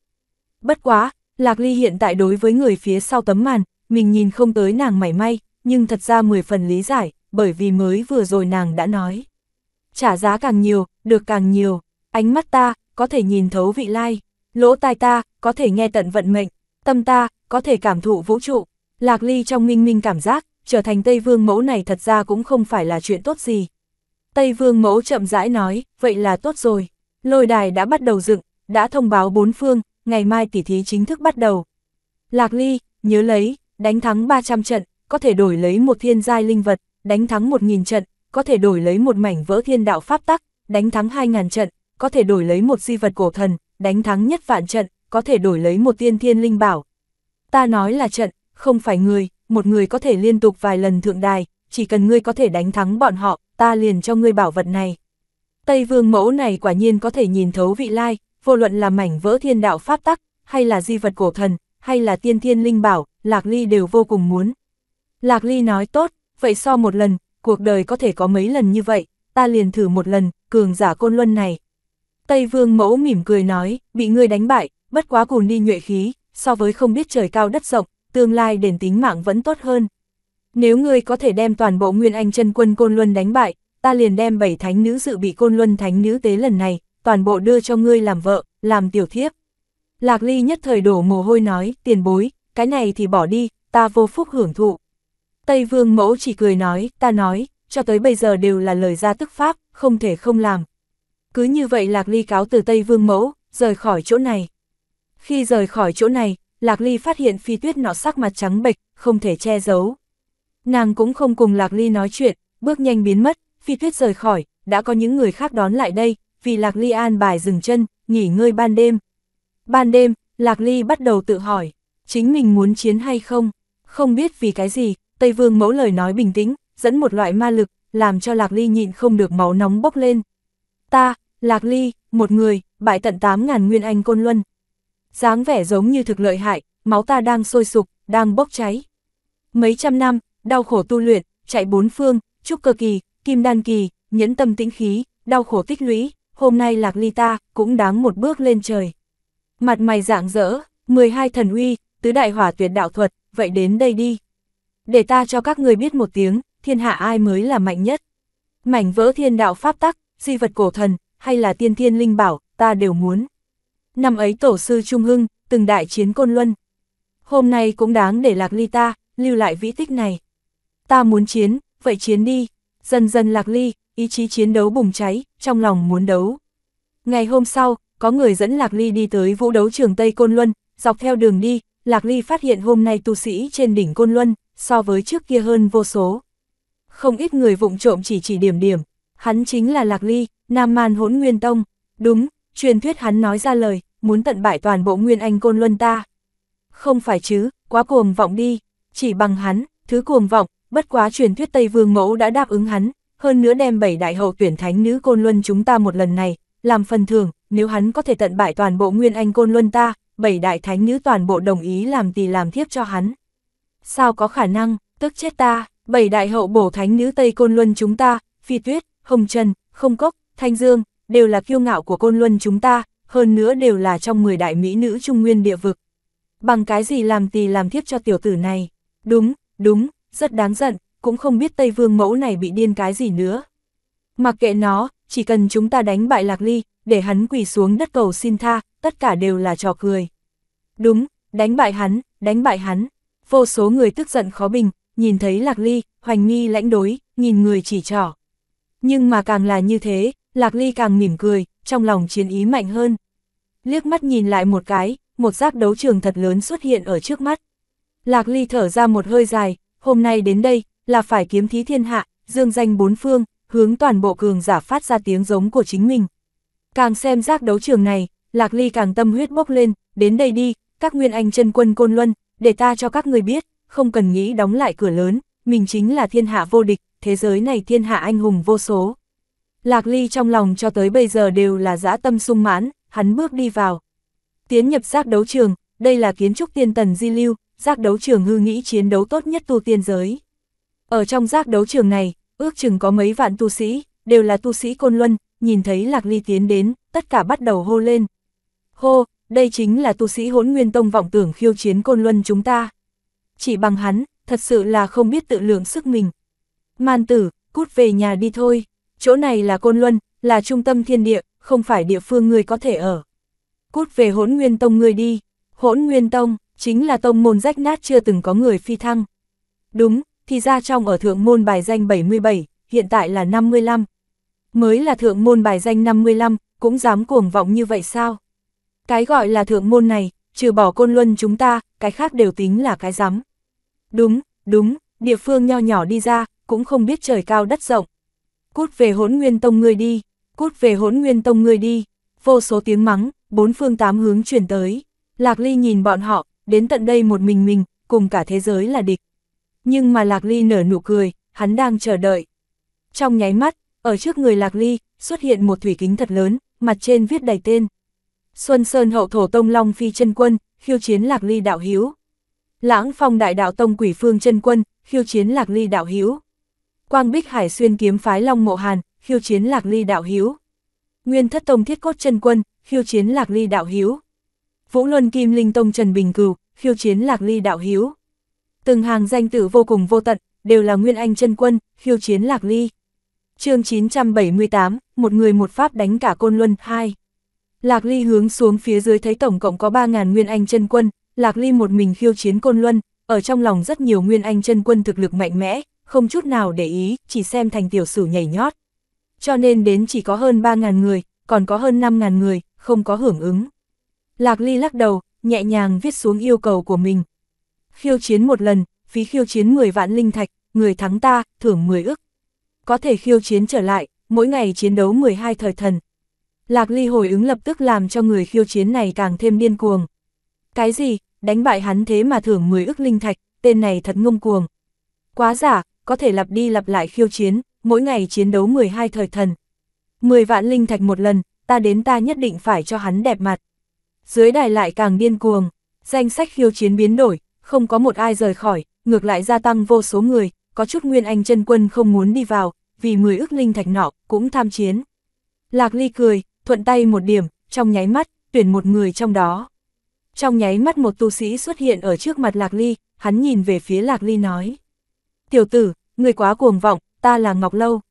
Bất quá, Lạc Ly hiện tại đối với người phía sau tấm màn, mình nhìn không tới nàng mảy may, nhưng thật ra 10 phần lý giải, bởi vì mới vừa rồi nàng đã nói. Trả giá càng nhiều, được càng nhiều, ánh mắt ta, có thể nhìn thấu vị lai, lỗ tai ta, có thể nghe tận vận mệnh, tâm ta, có thể cảm thụ vũ trụ. Lạc Ly trong minh minh cảm giác, trở thành Tây Vương Mẫu này thật ra cũng không phải là chuyện tốt gì. Tây Vương Mẫu chậm rãi nói, vậy là tốt rồi. Lôi đài đã bắt đầu dựng, đã thông báo bốn phương, ngày mai tỉ thí chính thức bắt đầu. Lạc Ly, nhớ lấy, đánh thắng 300 trận, có thể đổi lấy một thiên giai linh vật, đánh thắng 1.000 trận, có thể đổi lấy một mảnh vỡ thiên đạo pháp tắc, đánh thắng 2.000 trận, có thể đổi lấy một di vật cổ thần, đánh thắng nhất vạn trận, có thể đổi lấy một tiên thiên linh bảo. Ta nói là trận, không phải người, một người có thể liên tục vài lần thượng đài, chỉ cần ngươi có thể đánh thắng bọn họ, ta liền cho ngươi bảo vật này. Tây vương mẫu này quả nhiên có thể nhìn thấu vị lai, vô luận là mảnh vỡ thiên đạo pháp tắc, hay là di vật cổ thần, hay là tiên thiên linh bảo, Lạc Ly đều vô cùng muốn. Lạc Ly nói tốt, vậy so một lần, cuộc đời có thể có mấy lần như vậy, ta liền thử một lần, cường giả côn luân này. Tây Vương Mẫu mỉm cười nói, bị ngươi đánh bại, bất quá cùn đi nhuệ khí, so với không biết trời cao đất rộng, tương lai đền tính mạng vẫn tốt hơn. Nếu ngươi có thể đem toàn bộ Nguyên Anh chân quân côn luân đánh bại, ta liền đem bảy thánh nữ dự bị côn luân thánh nữ tế lần này, toàn bộ đưa cho ngươi làm vợ, làm tiểu thiếp. Lạc Ly nhất thời đổ mồ hôi nói, tiền bối, cái này thì bỏ đi, ta vô phúc hưởng thụ. Tây Vương Mẫu chỉ cười nói, ta nói, cho tới bây giờ đều là lời ra tức pháp, không thể không làm. Cứ như vậy Lạc Ly cáo từ Tây Vương Mẫu, rời khỏi chỗ này. Khi rời khỏi chỗ này, Lạc Ly phát hiện phi tuyết nọ sắc mặt trắng bệch, không thể che giấu. Nàng cũng không cùng Lạc Ly nói chuyện, bước nhanh biến mất, phi tuyết rời khỏi, đã có những người khác đón lại đây, vì Lạc Ly an bài dừng chân, nghỉ ngơi ban đêm. Ban đêm, Lạc Ly bắt đầu tự hỏi, chính mình muốn chiến hay không? Không biết vì cái gì, Tây Vương mẫu lời nói bình tĩnh, dẫn một loại ma lực, làm cho Lạc Ly nhịn không được máu nóng bốc lên. Ta, Lạc Ly, một người, bại tận 8.000 nguyên anh côn luân. dáng vẻ giống như thực lợi hại, máu ta đang sôi sục, đang bốc cháy. Mấy trăm năm, đau khổ tu luyện, chạy bốn phương, trúc cơ kỳ, kim đan kỳ, nhẫn tâm tĩnh khí, đau khổ tích lũy, hôm nay Lạc Ly ta cũng đáng một bước lên trời. Mặt mày dạng dỡ, 12 thần uy, tứ đại hỏa tuyệt đạo thuật, vậy đến đây đi. Để ta cho các người biết một tiếng, thiên hạ ai mới là mạnh nhất. Mảnh vỡ thiên đạo pháp tắc, di vật cổ thần, hay là tiên thiên linh bảo, ta đều muốn. Năm ấy tổ sư Trung Hưng, từng đại chiến côn luân. Hôm nay cũng đáng để lạc ly ta, lưu lại vĩ tích này. Ta muốn chiến, vậy chiến đi. Dần dần lạc ly, ý chí chiến đấu bùng cháy, trong lòng muốn đấu. Ngày hôm sau, có người dẫn lạc ly đi tới vũ đấu trường Tây Côn Luân, dọc theo đường đi, Lạc Ly phát hiện hôm nay tu sĩ trên đỉnh Côn Luân, so với trước kia hơn vô số. Không ít người vụng trộm chỉ chỉ điểm điểm, hắn chính là Lạc Ly, Nam Man hỗn nguyên tông, đúng, truyền thuyết hắn nói ra lời, muốn tận bại toàn bộ nguyên anh Côn Luân ta. Không phải chứ, quá cuồng vọng đi, chỉ bằng hắn, thứ cuồng vọng, bất quá truyền thuyết Tây Vương Mẫu đã đáp ứng hắn, hơn nữa đem bảy đại hậu tuyển thánh nữ Côn Luân chúng ta một lần này, làm phần thưởng, nếu hắn có thể tận bại toàn bộ nguyên anh Côn Luân ta, bảy đại thánh nữ toàn bộ đồng ý làm tỳ làm thiếp cho hắn. Sao có khả năng, tức chết ta, bảy đại hậu bổ thánh nữ Tây Côn Luân chúng ta, Phi Tuyết, Hồng Trần, Không Cốc, Thanh Dương, đều là kiêu ngạo của Côn Luân chúng ta, hơn nữa đều là trong 10 đại mỹ nữ trung nguyên địa vực. Bằng cái gì làm tỳ làm thiếp cho tiểu tử này? Đúng, đúng, rất đáng giận, cũng không biết Tây Vương mẫu này bị điên cái gì nữa. Mặc kệ nó, chỉ cần chúng ta đánh bại Lạc Ly, để hắn quỳ xuống đất cầu xin tha, tất cả đều là trò cười. Đúng, đánh bại hắn, đánh bại hắn. Vô số người tức giận khó bình, nhìn thấy Lạc Ly, hoành nghi lãnh đối, nhìn người chỉ trỏ. Nhưng mà càng là như thế, Lạc Ly càng mỉm cười, trong lòng chiến ý mạnh hơn. Liếc mắt nhìn lại một cái, một giác đấu trường thật lớn xuất hiện ở trước mắt. Lạc Ly thở ra một hơi dài, hôm nay đến đây, là phải kiếm thí thiên hạ, dương danh bốn phương, hướng toàn bộ cường giả phát ra tiếng giống của chính mình. Càng xem giác đấu trường này, Lạc Ly càng tâm huyết bốc lên, đến đây đi, các nguyên anh chân quân côn luân, để ta cho các người biết, không cần nghĩ đóng lại cửa lớn, mình chính là thiên hạ vô địch, thế giới này thiên hạ anh hùng vô số. Lạc Ly trong lòng cho tới bây giờ đều là dã tâm sung mãn, hắn bước đi vào. Tiến nhập giác đấu trường, đây là kiến trúc tiên tần di lưu, giác đấu trường hư nghĩ chiến đấu tốt nhất tu tiên giới. Ở trong giác đấu trường này, ước chừng có mấy vạn tu sĩ, đều là tu sĩ côn luân, nhìn thấy Lạc Ly tiến đến, tất cả bắt đầu hô lên. Hô, đây chính là tu sĩ hỗn nguyên tông vọng tưởng khiêu chiến côn luân chúng ta. Chỉ bằng hắn, thật sự là không biết tự lượng sức mình. Man tử, cút về nhà đi thôi, chỗ này là côn luân, là trung tâm thiên địa, không phải địa phương người có thể ở. Cút về hỗn nguyên tông người đi, hỗn nguyên tông, chính là tông môn rách nát chưa từng có người phi thăng. Đúng, thì ra trong ở thượng môn bài danh 77, hiện tại là 55, Mới là thượng môn bài danh 55, cũng dám cuồng vọng như vậy sao? Cái gọi là thượng môn này, trừ bỏ côn luân chúng ta, cái khác đều tính là cái rắm. Đúng, đúng, địa phương nho nhỏ đi ra, cũng không biết trời cao đất rộng. Cút về hỗn nguyên tông người đi, cút về hỗn nguyên tông người đi, vô số tiếng mắng, bốn phương tám hướng chuyển tới. Lạc Ly nhìn bọn họ, đến tận đây một mình mình, cùng cả thế giới là địch. Nhưng mà Lạc Ly nở nụ cười, hắn đang chờ đợi. Trong nháy mắt, ở trước người Lạc Ly, xuất hiện một thủy kính thật lớn, mặt trên viết đầy tên. Xuân Sơn Hậu Thổ Tông Long Phi chân Quân, khiêu chiến Lạc Ly Đạo Hiếu. Lãng Phong Đại Đạo Tông Quỷ Phương chân Quân, khiêu chiến Lạc Ly Đạo Hiếu. Quang Bích Hải Xuyên Kiếm Phái Long Mộ Hàn, khiêu chiến Lạc Ly Đạo Hiếu. Nguyên Thất Tông Thiết Cốt chân Quân, khiêu chiến Lạc Ly Đạo Hiếu. Vũ Luân Kim Linh Tông Trần Bình Cửu, khiêu chiến Lạc Ly Đạo Hiếu. Từng hàng danh tử vô cùng vô tận, đều là Nguyên Anh chân Quân, khiêu chiến Lạc Ly chương 978, một người một pháp đánh cả côn luân, 2. Lạc Ly hướng xuống phía dưới thấy tổng cộng có 3.000 nguyên anh chân quân, Lạc Ly một mình khiêu chiến côn luân, ở trong lòng rất nhiều nguyên anh chân quân thực lực mạnh mẽ, không chút nào để ý, chỉ xem thành tiểu sử nhảy nhót. Cho nên đến chỉ có hơn 3.000 người, còn có hơn 5.000 người, không có hưởng ứng. Lạc Ly lắc đầu, nhẹ nhàng viết xuống yêu cầu của mình. Khiêu chiến một lần, phí khiêu chiến 10 vạn linh thạch, người thắng ta, thưởng 10 ức có thể khiêu chiến trở lại, mỗi ngày chiến đấu 12 thời thần. Lạc Ly hồi ứng lập tức làm cho người khiêu chiến này càng thêm điên cuồng. Cái gì, đánh bại hắn thế mà thưởng 10 ức linh thạch, tên này thật ngông cuồng. Quá giả, có thể lặp đi lặp lại khiêu chiến, mỗi ngày chiến đấu 12 thời thần. 10 vạn linh thạch một lần, ta đến ta nhất định phải cho hắn đẹp mặt. Dưới đài lại càng điên cuồng, danh sách khiêu chiến biến đổi, không có một ai rời khỏi, ngược lại gia tăng vô số người, có chút Nguyên Anh chân quân không muốn đi vào, vì 10 ước linh thạch nọ, cũng tham chiến. Lạc Ly cười, thuận tay một điểm, trong nháy mắt, tuyển một người trong đó. Trong nháy mắt một tu sĩ xuất hiện ở trước mặt Lạc Ly, hắn nhìn về phía Lạc Ly nói. Tiểu tử, người quá cuồng vọng, ta là Ngọc Lâu.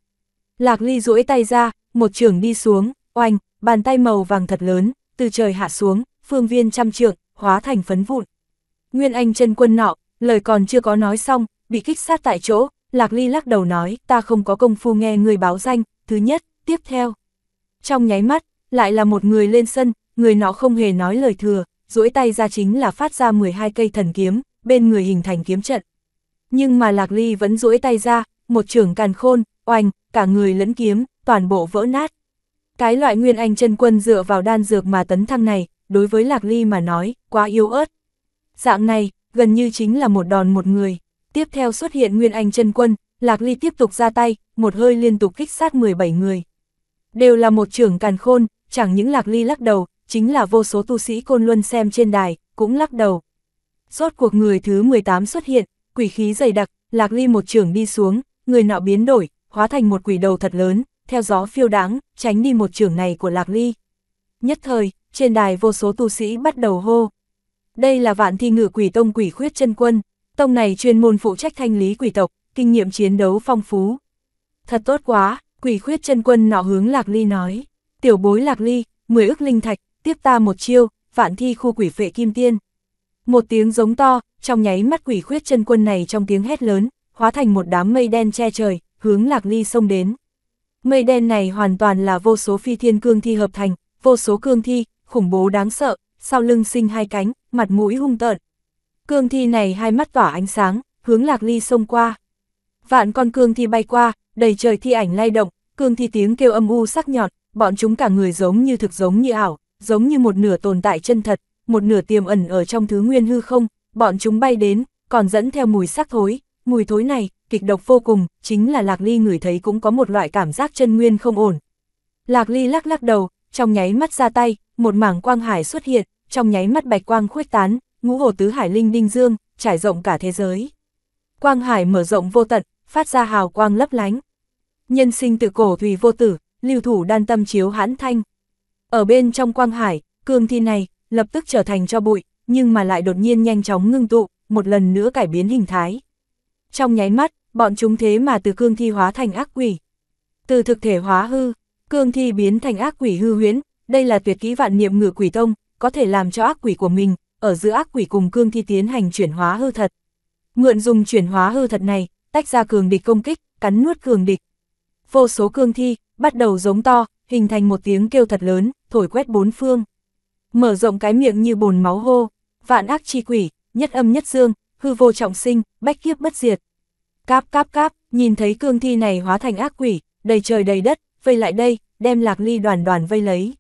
Lạc Ly duỗi tay ra, một trường đi xuống, oanh, bàn tay màu vàng thật lớn, từ trời hạ xuống, phương viên trăm trượng, hóa thành phấn vụn. Nguyên Anh chân quân nọ, lời còn chưa có nói xong, bị kích sát tại chỗ, Lạc Ly lắc đầu nói, ta không có công phu nghe người báo danh, thứ nhất, tiếp theo. Trong nháy mắt, lại là một người lên sân, người nó không hề nói lời thừa, duỗi tay ra chính là phát ra 12 cây thần kiếm, bên người hình thành kiếm trận. Nhưng mà Lạc Ly vẫn duỗi tay ra, một trưởng càn khôn, oanh, cả người lẫn kiếm, toàn bộ vỡ nát. Cái loại nguyên anh chân quân dựa vào đan dược mà tấn thăng này, đối với Lạc Ly mà nói, quá yếu ớt. Dạng này, gần như chính là một đòn một người. Tiếp theo xuất hiện Nguyên Anh chân quân, Lạc Ly tiếp tục ra tay, một hơi liên tục kích sát 17 người. Đều là một trưởng càn khôn, chẳng những Lạc Ly lắc đầu, chính là vô số tu sĩ côn luân xem trên đài, cũng lắc đầu. Rốt cuộc người thứ 18 xuất hiện, quỷ khí dày đặc, Lạc Ly một trưởng đi xuống, người nọ biến đổi, hóa thành một quỷ đầu thật lớn, theo gió phiêu đáng, tránh đi một trưởng này của Lạc Ly. Nhất thời, trên đài vô số tu sĩ bắt đầu hô. Đây là vạn thi ngự quỷ tông quỷ khuyết chân quân. Tông này chuyên môn phụ trách thanh lý quỷ tộc, kinh nghiệm chiến đấu phong phú. Thật tốt quá, quỷ khuyết chân quân nọ hướng Lạc Ly nói. Tiểu bối Lạc Ly, mười ước linh thạch, tiếp ta một chiêu, vạn thi khu quỷ phệ kim tiên. Một tiếng giống to, trong nháy mắt quỷ khuyết chân quân này trong tiếng hét lớn, hóa thành một đám mây đen che trời, hướng Lạc Ly xông đến. Mây đen này hoàn toàn là vô số phi thiên cương thi hợp thành, vô số cương thi, khủng bố đáng sợ, sau lưng sinh hai cánh, mặt mũi hung tợn, Cương thi này hai mắt tỏa ánh sáng, hướng lạc ly xông qua. Vạn con cương thi bay qua, đầy trời thi ảnh lay động, cương thi tiếng kêu âm u sắc nhọn, bọn chúng cả người giống như thực giống như ảo, giống như một nửa tồn tại chân thật, một nửa tiềm ẩn ở trong thứ nguyên hư không, bọn chúng bay đến, còn dẫn theo mùi sắc thối, mùi thối này, kịch độc vô cùng, chính là Lạc Ly người thấy cũng có một loại cảm giác chân nguyên không ổn. Lạc Ly lắc lắc đầu, trong nháy mắt ra tay, một mảng quang hải xuất hiện, trong nháy mắt bạch quang khuếch tán, ngũ hồ tứ hải linh đinh dương, trải rộng cả thế giới. Quang hải mở rộng vô tận, phát ra hào quang lấp lánh. Nhân sinh từ cổ thủy vô tử, lưu thủ đan tâm chiếu hãn thanh. Ở bên trong quang hải, cương thi này, lập tức trở thành cho bụi, nhưng mà lại đột nhiên nhanh chóng ngưng tụ, một lần nữa cải biến hình thái. Trong nháy mắt, bọn chúng thế mà từ cương thi hóa thành ác quỷ. Từ thực thể hóa hư, cương thi biến thành ác quỷ hư huyễn, đây là tuyệt kỹ vạn niệm ngự quỷ tông, có thể làm cho ác quỷ của mình ở giữa ác quỷ cùng cương thi tiến hành chuyển hóa hư thật. Mượn dùng chuyển hóa hư thật này, tách ra cường địch công kích, cắn nuốt cường địch. Vô số cương thi, bắt đầu giống to, hình thành một tiếng kêu thật lớn, thổi quét bốn phương. Mở rộng cái miệng như bồn máu hô, vạn ác chi quỷ, nhất âm nhất dương, hư vô trọng sinh, bách kiếp bất diệt. Cáp cáp cáp, nhìn thấy cương thi này hóa thành ác quỷ, đầy trời đầy đất, vây lại đây, đem lạc ly đoàn đoàn vây lấy.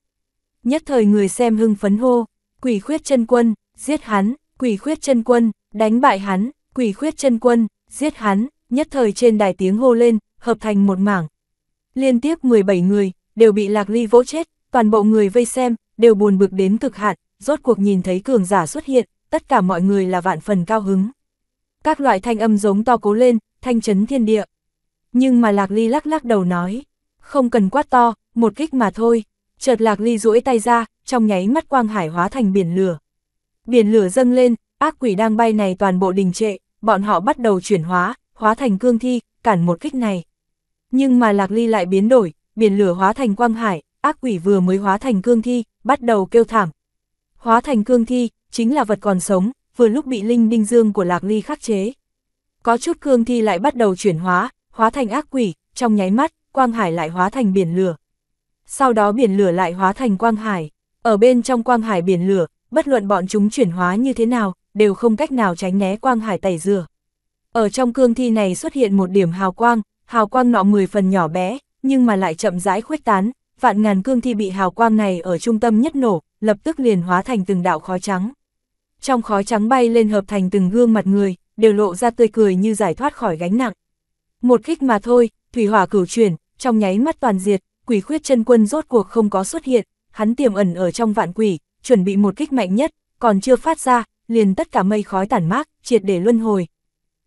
Nhất thời người xem hưng phấn hô, quỷ khuyết chân quân, giết hắn, quỷ khuyết chân quân, đánh bại hắn, quỷ khuyết chân quân, giết hắn, nhất thời trên đài tiếng hô lên, hợp thành một mảng. Liên tiếp 17 người, đều bị Lạc Ly vỗ chết, toàn bộ người vây xem, đều buồn bực đến cực hạn, rốt cuộc nhìn thấy cường giả xuất hiện, tất cả mọi người là vạn phần cao hứng. Các loại thanh âm giống to cố lên, thanh chấn thiên địa. Nhưng mà Lạc Ly lắc lắc đầu nói, không cần quát to, một kích mà thôi. Chợt Lạc Ly duỗi tay ra, trong nháy mắt quang hải hóa thành biển lửa. Biển lửa dâng lên, ác quỷ đang bay này toàn bộ đình trệ, bọn họ bắt đầu chuyển hóa, hóa thành cương thi, cản một kích này. Nhưng mà Lạc Ly lại biến đổi, biển lửa hóa thành quang hải, ác quỷ vừa mới hóa thành cương thi, bắt đầu kêu thảm. Hóa thành cương thi, chính là vật còn sống, vừa lúc bị linh đinh dương của Lạc Ly khắc chế. Có chút cương thi lại bắt đầu chuyển hóa, hóa thành ác quỷ, trong nháy mắt, quang hải lại hóa thành biển lửa. Sau đó biển lửa lại hóa thành quang hải. Ở bên trong quang hải biển lửa, bất luận bọn chúng chuyển hóa như thế nào, đều không cách nào tránh né quang hải tẩy rửa. Ở trong cương thi này xuất hiện một điểm hào quang, hào quang nọ 10 phần nhỏ bé, nhưng mà lại chậm rãi khuếch tán, vạn ngàn cương thi bị hào quang này ở trung tâm nhất nổ, lập tức liền hóa thành từng đạo khói trắng. Trong khói trắng bay lên hợp thành từng gương mặt người, đều lộ ra tươi cười như giải thoát khỏi gánh nặng. Một kích mà thôi, thủy hỏa cửu chuyển, trong nháy mắt toàn diệt, quỷ khuyết chân quân rốt cuộc không có xuất hiện, hắn tiềm ẩn ở trong vạn quỷ, chuẩn bị một kích mạnh nhất, còn chưa phát ra, liền tất cả mây khói tản mát, triệt để luân hồi.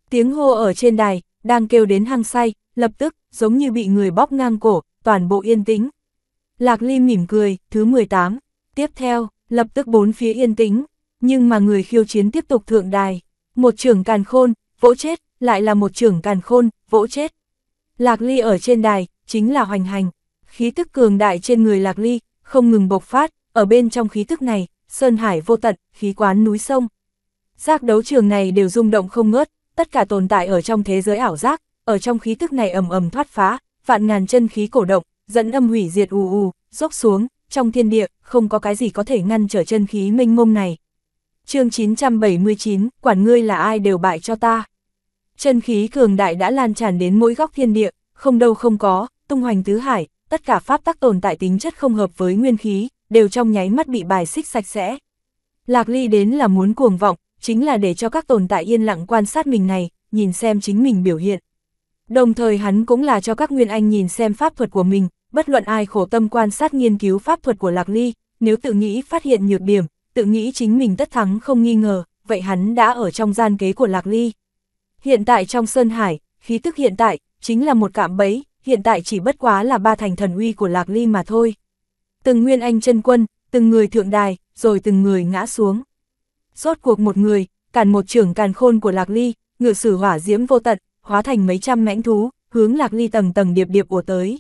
Tiếng hô ở trên đài, đang kêu đến hăng say, lập tức, giống như bị người bóp ngang cổ, toàn bộ yên tĩnh. Lạc Ly mỉm cười, thứ 18. Tiếp theo, lập tức bốn phía yên tĩnh, nhưng mà người khiêu chiến tiếp tục thượng đài. Một trưởng càn khôn, vỗ chết, lại là một trưởng càn khôn, vỗ chết. Lạc Ly ở trên đài, chính là hoành hành. Khí tức cường đại trên người Lạc Ly, không ngừng bộc phát, ở bên trong khí tức này, sơn hải vô tận, khí quán núi sông. Giác đấu trường này đều rung động không ngớt, tất cả tồn tại ở trong thế giới ảo giác, ở trong khí tức này ầm ầm thoát phá, vạn ngàn chân khí cổ động, dẫn âm hủy diệt ù ù, dốc xuống, trong thiên địa, không có cái gì có thể ngăn trở chân khí mênh mông này. chương 979, quản ngươi là ai đều bại cho ta. Chân khí cường đại đã lan tràn đến mỗi góc thiên địa, không đâu không có, tung hoành tứ hải, tất cả pháp tắc tồn tại tính chất không hợp với nguyên khí, đều trong nháy mắt bị bài xích sạch sẽ. Lạc Ly đến là muốn cuồng vọng, chính là để cho các tồn tại yên lặng quan sát mình này, nhìn xem chính mình biểu hiện. Đồng thời hắn cũng là cho các nguyên anh nhìn xem pháp thuật của mình, bất luận ai khổ tâm quan sát nghiên cứu pháp thuật của Lạc Ly, nếu tự nghĩ phát hiện nhược điểm, tự nghĩ chính mình tất thắng không nghi ngờ, vậy hắn đã ở trong gian kế của Lạc Ly. Hiện tại trong Sơn Hải, khí tức hiện tại, chính là một cạm bẫy, hiện tại chỉ bất quá là ba thành thần uy của Lạc Ly mà thôi. Từng Nguyên Anh chân quân, từng người thượng đài, rồi từng người ngã xuống. Rốt cuộc một người, càn một trưởng càn khôn của Lạc Ly, ngựa sử hỏa diễm vô tận, hóa thành mấy trăm mãnh thú, hướng Lạc Ly tầng tầng điệp điệp ùa tới.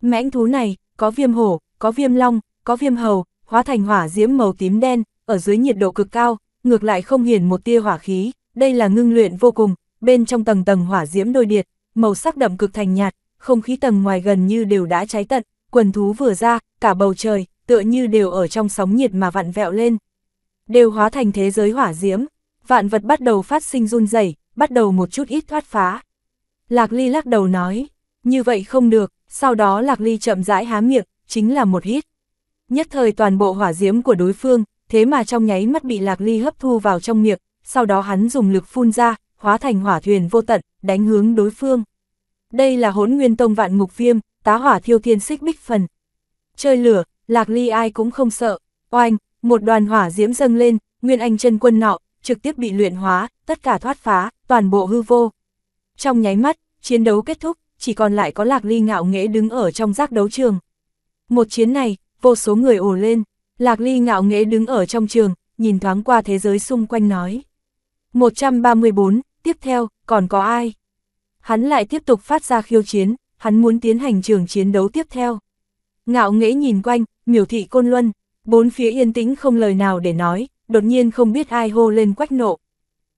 Mãnh thú này, có viêm hổ, có viêm long, có viêm hầu, hóa thành hỏa diễm màu tím đen, ở dưới nhiệt độ cực cao, ngược lại không hiển một tia hỏa khí, đây là ngưng luyện vô cùng, bên trong tầng tầng hỏa diễm đôi điệt, màu sắc đậm cực thành nhạt, không khí tầng ngoài gần như đều đã cháy tận, quần thú vừa ra, cả bầu trời, tựa như đều ở trong sóng nhiệt mà vặn vẹo lên. Đều hóa thành thế giới hỏa diễm, vạn vật bắt đầu phát sinh run rẩy, bắt đầu một chút ít thoát phá. Lạc Ly lắc đầu nói, như vậy không được, sau đó Lạc Ly chậm rãi há miệng, chính là một hít. Nhất thời toàn bộ hỏa diễm của đối phương, thế mà trong nháy mắt bị Lạc Ly hấp thu vào trong miệng, sau đó hắn dùng lực phun ra, hóa thành hỏa thuyền vô tận, đánh hướng đối phương. Đây là hỗn nguyên tông vạn ngục viêm, tá hỏa thiêu thiên xích bích phần chơi lửa, Lạc Ly ai cũng không sợ. Oanh, một đoàn hỏa diễm dâng lên, Nguyên Anh chân quân nọ, trực tiếp bị luyện hóa, tất cả thoát phá, toàn bộ hư vô. Trong nháy mắt, chiến đấu kết thúc, chỉ còn lại có Lạc Ly ngạo nghễ đứng ở trong giác đấu trường. Một chiến này, vô số người ồ lên, Lạc Ly ngạo nghễ đứng ở trong trường, nhìn thoáng qua thế giới xung quanh nói. 134, tiếp theo, còn có ai? Hắn lại tiếp tục phát ra khiêu chiến, hắn muốn tiến hành trường chiến đấu tiếp theo. Ngạo nghễ nhìn quanh, miểu thị côn luân, bốn phía yên tĩnh không lời nào để nói, đột nhiên không biết ai hô lên quách nộ.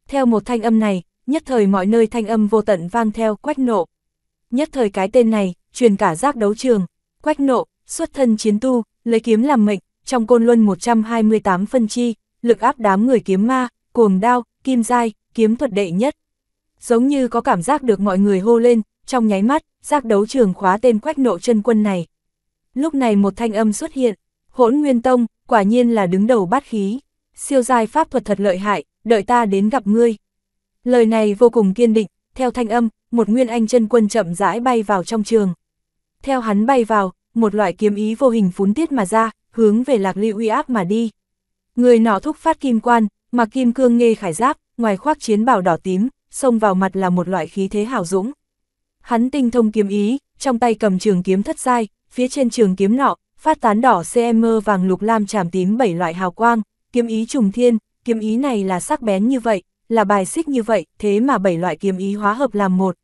Theo một thanh âm này, nhất thời mọi nơi thanh âm vô tận vang theo quách nộ. Nhất thời cái tên này, truyền cả giác đấu trường, quách nộ, xuất thân chiến tu, lấy kiếm làm mệnh, trong côn luân 128 phân chi, lực áp đám người kiếm ma, cuồng đao, kim dai, kiếm thuật đệ nhất. Giống như có cảm giác được mọi người hô lên, trong nháy mắt, giác đấu trường khóa tên quách nộ chân quân này, Lúc này một thanh âm xuất hiện, hỗn nguyên tông, quả nhiên là đứng đầu bát khí. Siêu dài pháp thuật thật lợi hại, đợi ta đến gặp ngươi. Lời này vô cùng kiên định, theo thanh âm, một nguyên anh chân quân chậm rãi bay vào trong trường. Theo hắn bay vào, một loại kiếm ý vô hình phún tiết mà ra, hướng về lạc lưu uy áp mà đi. Người nọ thúc phát kim quan, mà kim cương nghe khải giáp, ngoài khoác chiến bào đỏ tím, xông vào mặt là một loại khí thế hào dũng. Hắn tinh thông kiếm ý, trong tay cầm trường kiếm thất sai, phía trên trường kiếm nọ, phát tán đỏ CM vàng lục lam tràm tím bảy loại hào quang, kiếm ý trùng thiên, kiếm ý này là sắc bén như vậy, là bài xích như vậy, thế mà bảy loại kiếm ý hóa hợp làm một.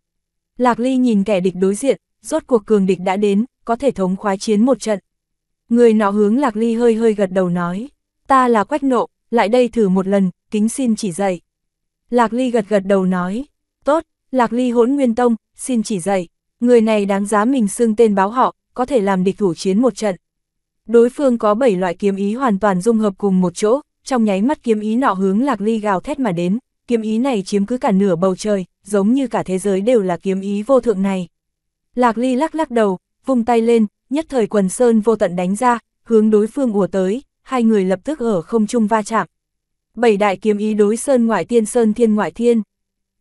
Lạc Ly nhìn kẻ địch đối diện, rốt cuộc cường địch đã đến, có thể thống khoái chiến một trận. Người nọ hướng Lạc Ly hơi hơi gật đầu nói, ta là Quách Nộ, lại đây thử một lần, kính xin chỉ dạy. Lạc Ly gật gật đầu nói, tốt, Lạc Ly hỗn nguyên tông, xin chỉ dạy, người này đáng giá mình xưng tên báo họ, có thể làm địch thủ chiến một trận. Đối phương có 7 loại kiếm ý hoàn toàn dung hợp cùng một chỗ, trong nháy mắt kiếm ý nọ hướng Lạc Ly gào thét mà đến, kiếm ý này chiếm cứ cả nửa bầu trời, giống như cả thế giới đều là kiếm ý vô thượng này. Lạc Ly lắc lắc đầu, vung tay lên, nhất thời quần sơn vô tận đánh ra, hướng đối phương ùa tới, hai người lập tức ở không trung va chạm. Bảy đại kiếm ý đối sơn ngoại tiên sơn thiên ngoại thiên.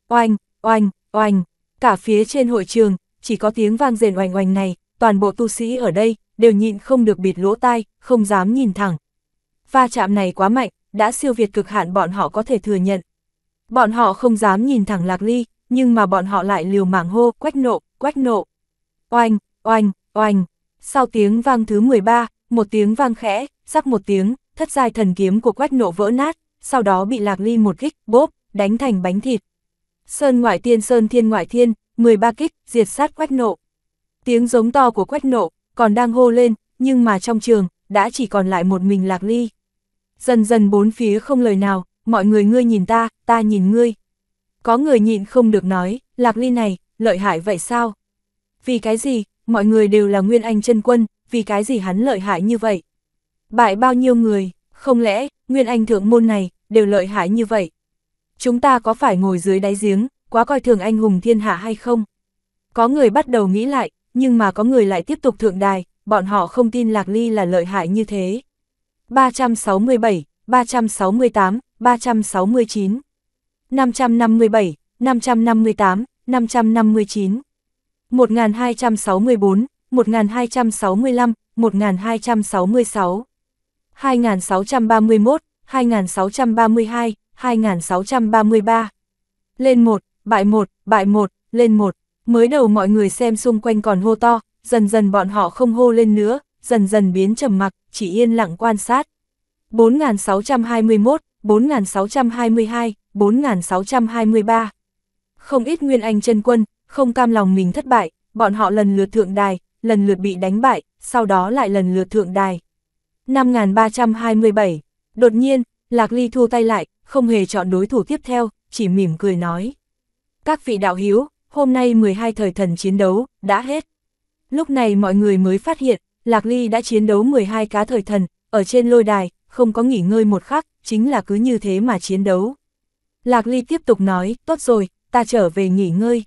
Oanh, oanh, oanh, cả phía trên hội trường, chỉ có tiếng vang rền oanh oanh này, toàn bộ tu sĩ ở đây, đều nhịn không được bịt lỗ tai, không dám nhìn thẳng. Va chạm này quá mạnh, đã siêu việt cực hạn bọn họ có thể thừa nhận. Bọn họ không dám nhìn thẳng Lạc Ly, nhưng mà bọn họ lại liều mạng hô, quách nộ, quách nộ. Oanh, oanh, oanh. Sau tiếng vang thứ 13, một tiếng vang khẽ, sắc một tiếng, thất giai thần kiếm của quách nộ vỡ nát, sau đó bị Lạc Ly một kích, bốp, đánh thành bánh thịt. Sơn ngoại tiên sơn thiên ngoại thiên, 13 kích, diệt sát quách nộ. Tiếng giống to của quách nộ, còn đang hô lên, nhưng mà trong trường, đã chỉ còn lại một mình lạc ly. Dần dần bốn phía không lời nào, mọi người ngươi nhìn ta, ta nhìn ngươi. Có người nhịn không được nói, lạc ly này, lợi hại vậy sao? Vì cái gì, mọi người đều là nguyên anh chân quân, vì cái gì hắn lợi hại như vậy? Bại bao nhiêu người, không lẽ, nguyên anh thượng môn này, đều lợi hại như vậy? Chúng ta có phải ngồi dưới đáy giếng, quá coi thường anh hùng thiên hạ hay không? Có người bắt đầu nghĩ lại, nhưng mà có người lại tiếp tục thượng đài, bọn họ không tin Lạc Ly là lợi hại như thế. 367, 368, 369, 557, 558, 559, 1264, 1265, 1266, 2631, 2632, 2633. Lên 1, bại 1, bại 1, lên 1. Mới đầu mọi người xem xung quanh còn hô to, dần dần bọn họ không hô lên nữa, dần dần biến trầm mặc, chỉ yên lặng quan sát. 4621, 4622, 4623. Không ít Nguyên Anh chân quân, không cam lòng mình thất bại, bọn họ lần lượt thượng đài, lần lượt bị đánh bại, sau đó lại lần lượt thượng đài. 5327, đột nhiên, Lạc Ly thua tay lại, không hề chọn đối thủ tiếp theo, chỉ mỉm cười nói. Các vị đạo hiếu, hôm nay 12 thời thần chiến đấu, đã hết. Lúc này mọi người mới phát hiện, Lạc Ly đã chiến đấu 12 cá thời thần, ở trên lôi đài, không có nghỉ ngơi một khắc, chính là cứ như thế mà chiến đấu. Lạc Ly tiếp tục nói, tốt rồi, ta trở về nghỉ ngơi.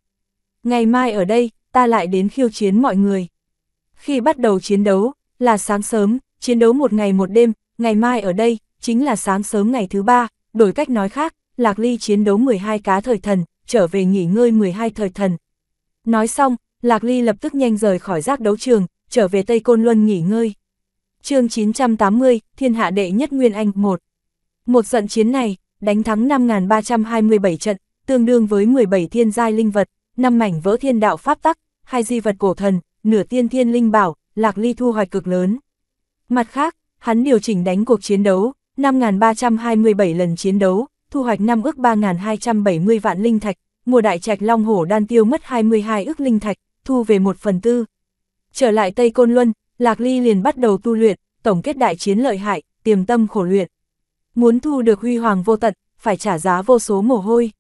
Ngày mai ở đây, ta lại đến khiêu chiến mọi người. Khi bắt đầu chiến đấu, là sáng sớm, chiến đấu một ngày một đêm, ngày mai ở đây, chính là sáng sớm ngày thứ ba, đổi cách nói khác, Lạc Ly chiến đấu 12 cá thời thần, trở về nghỉ ngơi 12 thời thần. Nói xong, Lạc Ly lập tức nhanh rời khỏi giác đấu trường, trở về Tây Côn Luân nghỉ ngơi. chương 980, Thiên Hạ Đệ Nhất Nguyên Anh 1 Một trận chiến này, đánh thắng 5.327 trận, tương đương với 17 thiên giai linh vật, 5 mảnh vỡ thiên đạo pháp tắc, hai di vật cổ thần, nửa tiên thiên linh bảo, Lạc Ly thu hoạch cực lớn. Mặt khác, hắn điều chỉnh đánh cuộc chiến đấu, 5.327 lần chiến đấu, thu hoạch năm ước 3.270 vạn linh thạch, mùa đại trạch long hổ đan tiêu mất 22 ước linh thạch, thu về một phần tư. Trở lại Tây Côn Luân, Lạc Ly liền bắt đầu tu luyện, tổng kết đại chiến lợi hại, tiềm tâm khổ luyện. Muốn thu được huy hoàng vô tận, phải trả giá vô số mồ hôi.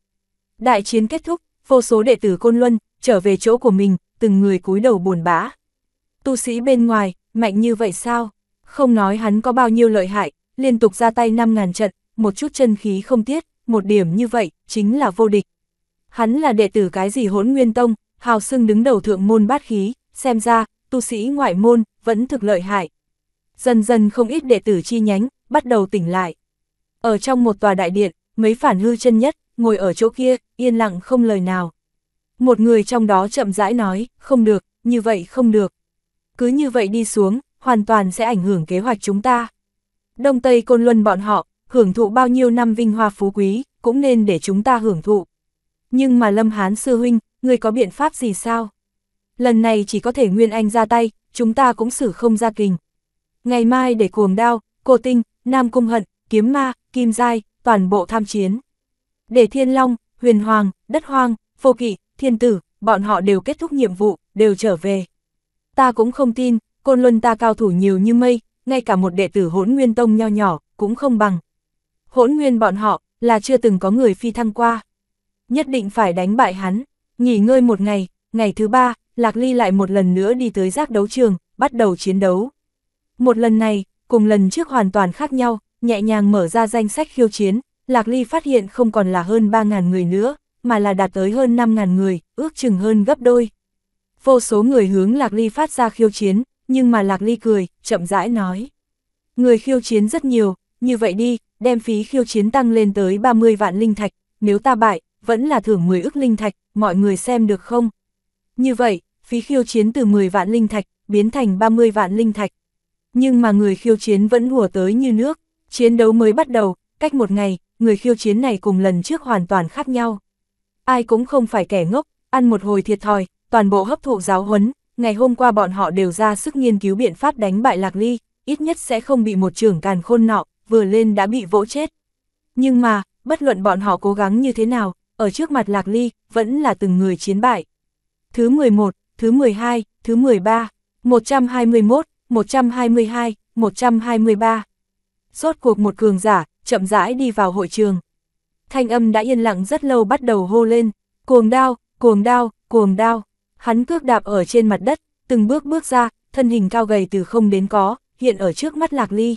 Đại chiến kết thúc, vô số đệ tử Côn Luân trở về chỗ của mình, từng người cúi đầu buồn bã. Tu sĩ bên ngoài, mạnh như vậy sao? Không nói hắn có bao nhiêu lợi hại, liên tục ra tay 5.000 trận, một chút chân khí không tiết, một điểm như vậy, chính là vô địch. Hắn là đệ tử cái gì hỗn nguyên tông, hào sưng đứng đầu thượng môn bát khí, xem ra, tu sĩ ngoại môn, vẫn thực lợi hại. Dần dần không ít đệ tử chi nhánh, bắt đầu tỉnh lại. Ở trong một tòa đại điện, mấy phản hư chân nhất, ngồi ở chỗ kia, yên lặng không lời nào. Một người trong đó chậm rãi nói, không được, như vậy không được. Cứ như vậy đi xuống, hoàn toàn sẽ ảnh hưởng kế hoạch chúng ta. Đông Tây Côn Luân bọn họ, hưởng thụ bao nhiêu năm vinh hoa phú quý, cũng nên để chúng ta hưởng thụ. Nhưng mà Lâm Hán sư huynh, người có biện pháp gì sao? Lần này chỉ có thể Nguyên Anh ra tay, chúng ta cũng xử không ra kình. Ngày mai để cuồng đao, cô tinh, nam cung hận, kiếm ma, kim giai, toàn bộ tham chiến. Để thiên long, huyền hoàng, đất hoang, vô kỵ, thiên tử, bọn họ đều kết thúc nhiệm vụ, đều trở về. Ta cũng không tin, côn luân ta cao thủ nhiều như mây, ngay cả một đệ tử hỗn nguyên tông nho nhỏ, cũng không bằng hỗn nguyên bọn họ, là chưa từng có người phi thăng qua. Nhất định phải đánh bại hắn, nghỉ ngơi một ngày, ngày thứ ba, Lạc Ly lại một lần nữa đi tới giác đấu trường, bắt đầu chiến đấu. Một lần này, cùng lần trước hoàn toàn khác nhau, nhẹ nhàng mở ra danh sách khiêu chiến, Lạc Ly phát hiện không còn là hơn 3.000 người nữa, mà là đạt tới hơn 5.000 người, ước chừng hơn gấp đôi. Vô số người hướng Lạc Ly phát ra khiêu chiến, nhưng mà Lạc Ly cười, chậm rãi nói. Người khiêu chiến rất nhiều, như vậy đi, đem phí khiêu chiến tăng lên tới 30 vạn linh thạch, nếu ta bại, vẫn là thưởng 10 ức linh thạch, mọi người xem được không? Như vậy, phí khiêu chiến từ 10 vạn linh thạch, biến thành 30 vạn linh thạch. Nhưng mà người khiêu chiến vẫn hùa tới như nước, chiến đấu mới bắt đầu, cách một ngày, người khiêu chiến này cùng lần trước hoàn toàn khác nhau. Ai cũng không phải kẻ ngốc, ăn một hồi thiệt thòi, toàn bộ hấp thụ giáo huấn, ngày hôm qua bọn họ đều ra sức nghiên cứu biện pháp đánh bại Lạc Ly, ít nhất sẽ không bị một trưởng càn khôn nọ, vừa lên đã bị vỗ chết. Nhưng mà, bất luận bọn họ cố gắng như thế nào, ở trước mặt Lạc Ly, vẫn là từng người chiến bại. Thứ 11, thứ 12, thứ 13, 121, 122, 123. Rốt cuộc một cường giả, chậm rãi đi vào hội trường. Thanh âm đã yên lặng rất lâu bắt đầu hô lên, cuồng đao, cuồng đao, cuồng đao. Hắn cước đạp ở trên mặt đất, từng bước bước ra, thân hình cao gầy từ không đến có, hiện ở trước mắt Lạc Ly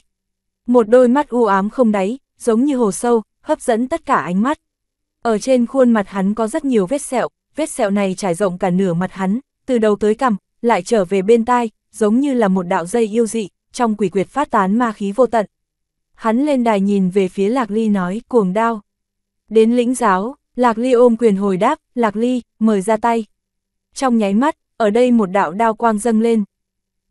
một đôi mắt u ám không đáy, giống như hồ sâu, hấp dẫn tất cả ánh mắt. Ở trên khuôn mặt hắn có rất nhiều vết sẹo, vết sẹo này trải rộng cả nửa mặt hắn, từ đầu tới cằm, lại trở về bên tai, giống như là một đạo dây yêu dị, trong quỷ quyệt phát tán ma khí vô tận. Hắn lên đài nhìn về phía Lạc Ly nói cuồng đao. Đến lĩnh giáo, Lạc Ly ôm quyền hồi đáp, Lạc Ly, mời ra tay. Trong nháy mắt, ở đây một đạo đao quang dâng lên.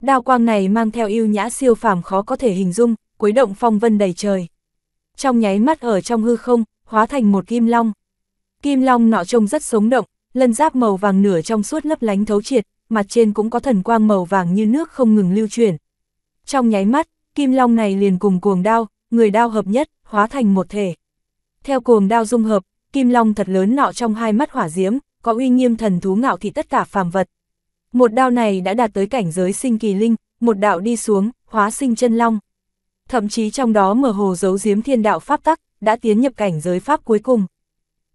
Đao quang này mang theo yêu nhã siêu phàm khó có thể hình dung, quấy động phong vân đầy trời. Trong nháy mắt ở trong hư không, hóa thành một kim long. Kim long nọ trông rất sống động, lân giáp màu vàng nửa trong suốt lấp lánh thấu triệt, mặt trên cũng có thần quang màu vàng như nước không ngừng lưu chuyển. Trong nháy mắt, kim long này liền cùng cuồng đao, người đao hợp nhất, hóa thành một thể. Theo cuồng đao dung hợp, kim long thật lớn nọ trong hai mắt hỏa diễm, có uy nghiêm thần thú ngạo thị tất cả phàm vật. Một đao này đã đạt tới cảnh giới sinh kỳ linh, một đạo đi xuống, hóa sinh chân long thậm chí trong đó mơ hồ giấu giếm thiên đạo pháp tắc, đã tiến nhập cảnh giới pháp cuối cùng.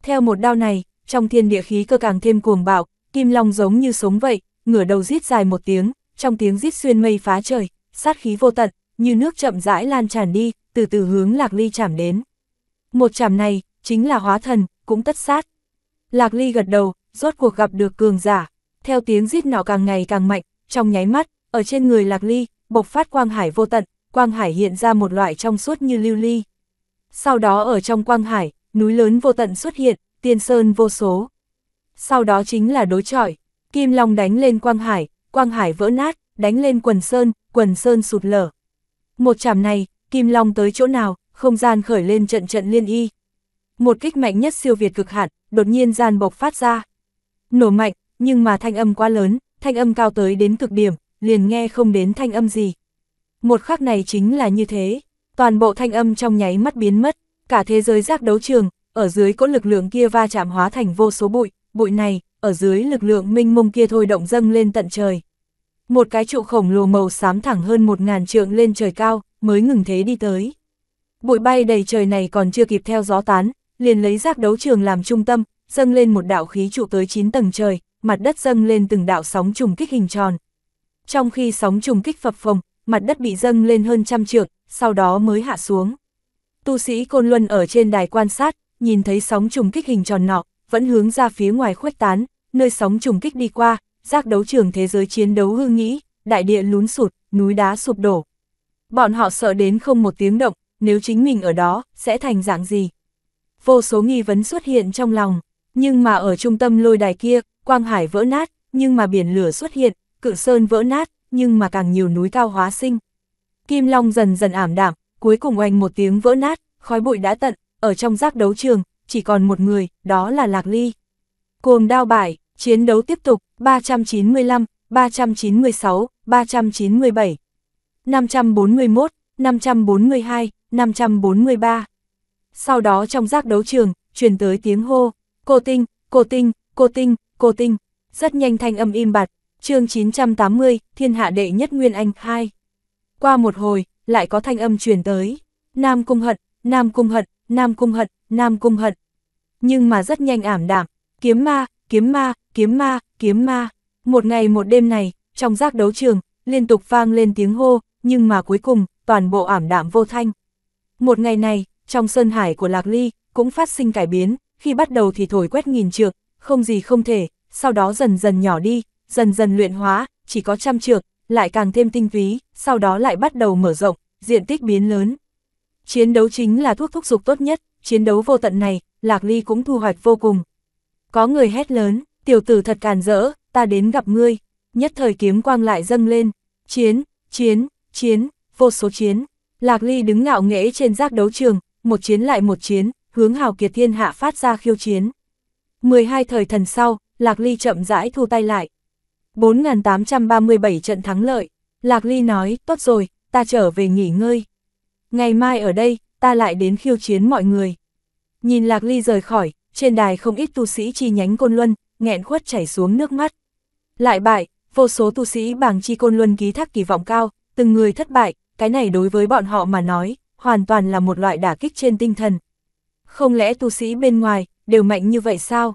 Theo một đao này, trong thiên địa khí cơ càng thêm cuồng bạo, kim long giống như sống vậy, ngửa đầu rít dài một tiếng, trong tiếng rít xuyên mây phá trời, sát khí vô tận, như nước chậm rãi lan tràn đi, từ từ hướng Lạc Ly chạm đến. Một chạm này, chính là hóa thần, cũng tất sát. Lạc Ly gật đầu, rốt cuộc gặp được cường giả, theo tiếng rít nọ càng ngày càng mạnh, trong nháy mắt, ở trên người Lạc Ly, bộc phát quang hải vô tận, quang hải hiện ra một loại trong suốt như lưu ly. Sau đó ở trong quang hải, núi lớn vô tận xuất hiện, tiên sơn vô số. Sau đó chính là đối trọi, kim long đánh lên quang hải, quang hải vỡ nát, đánh lên quần sơn, quần sơn sụt lở. Một chạm này, kim long tới chỗ nào, không gian khởi lên trận trận liên y. Một kích mạnh nhất siêu việt cực hạn, đột nhiên gian bộc phát ra. Nổ mạnh, nhưng mà thanh âm quá lớn, thanh âm cao tới đến cực điểm, liền nghe không đến thanh âm gì. Một khắc này chính là như thế, toàn bộ thanh âm trong nháy mắt biến mất, cả thế giới giác đấu trường, ở dưới cỗ lực lượng kia va chạm hóa thành vô số bụi, bụi này, ở dưới lực lượng minh mông kia thôi động dâng lên tận trời. Một cái trụ khổng lồ màu xám thẳng hơn một ngàn trượng lên trời cao, mới ngừng thế đi tới. Bụi bay đầy trời này còn chưa kịp theo gió tán, liền lấy giác đấu trường làm trung tâm, dâng lên một đạo khí trụ tới 9 tầng trời, mặt đất dâng lên từng đạo sóng trùng kích hình tròn. Trong khi sóng trùng kích phập phồng, mặt đất bị dâng lên hơn trăm trượng, sau đó mới hạ xuống. Tu sĩ Côn Luân ở trên đài quan sát, nhìn thấy sóng trùng kích hình tròn nọ, vẫn hướng ra phía ngoài khuếch tán, nơi sóng trùng kích đi qua, giác đấu trường thế giới chiến đấu hư nghĩ, đại địa lún sụt, núi đá sụp đổ. Bọn họ sợ đến không một tiếng động, nếu chính mình ở đó, sẽ thành dạng gì? Vô số nghi vấn xuất hiện trong lòng, nhưng mà ở trung tâm lôi đài kia, quang hải vỡ nát, nhưng mà biển lửa xuất hiện, cự sơn vỡ nát, nhưng mà càng nhiều núi cao hóa sinh. Kim Long dần dần ảm đạm, cuối cùng oanh một tiếng vỡ nát, khói bụi đã tận, ở trong giác đấu trường, chỉ còn một người, đó là Lạc Ly. Cuồng đao bải, chiến đấu tiếp tục, 395, 396, 397, 541, 542, 543. Sau đó trong giác đấu trường, truyền tới tiếng hô, cô tinh, cô tinh, cô tinh, cô tinh, rất nhanh thanh âm im bặt, chương 980, thiên hạ đệ nhất Nguyên Anh 2. Qua một hồi, lại có thanh âm truyền tới. Nam Cung Hận, Nam Cung Hận, Nam Cung Hận, Nam Cung Hận. Nhưng mà rất nhanh ảm đạm, kiếm ma, kiếm ma, kiếm ma, kiếm ma. Một ngày một đêm này, trong giác đấu trường, liên tục vang lên tiếng hô, nhưng mà cuối cùng, toàn bộ ảm đạm vô thanh. Một ngày này, trong sơn hải của Lạc Ly, cũng phát sinh cải biến, khi bắt đầu thì thổi quét nghìn trượng, không gì không thể, sau đó dần dần nhỏ đi, dần dần luyện hóa, chỉ có trăm trược lại càng thêm tinh túy, sau đó lại bắt đầu mở rộng, diện tích biến lớn. Chiến đấu chính là thuốc thúc dục tốt nhất, chiến đấu vô tận này, Lạc Ly cũng thu hoạch vô cùng. Có người hét lớn, tiểu tử thật càn rỡ, ta đến gặp ngươi, nhất thời kiếm quang lại dâng lên, chiến, chiến, chiến, vô số chiến. Lạc Ly đứng ngạo nghễ trên giác đấu trường, một chiến lại một chiến, hướng hào kiệt thiên hạ phát ra khiêu chiến. 12 thời thần sau, Lạc Ly chậm rãi thu tay lại, 4.837 trận thắng lợi, Lạc Ly nói, tốt rồi, ta trở về nghỉ ngơi. Ngày mai ở đây, ta lại đến khiêu chiến mọi người. Nhìn Lạc Ly rời khỏi, trên đài không ít tu sĩ chi nhánh Côn Luân, nghẹn khuất chảy xuống nước mắt. Lại bại, vô số tu sĩ bảng chi Côn Luân ký thác kỳ vọng cao, từng người thất bại, cái này đối với bọn họ mà nói, hoàn toàn là một loại đả kích trên tinh thần. Không lẽ tu sĩ bên ngoài, đều mạnh như vậy sao?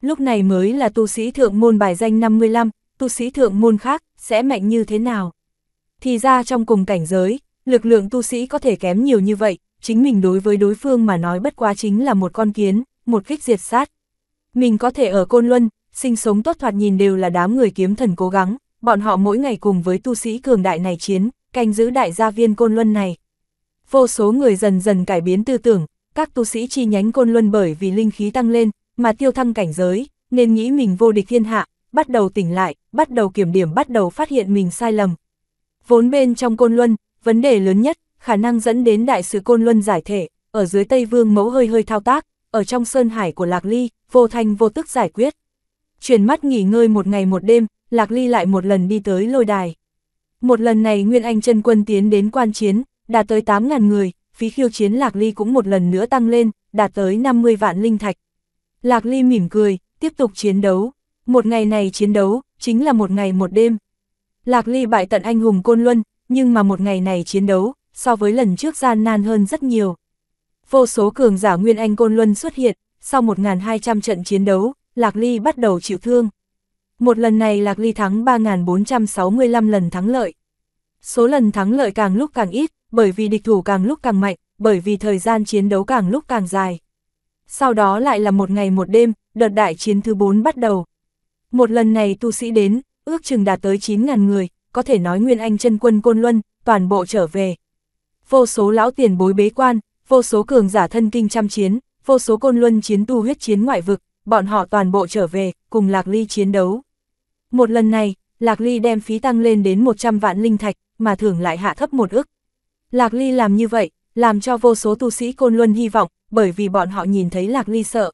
Lúc này mới là tu sĩ thượng môn bài danh 55, tu sĩ thượng môn khác sẽ mạnh như thế nào. Thì ra trong cùng cảnh giới, lực lượng tu sĩ có thể kém nhiều như vậy, chính mình đối với đối phương mà nói bất quá chính là một con kiến, một kích diệt sát. Mình có thể ở Côn Luân, sinh sống tốt thoạt nhìn đều là đám người kiếm thần cố gắng, bọn họ mỗi ngày cùng với tu sĩ cường đại này chiến, canh giữ đại gia viên Côn Luân này. Vô số người dần dần cải biến tư tưởng, các tu sĩ chi nhánh Côn Luân bởi vì linh khí tăng lên, mà tiêu thăng cảnh giới, nên nghĩ mình vô địch thiên hạ, bắt đầu tỉnh lại, bắt đầu kiểm điểm bắt đầu phát hiện mình sai lầm. Vốn bên trong côn luân, vấn đề lớn nhất, khả năng dẫn đến đại sự côn luân giải thể, ở dưới Tây Vương mẫu hơi hơi thao tác, ở trong sơn hải của Lạc Ly, vô thanh vô tức giải quyết. Chuyển mắt nghỉ ngơi một ngày một đêm, Lạc Ly lại một lần đi tới lôi đài. Một lần này Nguyên Anh chân quân tiến đến quan chiến, đạt tới 8.000 người, phí khiêu chiến Lạc Ly cũng một lần nữa tăng lên, đạt tới 50 vạn linh thạch. Lạc Ly mỉm cười, tiếp tục chiến đấu. Một ngày này chiến đấu, chính là một ngày một đêm. Lạc Ly bại tận anh hùng Côn Luân, nhưng mà một ngày này chiến đấu, so với lần trước gian nan hơn rất nhiều. Vô số cường giả Nguyên Anh Côn Luân xuất hiện, sau 1.200 trận chiến đấu, Lạc Ly bắt đầu chịu thương. Một lần này Lạc Ly thắng 3.465 lần thắng lợi. Số lần thắng lợi càng lúc càng ít, bởi vì địch thủ càng lúc càng mạnh, bởi vì thời gian chiến đấu càng lúc càng dài. Sau đó lại là một ngày một đêm, đợt đại chiến thứ 4 bắt đầu. Một lần này tu sĩ đến, ước chừng đạt tới 9.000 người, có thể nói Nguyên Anh chân quân Côn Luân, toàn bộ trở về. Vô số lão tiền bối bế quan, vô số cường giả thân kinh chăm chiến, vô số Côn Luân chiến tu huyết chiến ngoại vực, bọn họ toàn bộ trở về, cùng Lạc Ly chiến đấu. Một lần này, Lạc Ly đem phí tăng lên đến 100 vạn linh thạch, mà thưởng lại hạ thấp một ức. Lạc Ly làm như vậy, làm cho vô số tu sĩ Côn Luân hy vọng, bởi vì bọn họ nhìn thấy Lạc Ly sợ.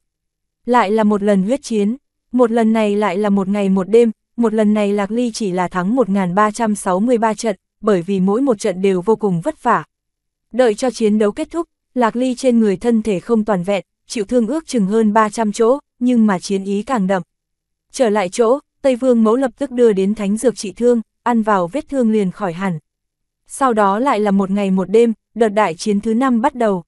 Lại là một lần huyết chiến. Một lần này lại là một ngày một đêm, một lần này Lạc Ly chỉ là thắng 1363 trận, bởi vì mỗi một trận đều vô cùng vất vả. Đợi cho chiến đấu kết thúc, Lạc Ly trên người thân thể không toàn vẹn, chịu thương ước chừng hơn 300 chỗ, nhưng mà chiến ý càng đậm. Trở lại chỗ, Tây Vương mẫu lập tức đưa đến thánh dược trị thương, ăn vào vết thương liền khỏi hẳn. Sau đó lại là một ngày một đêm, đợt đại chiến thứ năm bắt đầu.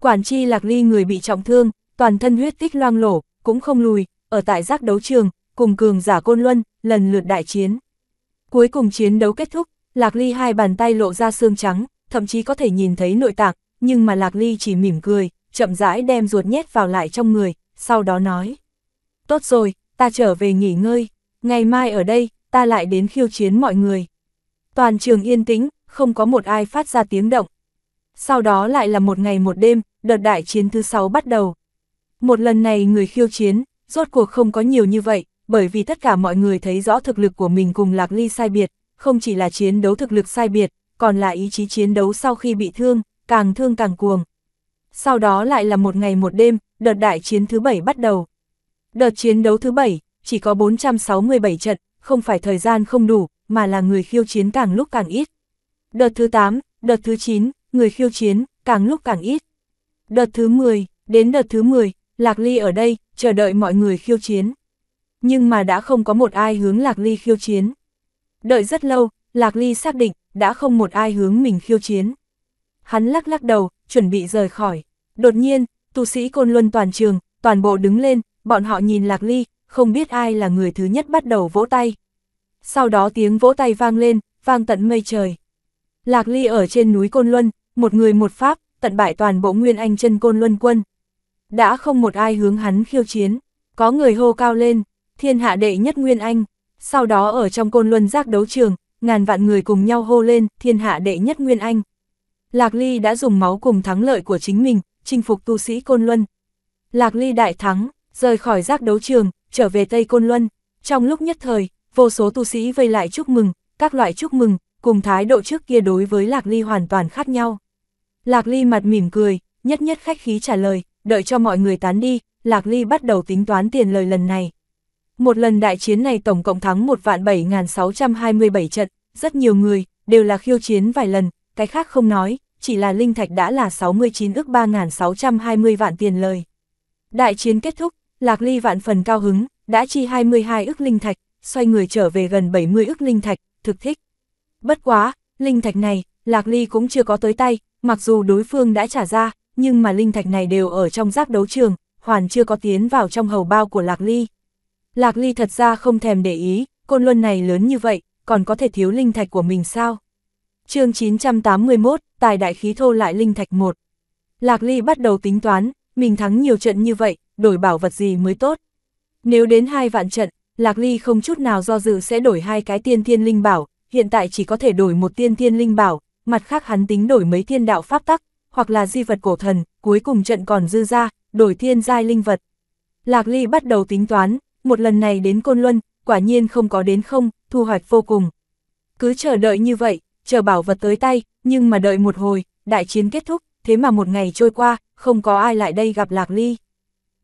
Quản chi Lạc Ly người bị trọng thương, toàn thân huyết tích loang lổ, cũng không lùi, ở tại giác đấu trường, cùng cường giả Côn Luân, lần lượt đại chiến. Cuối cùng chiến đấu kết thúc, Lạc Ly hai bàn tay lộ ra xương trắng, thậm chí có thể nhìn thấy nội tạng, nhưng mà Lạc Ly chỉ mỉm cười, chậm rãi đem ruột nhét vào lại trong người, sau đó nói. Tốt rồi, ta trở về nghỉ ngơi, ngày mai ở đây, ta lại đến khiêu chiến mọi người. Toàn trường yên tĩnh, không có một ai phát ra tiếng động. Sau đó lại là một ngày một đêm, đợt đại chiến thứ sáu bắt đầu. Một lần này người khiêu chiến, rốt cuộc không có nhiều như vậy, bởi vì tất cả mọi người thấy rõ thực lực của mình cùng Lạc Ly sai biệt, không chỉ là chiến đấu thực lực sai biệt, còn là ý chí chiến đấu sau khi bị thương, càng thương càng cuồng. Sau đó lại là một ngày một đêm, đợt đại chiến thứ bảy bắt đầu. Đợt chiến đấu thứ bảy chỉ có 467 trận, không phải thời gian không đủ, mà là người khiêu chiến càng lúc càng ít. Đợt thứ 8, đợt thứ 9, người khiêu chiến, càng lúc càng ít. Đợt thứ 10, đến đợt thứ 10, Lạc Ly ở đây, chờ đợi mọi người khiêu chiến. Nhưng mà đã không có một ai hướng Lạc Ly khiêu chiến. Đợi rất lâu, Lạc Ly xác định, đã không một ai hướng mình khiêu chiến. Hắn lắc lắc đầu, chuẩn bị rời khỏi. Đột nhiên, tu sĩ côn luân toàn trường, toàn bộ đứng lên, bọn họ nhìn Lạc Ly, không biết ai là người thứ nhất bắt đầu vỗ tay. Sau đó tiếng vỗ tay vang lên, vang tận mây trời. Lạc Ly ở trên núi Côn Luân, một người một pháp, tận bại toàn bộ Nguyên Anh chân Côn Luân quân đã không một ai hướng hắn khiêu chiến, có người hô cao lên, thiên hạ đệ nhất Nguyên Anh, sau đó ở trong côn luân giác đấu trường, ngàn vạn người cùng nhau hô lên, thiên hạ đệ nhất Nguyên Anh. Lạc Ly đã dùng máu cùng thắng lợi của chính mình, chinh phục tu sĩ côn luân. Lạc Ly đại thắng, rời khỏi giác đấu trường, trở về Tây Côn Luân. Trong lúc nhất thời, vô số tu sĩ vây lại chúc mừng, các loại chúc mừng, cùng thái độ trước kia đối với Lạc Ly hoàn toàn khác nhau. Lạc Ly mặt mỉm cười, nhất nhất khách khí trả lời, đợi cho mọi người tán đi, Lạc Ly bắt đầu tính toán tiền lời lần này. Một lần đại chiến này tổng cộng thắng 1 vạn 7.627 trận, rất nhiều người, đều là khiêu chiến vài lần, cái khác không nói, chỉ là linh thạch đã là 69 ức 3.620 vạn tiền lời. Đại chiến kết thúc, Lạc Ly vạn phần cao hứng, đã chi 22 ức linh thạch, xoay người trở về gần 70 ức linh thạch, thực thích. Bất quá, linh thạch này, Lạc Ly cũng chưa có tới tay, mặc dù đối phương đã trả ra, nhưng mà linh thạch này đều ở trong giác đấu trường, hoàn chưa có tiến vào trong hầu bao của Lạc Ly. Lạc Ly thật ra không thèm để ý, côn luân này lớn như vậy, còn có thể thiếu linh thạch của mình sao? chương 981, Tài Đại Khí Thô lại Linh Thạch 1. Lạc Ly bắt đầu tính toán, mình thắng nhiều trận như vậy, đổi bảo vật gì mới tốt. Nếu đến hai vạn trận, Lạc Ly không chút nào do dự sẽ đổi hai cái tiên thiên linh bảo, hiện tại chỉ có thể đổi một tiên thiên linh bảo, mặt khác hắn tính đổi mấy thiên đạo pháp tắc, hoặc là di vật cổ thần, cuối cùng trận còn dư ra, đổi thiên giai linh vật. Lạc Ly bắt đầu tính toán, một lần này đến Côn Luân, quả nhiên không có đến không, thu hoạch vô cùng. Cứ chờ đợi như vậy, chờ bảo vật tới tay, nhưng mà đợi một hồi, đại chiến kết thúc, thế mà một ngày trôi qua, không có ai lại đây gặp Lạc Ly.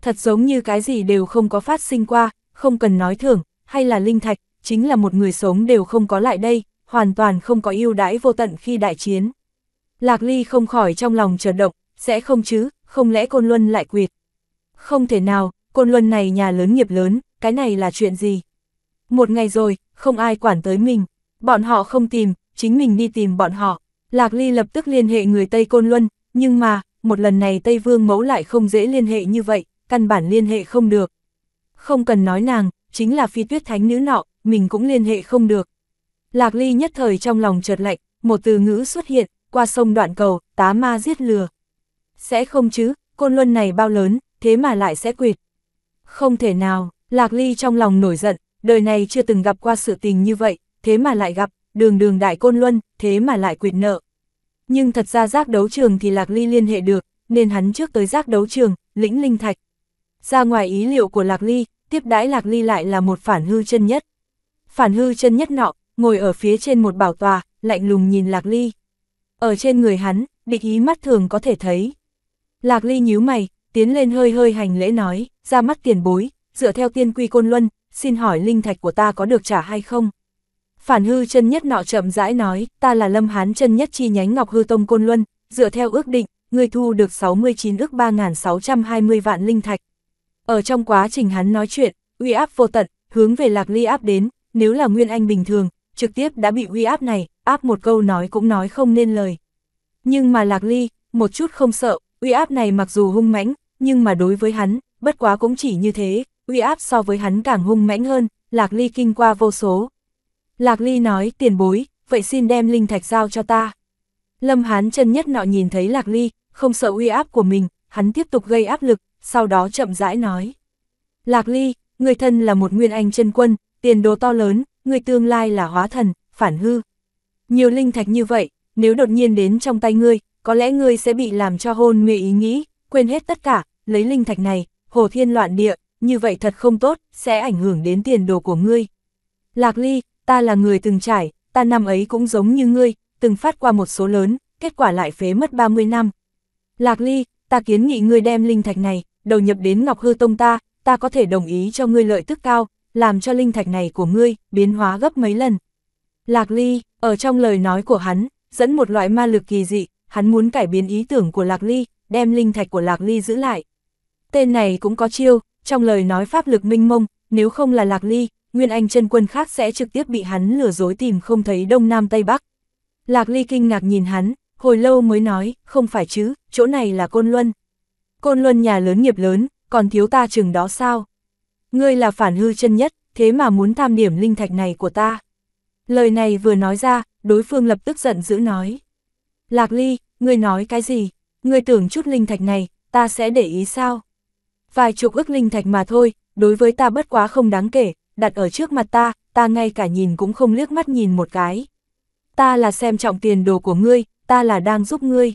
Thật giống như cái gì đều không có phát sinh qua, không cần nói thưởng, hay là linh thạch, chính là một người sống đều không có lại đây, hoàn toàn không có yêu đãi vô tận khi đại chiến. Lạc Ly không khỏi trong lòng chợt động, sẽ không chứ, không lẽ Côn Luân lại quyệt. Không thể nào, Côn Luân này nhà lớn nghiệp lớn, cái này là chuyện gì? Một ngày rồi, không ai quản tới mình, bọn họ không tìm, chính mình đi tìm bọn họ. Lạc Ly lập tức liên hệ người Tây Côn Luân, nhưng mà, một lần này Tây Vương Mẫu lại không dễ liên hệ như vậy, căn bản liên hệ không được. Không cần nói nàng, chính là phi tuyết thánh nữ nọ, mình cũng liên hệ không được. Lạc Ly nhất thời trong lòng chợt lạnh, một từ ngữ xuất hiện, qua sông đoạn cầu, tá ma giết lừa. Sẽ không chứ, côn luân này bao lớn, thế mà lại sẽ quyệt. Không thể nào, Lạc Ly trong lòng nổi giận, đời này chưa từng gặp qua sự tình như vậy, thế mà lại gặp, đường đường đại côn luân, thế mà lại quyệt nợ. Nhưng thật ra giác đấu trường thì Lạc Ly liên hệ được, nên hắn trước tới giác đấu trường, lĩnh linh thạch. Ra ngoài ý liệu của Lạc Ly, tiếp đãi Lạc Ly lại là một phản hư chân nhất. Phản hư chân nhất nọ, ngồi ở phía trên một bảo tòa, lạnh lùng nhìn Lạc Ly. Ở trên người hắn, địch ý mắt thường có thể thấy. Lạc Ly nhíu mày, tiến lên hơi hơi hành lễ nói, ra mắt tiền bối, dựa theo tiên quy côn luân, xin hỏi linh thạch của ta có được trả hay không? Phản hư chân nhất nọ chậm rãi nói, ta là lâm hán chân nhất chi nhánh ngọc hư tông côn luân, dựa theo ước định, người thu được 69 ước 3.620 vạn linh thạch. Ở trong quá trình hắn nói chuyện, uy áp vô tận, hướng về lạc ly áp đến, nếu là nguyên anh bình thường, trực tiếp đã bị uy áp này, áp một câu nói cũng nói không nên lời. Nhưng mà Lạc Ly, một chút không sợ, uy áp này mặc dù hung mãnh, nhưng mà đối với hắn, bất quá cũng chỉ như thế, uy áp so với hắn càng hung mãnh hơn, Lạc Ly kinh qua vô số. Lạc Ly nói tiền bối, vậy xin đem linh thạch giao cho ta. Lâm Hán chân nhất nọ nhìn thấy Lạc Ly, không sợ uy áp của mình, hắn tiếp tục gây áp lực, sau đó chậm rãi nói. Lạc Ly, người thân là một nguyên anh chân quân, tiền đồ to lớn, người tương lai là hóa thần, phản hư. Nhiều linh thạch như vậy, nếu đột nhiên đến trong tay ngươi, có lẽ ngươi sẽ bị làm cho hôn mê ý nghĩ, quên hết tất cả, lấy linh thạch này, hồ thiên loạn địa, như vậy thật không tốt, sẽ ảnh hưởng đến tiền đồ của ngươi. Lạc Ly, ta là người từng trải, ta năm ấy cũng giống như ngươi, từng phát qua một số lớn, kết quả lại phế mất 30 năm. Lạc Ly, ta kiến nghị ngươi đem linh thạch này, đầu nhập đến Ngọc Hư Tông ta, ta có thể đồng ý cho ngươi lợi tức cao, làm cho linh thạch này của ngươi biến hóa gấp mấy lần. Lạc Ly, ở trong lời nói của hắn, dẫn một loại ma lực kỳ dị, hắn muốn cải biến ý tưởng của Lạc Ly, đem linh thạch của Lạc Ly giữ lại. Tên này cũng có chiêu, trong lời nói pháp lực minh mông, nếu không là Lạc Ly, Nguyên Anh chân quân khác sẽ trực tiếp bị hắn lừa dối tìm không thấy Đông Nam Tây Bắc. Lạc Ly kinh ngạc nhìn hắn, hồi lâu mới nói, không phải chứ, chỗ này là Côn Luân. Côn Luân nhà lớn nghiệp lớn, còn thiếu ta chừng đó sao? Ngươi là phản hư chân nhất, thế mà muốn tham điểm linh thạch này của ta. Lời này vừa nói ra, đối phương lập tức giận dữ nói. Lạc Ly, ngươi nói cái gì? Ngươi tưởng chút linh thạch này, ta sẽ để ý sao? Vài chục ức linh thạch mà thôi, đối với ta bất quá không đáng kể, đặt ở trước mặt ta, ta ngay cả nhìn cũng không liếc mắt nhìn một cái. Ta là xem trọng tiền đồ của ngươi, ta là đang giúp ngươi.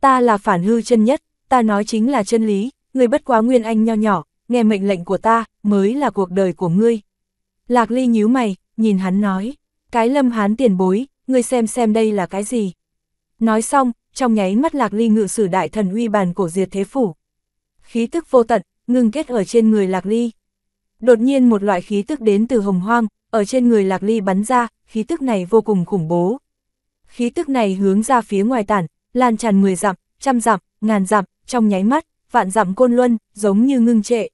Ta là phản hư chân nhất, ta nói chính là chân lý, ngươi bất quá nguyên anh nho nhỏ, nghe mệnh lệnh của ta, mới là cuộc đời của ngươi. Lạc Ly nhíu mày, nhìn hắn nói, cái lâm hán tiền bối, ngươi xem xem đây là cái gì. Nói xong, trong nháy mắt Lạc Ly ngự sử đại thần uy bàn cổ diệt thế phủ. Khí tức vô tận, ngưng kết ở trên người Lạc Ly. Đột nhiên một loại khí tức đến từ hồng hoang, ở trên người Lạc Ly bắn ra, khí tức này vô cùng khủng bố. Khí tức này hướng ra phía ngoài tản, lan tràn 10 dặm, trăm dặm, ngàn dặm, trong nháy mắt, vạn dặm côn luân, giống như ngưng trệ.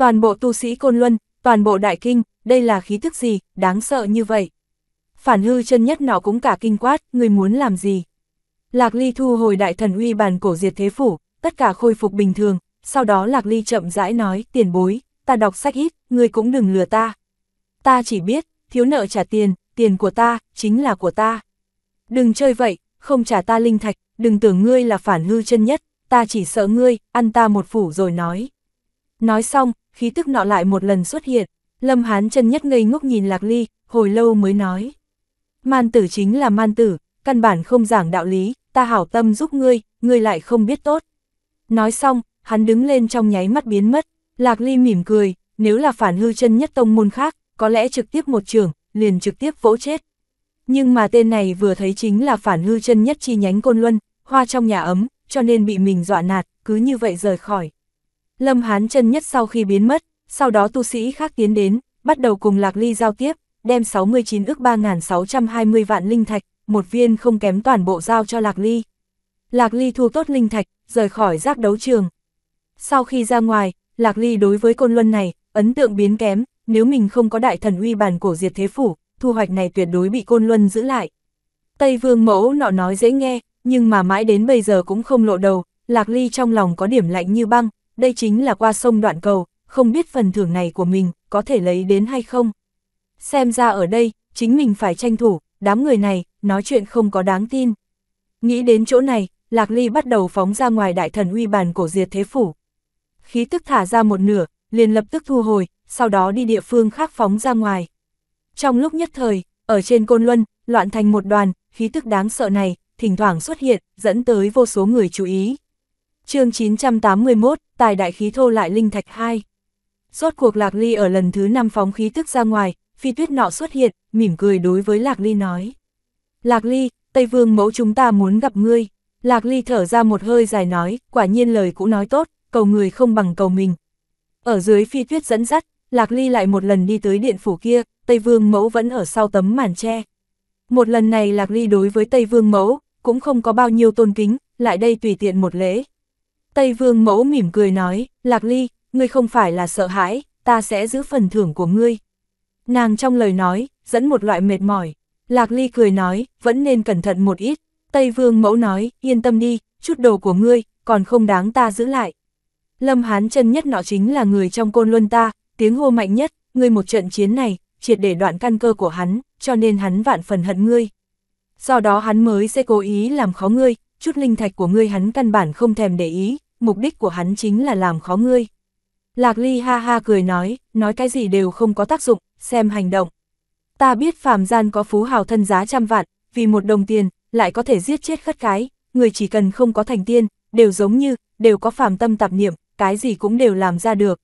Toàn bộ tu sĩ Côn Luân, toàn bộ đại kinh, đây là khí thức gì, đáng sợ như vậy. Phản hư chân nhất nào cũng cả kinh quát, người muốn làm gì. Lạc Ly thu hồi đại thần uy bàn cổ diệt thế phủ, tất cả khôi phục bình thường, sau đó Lạc Ly chậm rãi nói, tiền bối, ta đọc sách ít, người cũng đừng lừa ta. Ta chỉ biết, thiếu nợ trả tiền, tiền của ta, chính là của ta. Đừng chơi vậy, không trả ta linh thạch, đừng tưởng ngươi là phản hư chân nhất, ta chỉ sợ ngươi, ăn ta một phủ rồi nói. Nói xong, khí tức nọ lại một lần xuất hiện, Lâm Hán chân nhất ngây ngốc nhìn Lạc Ly, hồi lâu mới nói. Man tử chính là man tử, căn bản không giảng đạo lý, ta hảo tâm giúp ngươi, ngươi lại không biết tốt. Nói xong, hắn đứng lên trong nháy mắt biến mất, Lạc Ly mỉm cười, nếu là phản hư chân nhất tông môn khác, có lẽ trực tiếp một trường, liền trực tiếp vỗ chết. Nhưng mà tên này vừa thấy chính là phản hư chân nhất chi nhánh côn luân, hoa trong nhà ấm, cho nên bị mình dọa nạt, cứ như vậy rời khỏi. Lâm Hán chân nhất sau khi biến mất, sau đó tu sĩ khác tiến đến, bắt đầu cùng Lạc Ly giao tiếp, đem 69 ước 3.620 vạn linh thạch, một viên không kém toàn bộ giao cho Lạc Ly. Lạc Ly thu tốt linh thạch, rời khỏi giác đấu trường. Sau khi ra ngoài, Lạc Ly đối với côn luân này, ấn tượng biến kém, nếu mình không có đại thần uy bàn cổ diệt thế phủ, thu hoạch này tuyệt đối bị côn luân giữ lại. Tây Vương mẫu nọ nói dễ nghe, nhưng mà mãi đến bây giờ cũng không lộ đầu, Lạc Ly trong lòng có điểm lạnh như băng, đây chính là qua sông đoạn cầu, không biết phần thưởng này của mình có thể lấy đến hay không. Xem ra ở đây, chính mình phải tranh thủ, đám người này, nói chuyện không có đáng tin. Nghĩ đến chỗ này, Lạc Ly bắt đầu phóng ra ngoài đại thần uy bàn cổ diệt thế phủ. Khí tức thả ra một nửa, liền lập tức thu hồi, sau đó đi địa phương khác phóng ra ngoài. Trong lúc nhất thời, ở trên Côn Luân, loạn thành một đoàn, khí tức đáng sợ này, thỉnh thoảng xuất hiện, dẫn tới vô số người chú ý chương 981, tài đại khí thô lại linh thạch 2. Rốt cuộc Lạc Ly ở lần thứ 5 phóng khí tức ra ngoài, phi tuyết nọ xuất hiện, mỉm cười đối với Lạc Ly nói. Lạc Ly, Tây Vương mẫu chúng ta muốn gặp ngươi. Lạc Ly thở ra một hơi dài nói, quả nhiên lời cũng nói tốt, cầu người không bằng cầu mình. Ở dưới phi tuyết dẫn dắt, Lạc Ly lại một lần đi tới điện phủ kia, Tây Vương mẫu vẫn ở sau tấm màn tre. Một lần này Lạc Ly đối với Tây Vương mẫu, cũng không có bao nhiêu tôn kính, lại đây tùy tiện một lễ. Tây Vương Mẫu mỉm cười nói, Lạc Ly, ngươi không phải là sợ hãi, ta sẽ giữ phần thưởng của ngươi. Nàng trong lời nói, dẫn một loại mệt mỏi. Lạc Ly cười nói, vẫn nên cẩn thận một ít. Tây Vương Mẫu nói, yên tâm đi, chút đồ của ngươi, còn không đáng ta giữ lại. Lâm Hán chân nhất nọ chính là người trong côn luân ta, tiếng hô mạnh nhất, ngươi một trận chiến này, triệt để đoạn căn cơ của hắn, cho nên hắn vạn phần hận ngươi. Do đó hắn mới sẽ cố ý làm khó ngươi, chút linh thạch của ngươi hắn căn bản không thèm để ý, mục đích của hắn chính là làm khó ngươi. Lạc Ly ha ha cười nói, nói cái gì đều không có tác dụng, xem hành động. Ta biết phàm gian có phú hào thân giá trăm vạn, vì một đồng tiền, lại có thể giết chết khất cái, người chỉ cần không có thành tiên, đều giống như, đều có phàm tâm tạp niệm, cái gì cũng đều làm ra được.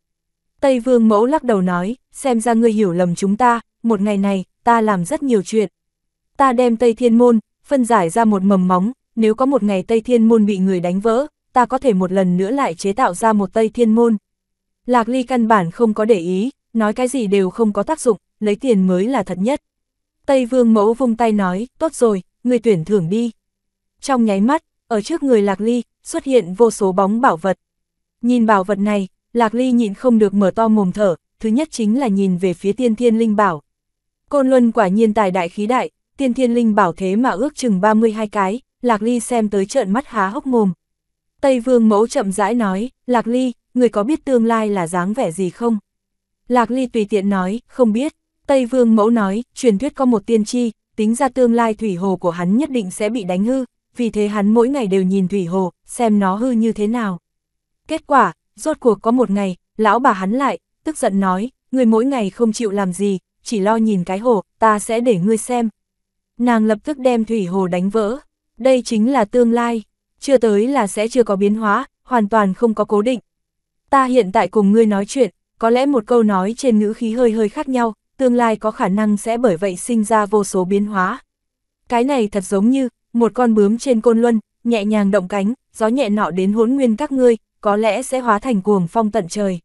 Tây Vương Mẫu lắc đầu nói, xem ra ngươi hiểu lầm chúng ta, một ngày này, ta làm rất nhiều chuyện. Ta đem Tây Thiên Môn, phân giải ra một mầm móng, nếu có một ngày Tây Thiên Môn bị người đánh vỡ, ta có thể một lần nữa lại chế tạo ra một Tây Thiên Môn. Lạc Ly căn bản không có để ý, nói cái gì đều không có tác dụng, lấy tiền mới là thật nhất. Tây Vương Mẫu vung tay nói, tốt rồi, người tuyển thưởng đi. Trong nháy mắt, ở trước người Lạc Ly, xuất hiện vô số bóng bảo vật. Nhìn bảo vật này, Lạc Ly nhịn không được mở to mồm thở, thứ nhất chính là nhìn về phía tiên thiên linh bảo. Côn Luân quả nhiên tài đại khí đại, tiên thiên linh bảo thế mà ước chừng 32 cái, Lạc Ly xem tới trợn mắt há hốc mồm. Tây Vương Mẫu chậm rãi nói, Lạc Ly, người có biết tương lai là dáng vẻ gì không? Lạc Ly tùy tiện nói, không biết. Tây Vương Mẫu nói, truyền thuyết có một tiên tri, tính ra tương lai thủy hồ của hắn nhất định sẽ bị đánh hư, vì thế hắn mỗi ngày đều nhìn thủy hồ, xem nó hư như thế nào. Kết quả, rốt cuộc có một ngày, lão bà hắn lại, tức giận nói, người mỗi ngày không chịu làm gì, chỉ lo nhìn cái hồ, ta sẽ để ngươi xem. Nàng lập tức đem thủy hồ đánh vỡ, đây chính là tương lai, chưa tới là sẽ chưa có biến hóa, hoàn toàn không có cố định. Ta hiện tại cùng ngươi nói chuyện, có lẽ một câu nói trên ngữ khí hơi hơi khác nhau, tương lai có khả năng sẽ bởi vậy sinh ra vô số biến hóa. Cái này thật giống như, một con bướm trên côn luân, nhẹ nhàng động cánh, gió nhẹ nọ đến hỗn nguyên các ngươi, có lẽ sẽ hóa thành cuồng phong tận trời.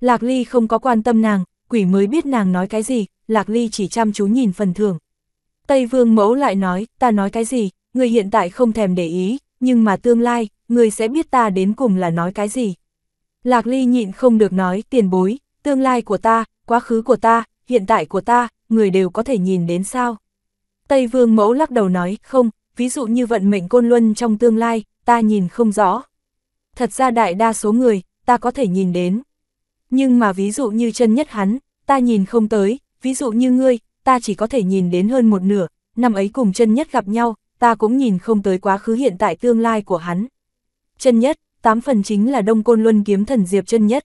Lạc Ly không có quan tâm nàng, quỷ mới biết nàng nói cái gì, Lạc Ly chỉ chăm chú nhìn phần thưởng. Tây Vương Mẫu lại nói, ta nói cái gì, người hiện tại không thèm để ý, nhưng mà tương lai, người sẽ biết ta đến cùng là nói cái gì. Lạc Ly nhịn không được nói, tiền bối, tương lai của ta, quá khứ của ta, hiện tại của ta, người đều có thể nhìn đến sao. Tây Vương Mẫu lắc đầu nói, không, ví dụ như vận mệnh côn luân trong tương lai, ta nhìn không rõ. Thật ra đại đa số người, ta có thể nhìn đến. Nhưng mà ví dụ như chân nhất hắn, ta nhìn không tới, ví dụ như ngươi, ta chỉ có thể nhìn đến hơn một nửa, năm ấy cùng chân nhất gặp nhau, ta cũng nhìn không tới quá khứ hiện tại tương lai của hắn. Chân nhất, tám phần chính là Đông Côn Luân kiếm thần Diệp chân nhất.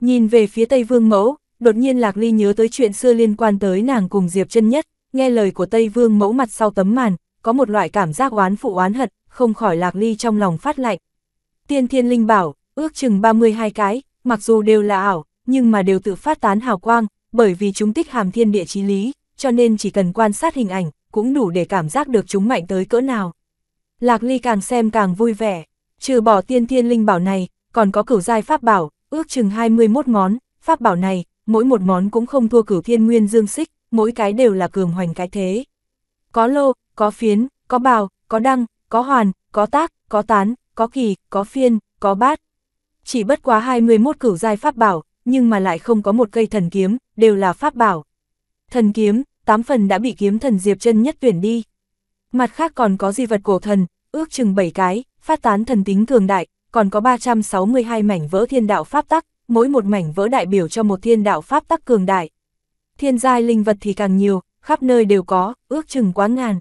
Nhìn về phía Tây Vương Mẫu, đột nhiên Lạc Ly nhớ tới chuyện xưa liên quan tới nàng cùng Diệp chân nhất, nghe lời của Tây Vương Mẫu mặt sau tấm màn, có một loại cảm giác oán phụ oán hận, không khỏi Lạc Ly trong lòng phát lạnh. Tiên Thiên Linh bảo, ước chừng 32 cái, mặc dù đều là ảo, nhưng mà đều tự phát tán hào quang, bởi vì chúng tích hàm thiên địa chí lý, cho nên chỉ cần quan sát hình ảnh, cũng đủ để cảm giác được chúng mạnh tới cỡ nào. Lạc Ly càng xem càng vui vẻ, trừ bỏ tiên thiên linh bảo này, còn có cửu giai pháp bảo, ước chừng 21 món, pháp bảo này, mỗi một món cũng không thua cửu thiên nguyên dương xích, mỗi cái đều là cường hoành cái thế. Có lô, có phiến, có bào, có đăng, có hoàn, có tác, có tán, có kỳ, có phiên, có bát. Chỉ bất quá 21 cửu giai pháp bảo, nhưng mà lại không có một cây thần kiếm, đều là pháp bảo. Thần kiếm, tám phần đã bị kiếm thần Diệp chân nhất tuyển đi. Mặt khác còn có di vật cổ thần, ước chừng 7 cái, phát tán thần tính cường đại, còn có 362 mảnh vỡ thiên đạo pháp tắc, mỗi một mảnh vỡ đại biểu cho một thiên đạo pháp tắc cường đại. Thiên giai linh vật thì càng nhiều, khắp nơi đều có, ước chừng quá ngàn.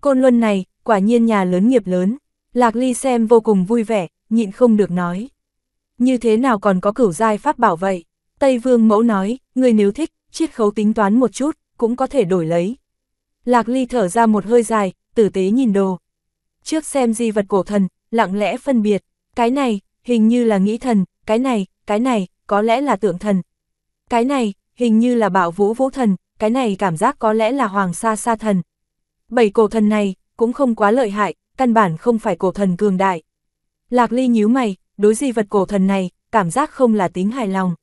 Côn Luân này, quả nhiên nhà lớn nghiệp lớn, Lạc Ly xem vô cùng vui vẻ, nhịn không được nói. Như thế nào còn có cửu giai pháp bảo vậy? Tây Vương Mẫu nói, người nếu thích, chiết khấu tính toán một chút, cũng có thể đổi lấy. Lạc Ly thở ra một hơi dài, tử tế nhìn đồ. Trước xem di vật cổ thần, lặng lẽ phân biệt, cái này, hình như là nghĩ thần, cái này, cái này, có lẽ là tượng thần. Cái này, hình như là bảo vũ vũ thần, cái này cảm giác có lẽ là hoàng sa sa thần. Bảy cổ thần này, cũng không quá lợi hại, căn bản không phải cổ thần cường đại. Lạc Ly nhíu mày, đối di vật cổ thần này, cảm giác không là tính hài lòng.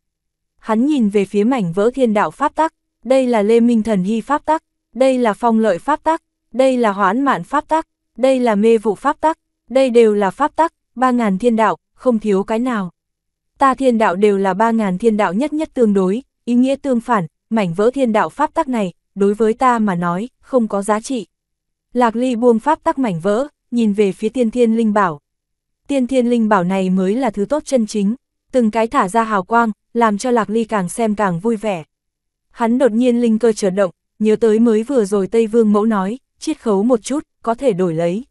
Hắn nhìn về phía mảnh vỡ thiên đạo pháp tắc, đây là Lê Minh Thần Hy pháp tắc, đây là phong lợi pháp tắc, đây là hoãn mạn pháp tắc, đây là mê vụ pháp tắc, đây đều là pháp tắc, ba ngàn thiên đạo, không thiếu cái nào. Ta thiên đạo đều là ba ngàn thiên đạo nhất nhất tương đối, ý nghĩa tương phản, mảnh vỡ thiên đạo pháp tắc này, đối với ta mà nói, không có giá trị. Lạc Ly buông pháp tắc mảnh vỡ, nhìn về phía tiên thiên linh bảo. Tiên thiên linh bảo này mới là thứ tốt chân chính, từng cái thả ra hào quang, làm cho Lạc Ly càng xem càng vui vẻ. Hắn đột nhiên linh cơ trở động, nhớ tới mới vừa rồi Tây Vương mẫu nói, chiết khấu một chút, có thể đổi lấy.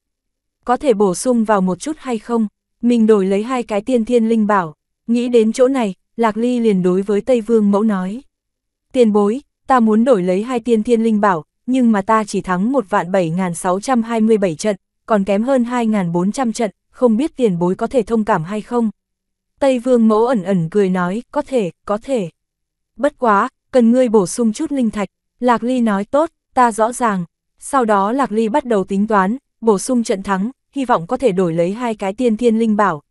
Có thể bổ sung vào một chút hay không, mình đổi lấy hai cái tiên thiên linh bảo. Nghĩ đến chỗ này, Lạc Ly liền đối với Tây Vương mẫu nói. Tiền bối, ta muốn đổi lấy hai tiên thiên linh bảo, nhưng mà ta chỉ thắng một vạn 7.627 trận, còn kém hơn 2.400 trận, không biết tiền bối có thể thông cảm hay không. Tây Vương mẫu ẩn ẩn cười nói, có thể, có thể. Bất quá, cần ngươi bổ sung chút linh thạch. Lạc Ly nói tốt, ta rõ ràng. Sau đó Lạc Ly bắt đầu tính toán, bổ sung trận thắng, hy vọng có thể đổi lấy hai cái tiên thiên linh bảo.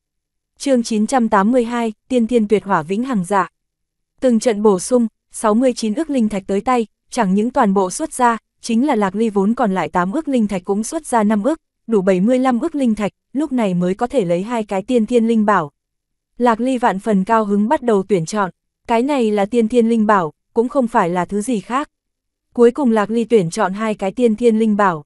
chương 982, tiên thiên tuyệt hỏa vĩnh hằng dạ. Từng trận bổ sung, 69 ước linh thạch tới tay, chẳng những toàn bộ xuất ra, chính là Lạc Ly vốn còn lại 8 ước linh thạch cũng xuất ra 5 ước, đủ 75 ước linh thạch, lúc này mới có thể lấy hai cái tiên thiên linh bảo. Lạc Ly vạn phần cao hứng bắt đầu tuyển chọn, cái này là tiên thiên linh bảo, cũng không phải là thứ gì khác. Cuối cùng Lạc Ly tuyển chọn hai cái tiên thiên linh bảo.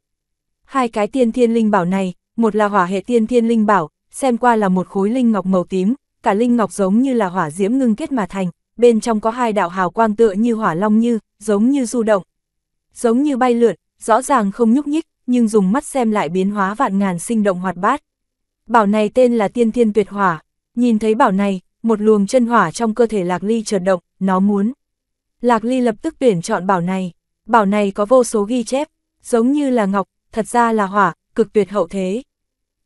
Hai cái tiên thiên linh bảo này, một là hỏa hệ tiên thiên linh bảo, xem qua là một khối linh ngọc màu tím, cả linh ngọc giống như là hỏa diễm ngưng kết mà thành, bên trong có hai đạo hào quang tựa như hỏa long như, giống như du động. Giống như bay lượn, rõ ràng không nhúc nhích, nhưng dùng mắt xem lại biến hóa vạn ngàn sinh động hoạt bát. Bảo này tên là tiên thiên tuyệt hỏa, nhìn thấy bảo này, một luồng chân hỏa trong cơ thể lạc ly chợt động, nó muốn. Lạc Ly lập tức tuyển chọn bảo này. Bảo này có vô số ghi chép, giống như là ngọc, thật ra là hỏa, cực tuyệt hậu thế.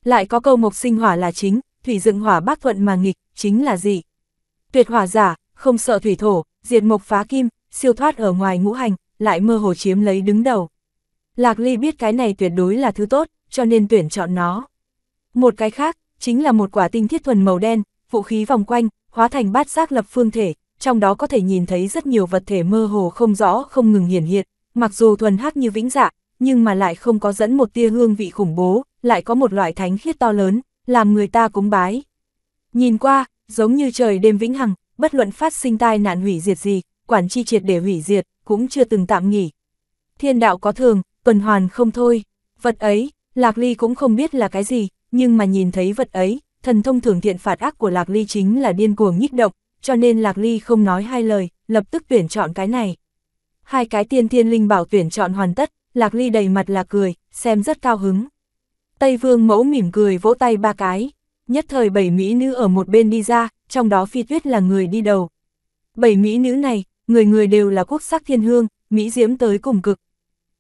Lại có câu mộc sinh hỏa là chính, thủy dựng hỏa bác thuận mà nghịch, chính là gì? Tuyệt hỏa giả, không sợ thủy thổ, diệt mộc phá kim, siêu thoát ở ngoài ngũ hành, lại mơ hồ chiếm lấy đứng đầu. Lạc Ly biết cái này tuyệt đối là thứ tốt, cho nên tuyển chọn nó. Một cái khác, chính là một quả tinh thiết thuần màu đen, vũ khí vòng quanh, hóa thành bát giác lập phương thể, trong đó có thể nhìn thấy rất nhiều vật thể mơ hồ không rõ không ngừng hiển hiện, mặc dù thuần hát như vĩnh dạ, nhưng mà lại không có dẫn một tia hương vị khủng bố, lại có một loại thánh khiết to lớn, làm người ta cúng bái. Nhìn qua, giống như trời đêm vĩnh hằng, bất luận phát sinh tai nạn hủy diệt gì, quản chi triệt để hủy diệt, cũng chưa từng tạm nghỉ. Thiên đạo có thường, tuần hoàn không thôi, vật ấy, Lạc Ly cũng không biết là cái gì, nhưng mà nhìn thấy vật ấy, thần thông thường thiện phạt ác của Lạc Ly chính là điên cuồng nhích động, cho nên Lạc Ly không nói hai lời, lập tức tuyển chọn cái này. Hai cái tiên thiên linh bảo tuyển chọn hoàn tất, Lạc Ly đầy mặt là cười, xem rất cao hứng. Tây Vương mẫu mỉm cười vỗ tay ba cái, nhất thời bảy mỹ nữ ở một bên đi ra, trong đó Phi Tuyết là người đi đầu. Bảy mỹ nữ này, người người đều là quốc sắc thiên hương, mỹ diễm tới cùng cực.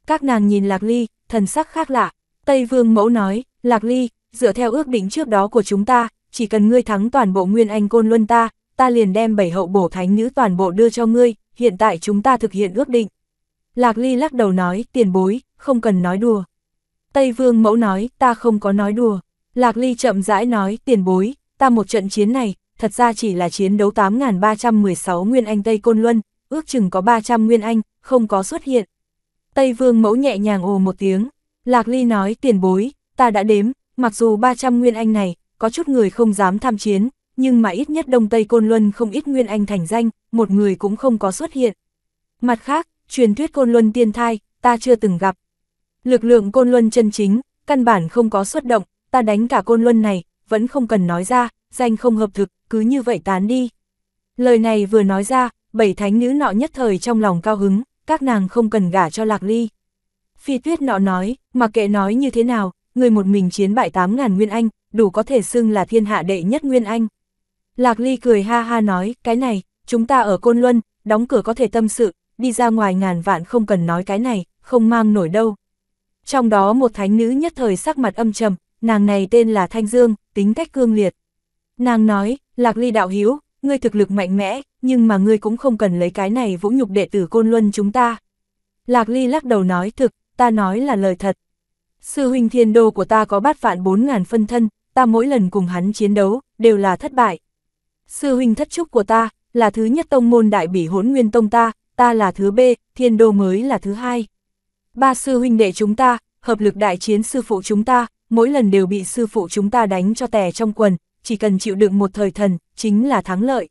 Các nàng nhìn Lạc Ly, thần sắc khác lạ, Tây Vương mẫu nói, Lạc Ly, dựa theo ước định trước đó của chúng ta, chỉ cần ngươi thắng toàn bộ Nguyên Anh Côn Luân ta, ta liền đem bảy hậu bổ thánh nữ toàn bộ đưa cho ngươi, hiện tại chúng ta thực hiện ước định. Lạc Ly lắc đầu nói, tiền bối, không cần nói đùa. Tây Vương mẫu nói, ta không có nói đùa. Lạc Ly chậm rãi nói, tiền bối, ta một trận chiến này, thật ra chỉ là chiến đấu 8.316 Nguyên Anh Tây Côn Luân, ước chừng có 300 Nguyên Anh, không có xuất hiện. Tây Vương mẫu nhẹ nhàng ồ một tiếng, Lạc Ly nói, tiền bối, ta đã đếm, mặc dù 300 Nguyên Anh này, có chút người không dám tham chiến, nhưng mà ít nhất Đông Tây Côn Luân không ít Nguyên Anh thành danh, một người cũng không có xuất hiện. Mặt khác, truyền thuyết Côn Luân tiên thai, ta chưa từng gặp. Lực lượng Côn Luân chân chính, căn bản không có xuất động, ta đánh cả Côn Luân này, vẫn không cần nói ra, danh không hợp thực, cứ như vậy tán đi. Lời này vừa nói ra, bảy thánh nữ nọ nhất thời trong lòng cao hứng, các nàng không cần gả cho Lạc Ly. Phi tuyết nọ nói, mà kệ nói như thế nào, người một mình chiến bại 8.000 Nguyên Anh, đủ có thể xưng là thiên hạ đệ nhất Nguyên Anh. Lạc Ly cười ha ha nói, cái này, chúng ta ở Côn Luân, đóng cửa có thể tâm sự, đi ra ngoài ngàn vạn không cần nói cái này, không mang nổi đâu. Trong đó một thánh nữ nhất thời sắc mặt âm trầm, nàng này tên là Thanh Dương, tính cách cương liệt. Nàng nói, Lạc Ly đạo hiếu, ngươi thực lực mạnh mẽ, nhưng mà ngươi cũng không cần lấy cái này vũ nhục đệ tử Côn Luân chúng ta. Lạc Ly lắc đầu nói thực, ta nói là lời thật. Sư huynh thiên đô của ta có bát vạn bốn ngàn phân thân, ta mỗi lần cùng hắn chiến đấu, đều là thất bại, Sư huynh thất trúc của ta, là thứ nhất tông môn đại bỉ hốn nguyên tông ta, ta là thứ B, thiên đô mới là thứ hai. Ba sư huynh đệ chúng ta, hợp lực đại chiến sư phụ chúng ta, mỗi lần đều bị sư phụ chúng ta đánh cho tè trong quần, chỉ cần chịu đựng một thời thần, chính là thắng lợi.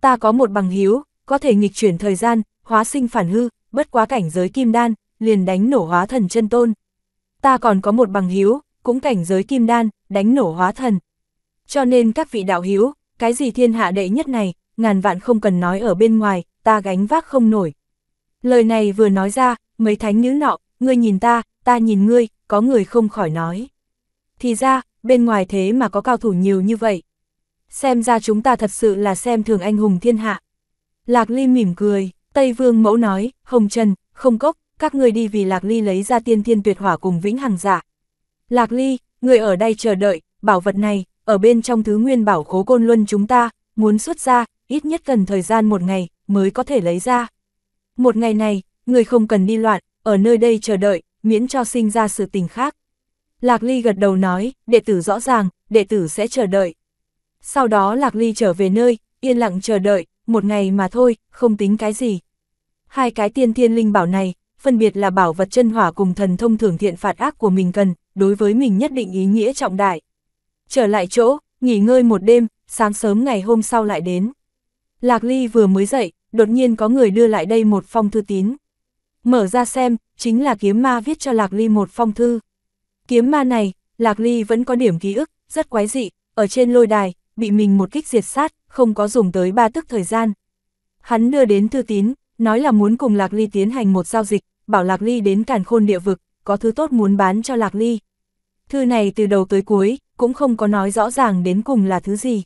Ta có một bằng hiếu, có thể nghịch chuyển thời gian, hóa sinh phản hư, bất quá cảnh giới kim đan, liền đánh nổ hóa thần chân tôn. Ta còn có một bằng hiếu, cũng cảnh giới kim đan, đánh nổ hóa thần. Cho nên các vị đạo hiếu, cái gì thiên hạ đệ nhất này, ngàn vạn không cần nói ở bên ngoài, ta gánh vác không nổi. Lời này vừa nói ra, mấy thánh nữ nọ, ngươi nhìn ta, ta nhìn ngươi, có người không khỏi nói. Thì ra, bên ngoài thế mà có cao thủ nhiều như vậy. Xem ra chúng ta thật sự là xem thường anh hùng thiên hạ. Lạc Ly mỉm cười, Tây Vương mẫu nói, Hồng Trần, không cốc, các người đi vì Lạc Ly lấy ra tiên thiên tuyệt hỏa cùng vĩnh hằng giả. Lạc Ly, người ở đây chờ đợi, bảo vật này, ở bên trong thứ nguyên bảo khố côn luân chúng ta, muốn xuất ra, ít nhất cần thời gian một ngày, mới có thể lấy ra. Một ngày này, người không cần đi loạn, ở nơi đây chờ đợi, miễn cho sinh ra sự tình khác. Lạc Ly gật đầu nói, đệ tử rõ ràng, đệ tử sẽ chờ đợi. Sau đó Lạc Ly trở về nơi, yên lặng chờ đợi, một ngày mà thôi, không tính cái gì. Hai cái tiên thiên linh bảo này, phân biệt là bảo vật chân hỏa cùng thần thông thường thiện phạt ác của mình cần, đối với mình nhất định ý nghĩa trọng đại trở lại chỗ, nghỉ ngơi một đêm, sáng sớm ngày hôm sau lại đến. Lạc Ly vừa mới dậy, đột nhiên có người đưa lại đây một phong thư tín. Mở ra xem, chính là kiếm ma viết cho Lạc Ly một phong thư. Kiếm ma này, Lạc Ly vẫn có điểm ký ức, rất quái dị, ở trên lôi đài, bị mình một kích diệt sát, không có dùng tới ba tức thời gian. Hắn đưa đến thư tín, nói là muốn cùng Lạc Ly tiến hành một giao dịch, bảo Lạc Ly đến càn khôn địa vực, có thứ tốt muốn bán cho Lạc Ly. Thư này từ đầu tới cuối, cũng không có nói rõ ràng đến cùng là thứ gì.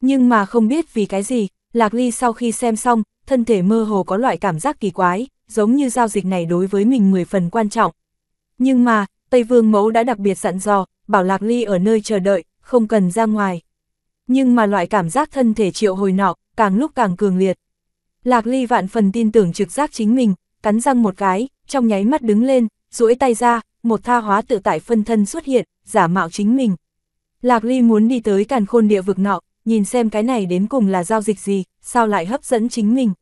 Nhưng mà không biết vì cái gì, Lạc Ly sau khi xem xong, thân thể mơ hồ có loại cảm giác kỳ quái, giống như giao dịch này đối với mình 10 phần quan trọng. Nhưng mà, Tây Vương Mẫu đã đặc biệt dặn dò, bảo Lạc Ly ở nơi chờ đợi, không cần ra ngoài. Nhưng mà loại cảm giác thân thể triệu hồi nọ, càng lúc càng cường liệt. Lạc Ly vạn phần tin tưởng trực giác chính mình, cắn răng một cái, trong nháy mắt đứng lên, duỗi tay ra, một tha hóa tự tại phân thân xuất hiện, giả mạo chính mình. Lạc Ly muốn đi tới càn khôn địa vực nọ, nhìn xem cái này đến cùng là giao dịch gì, sao lại hấp dẫn chính mình,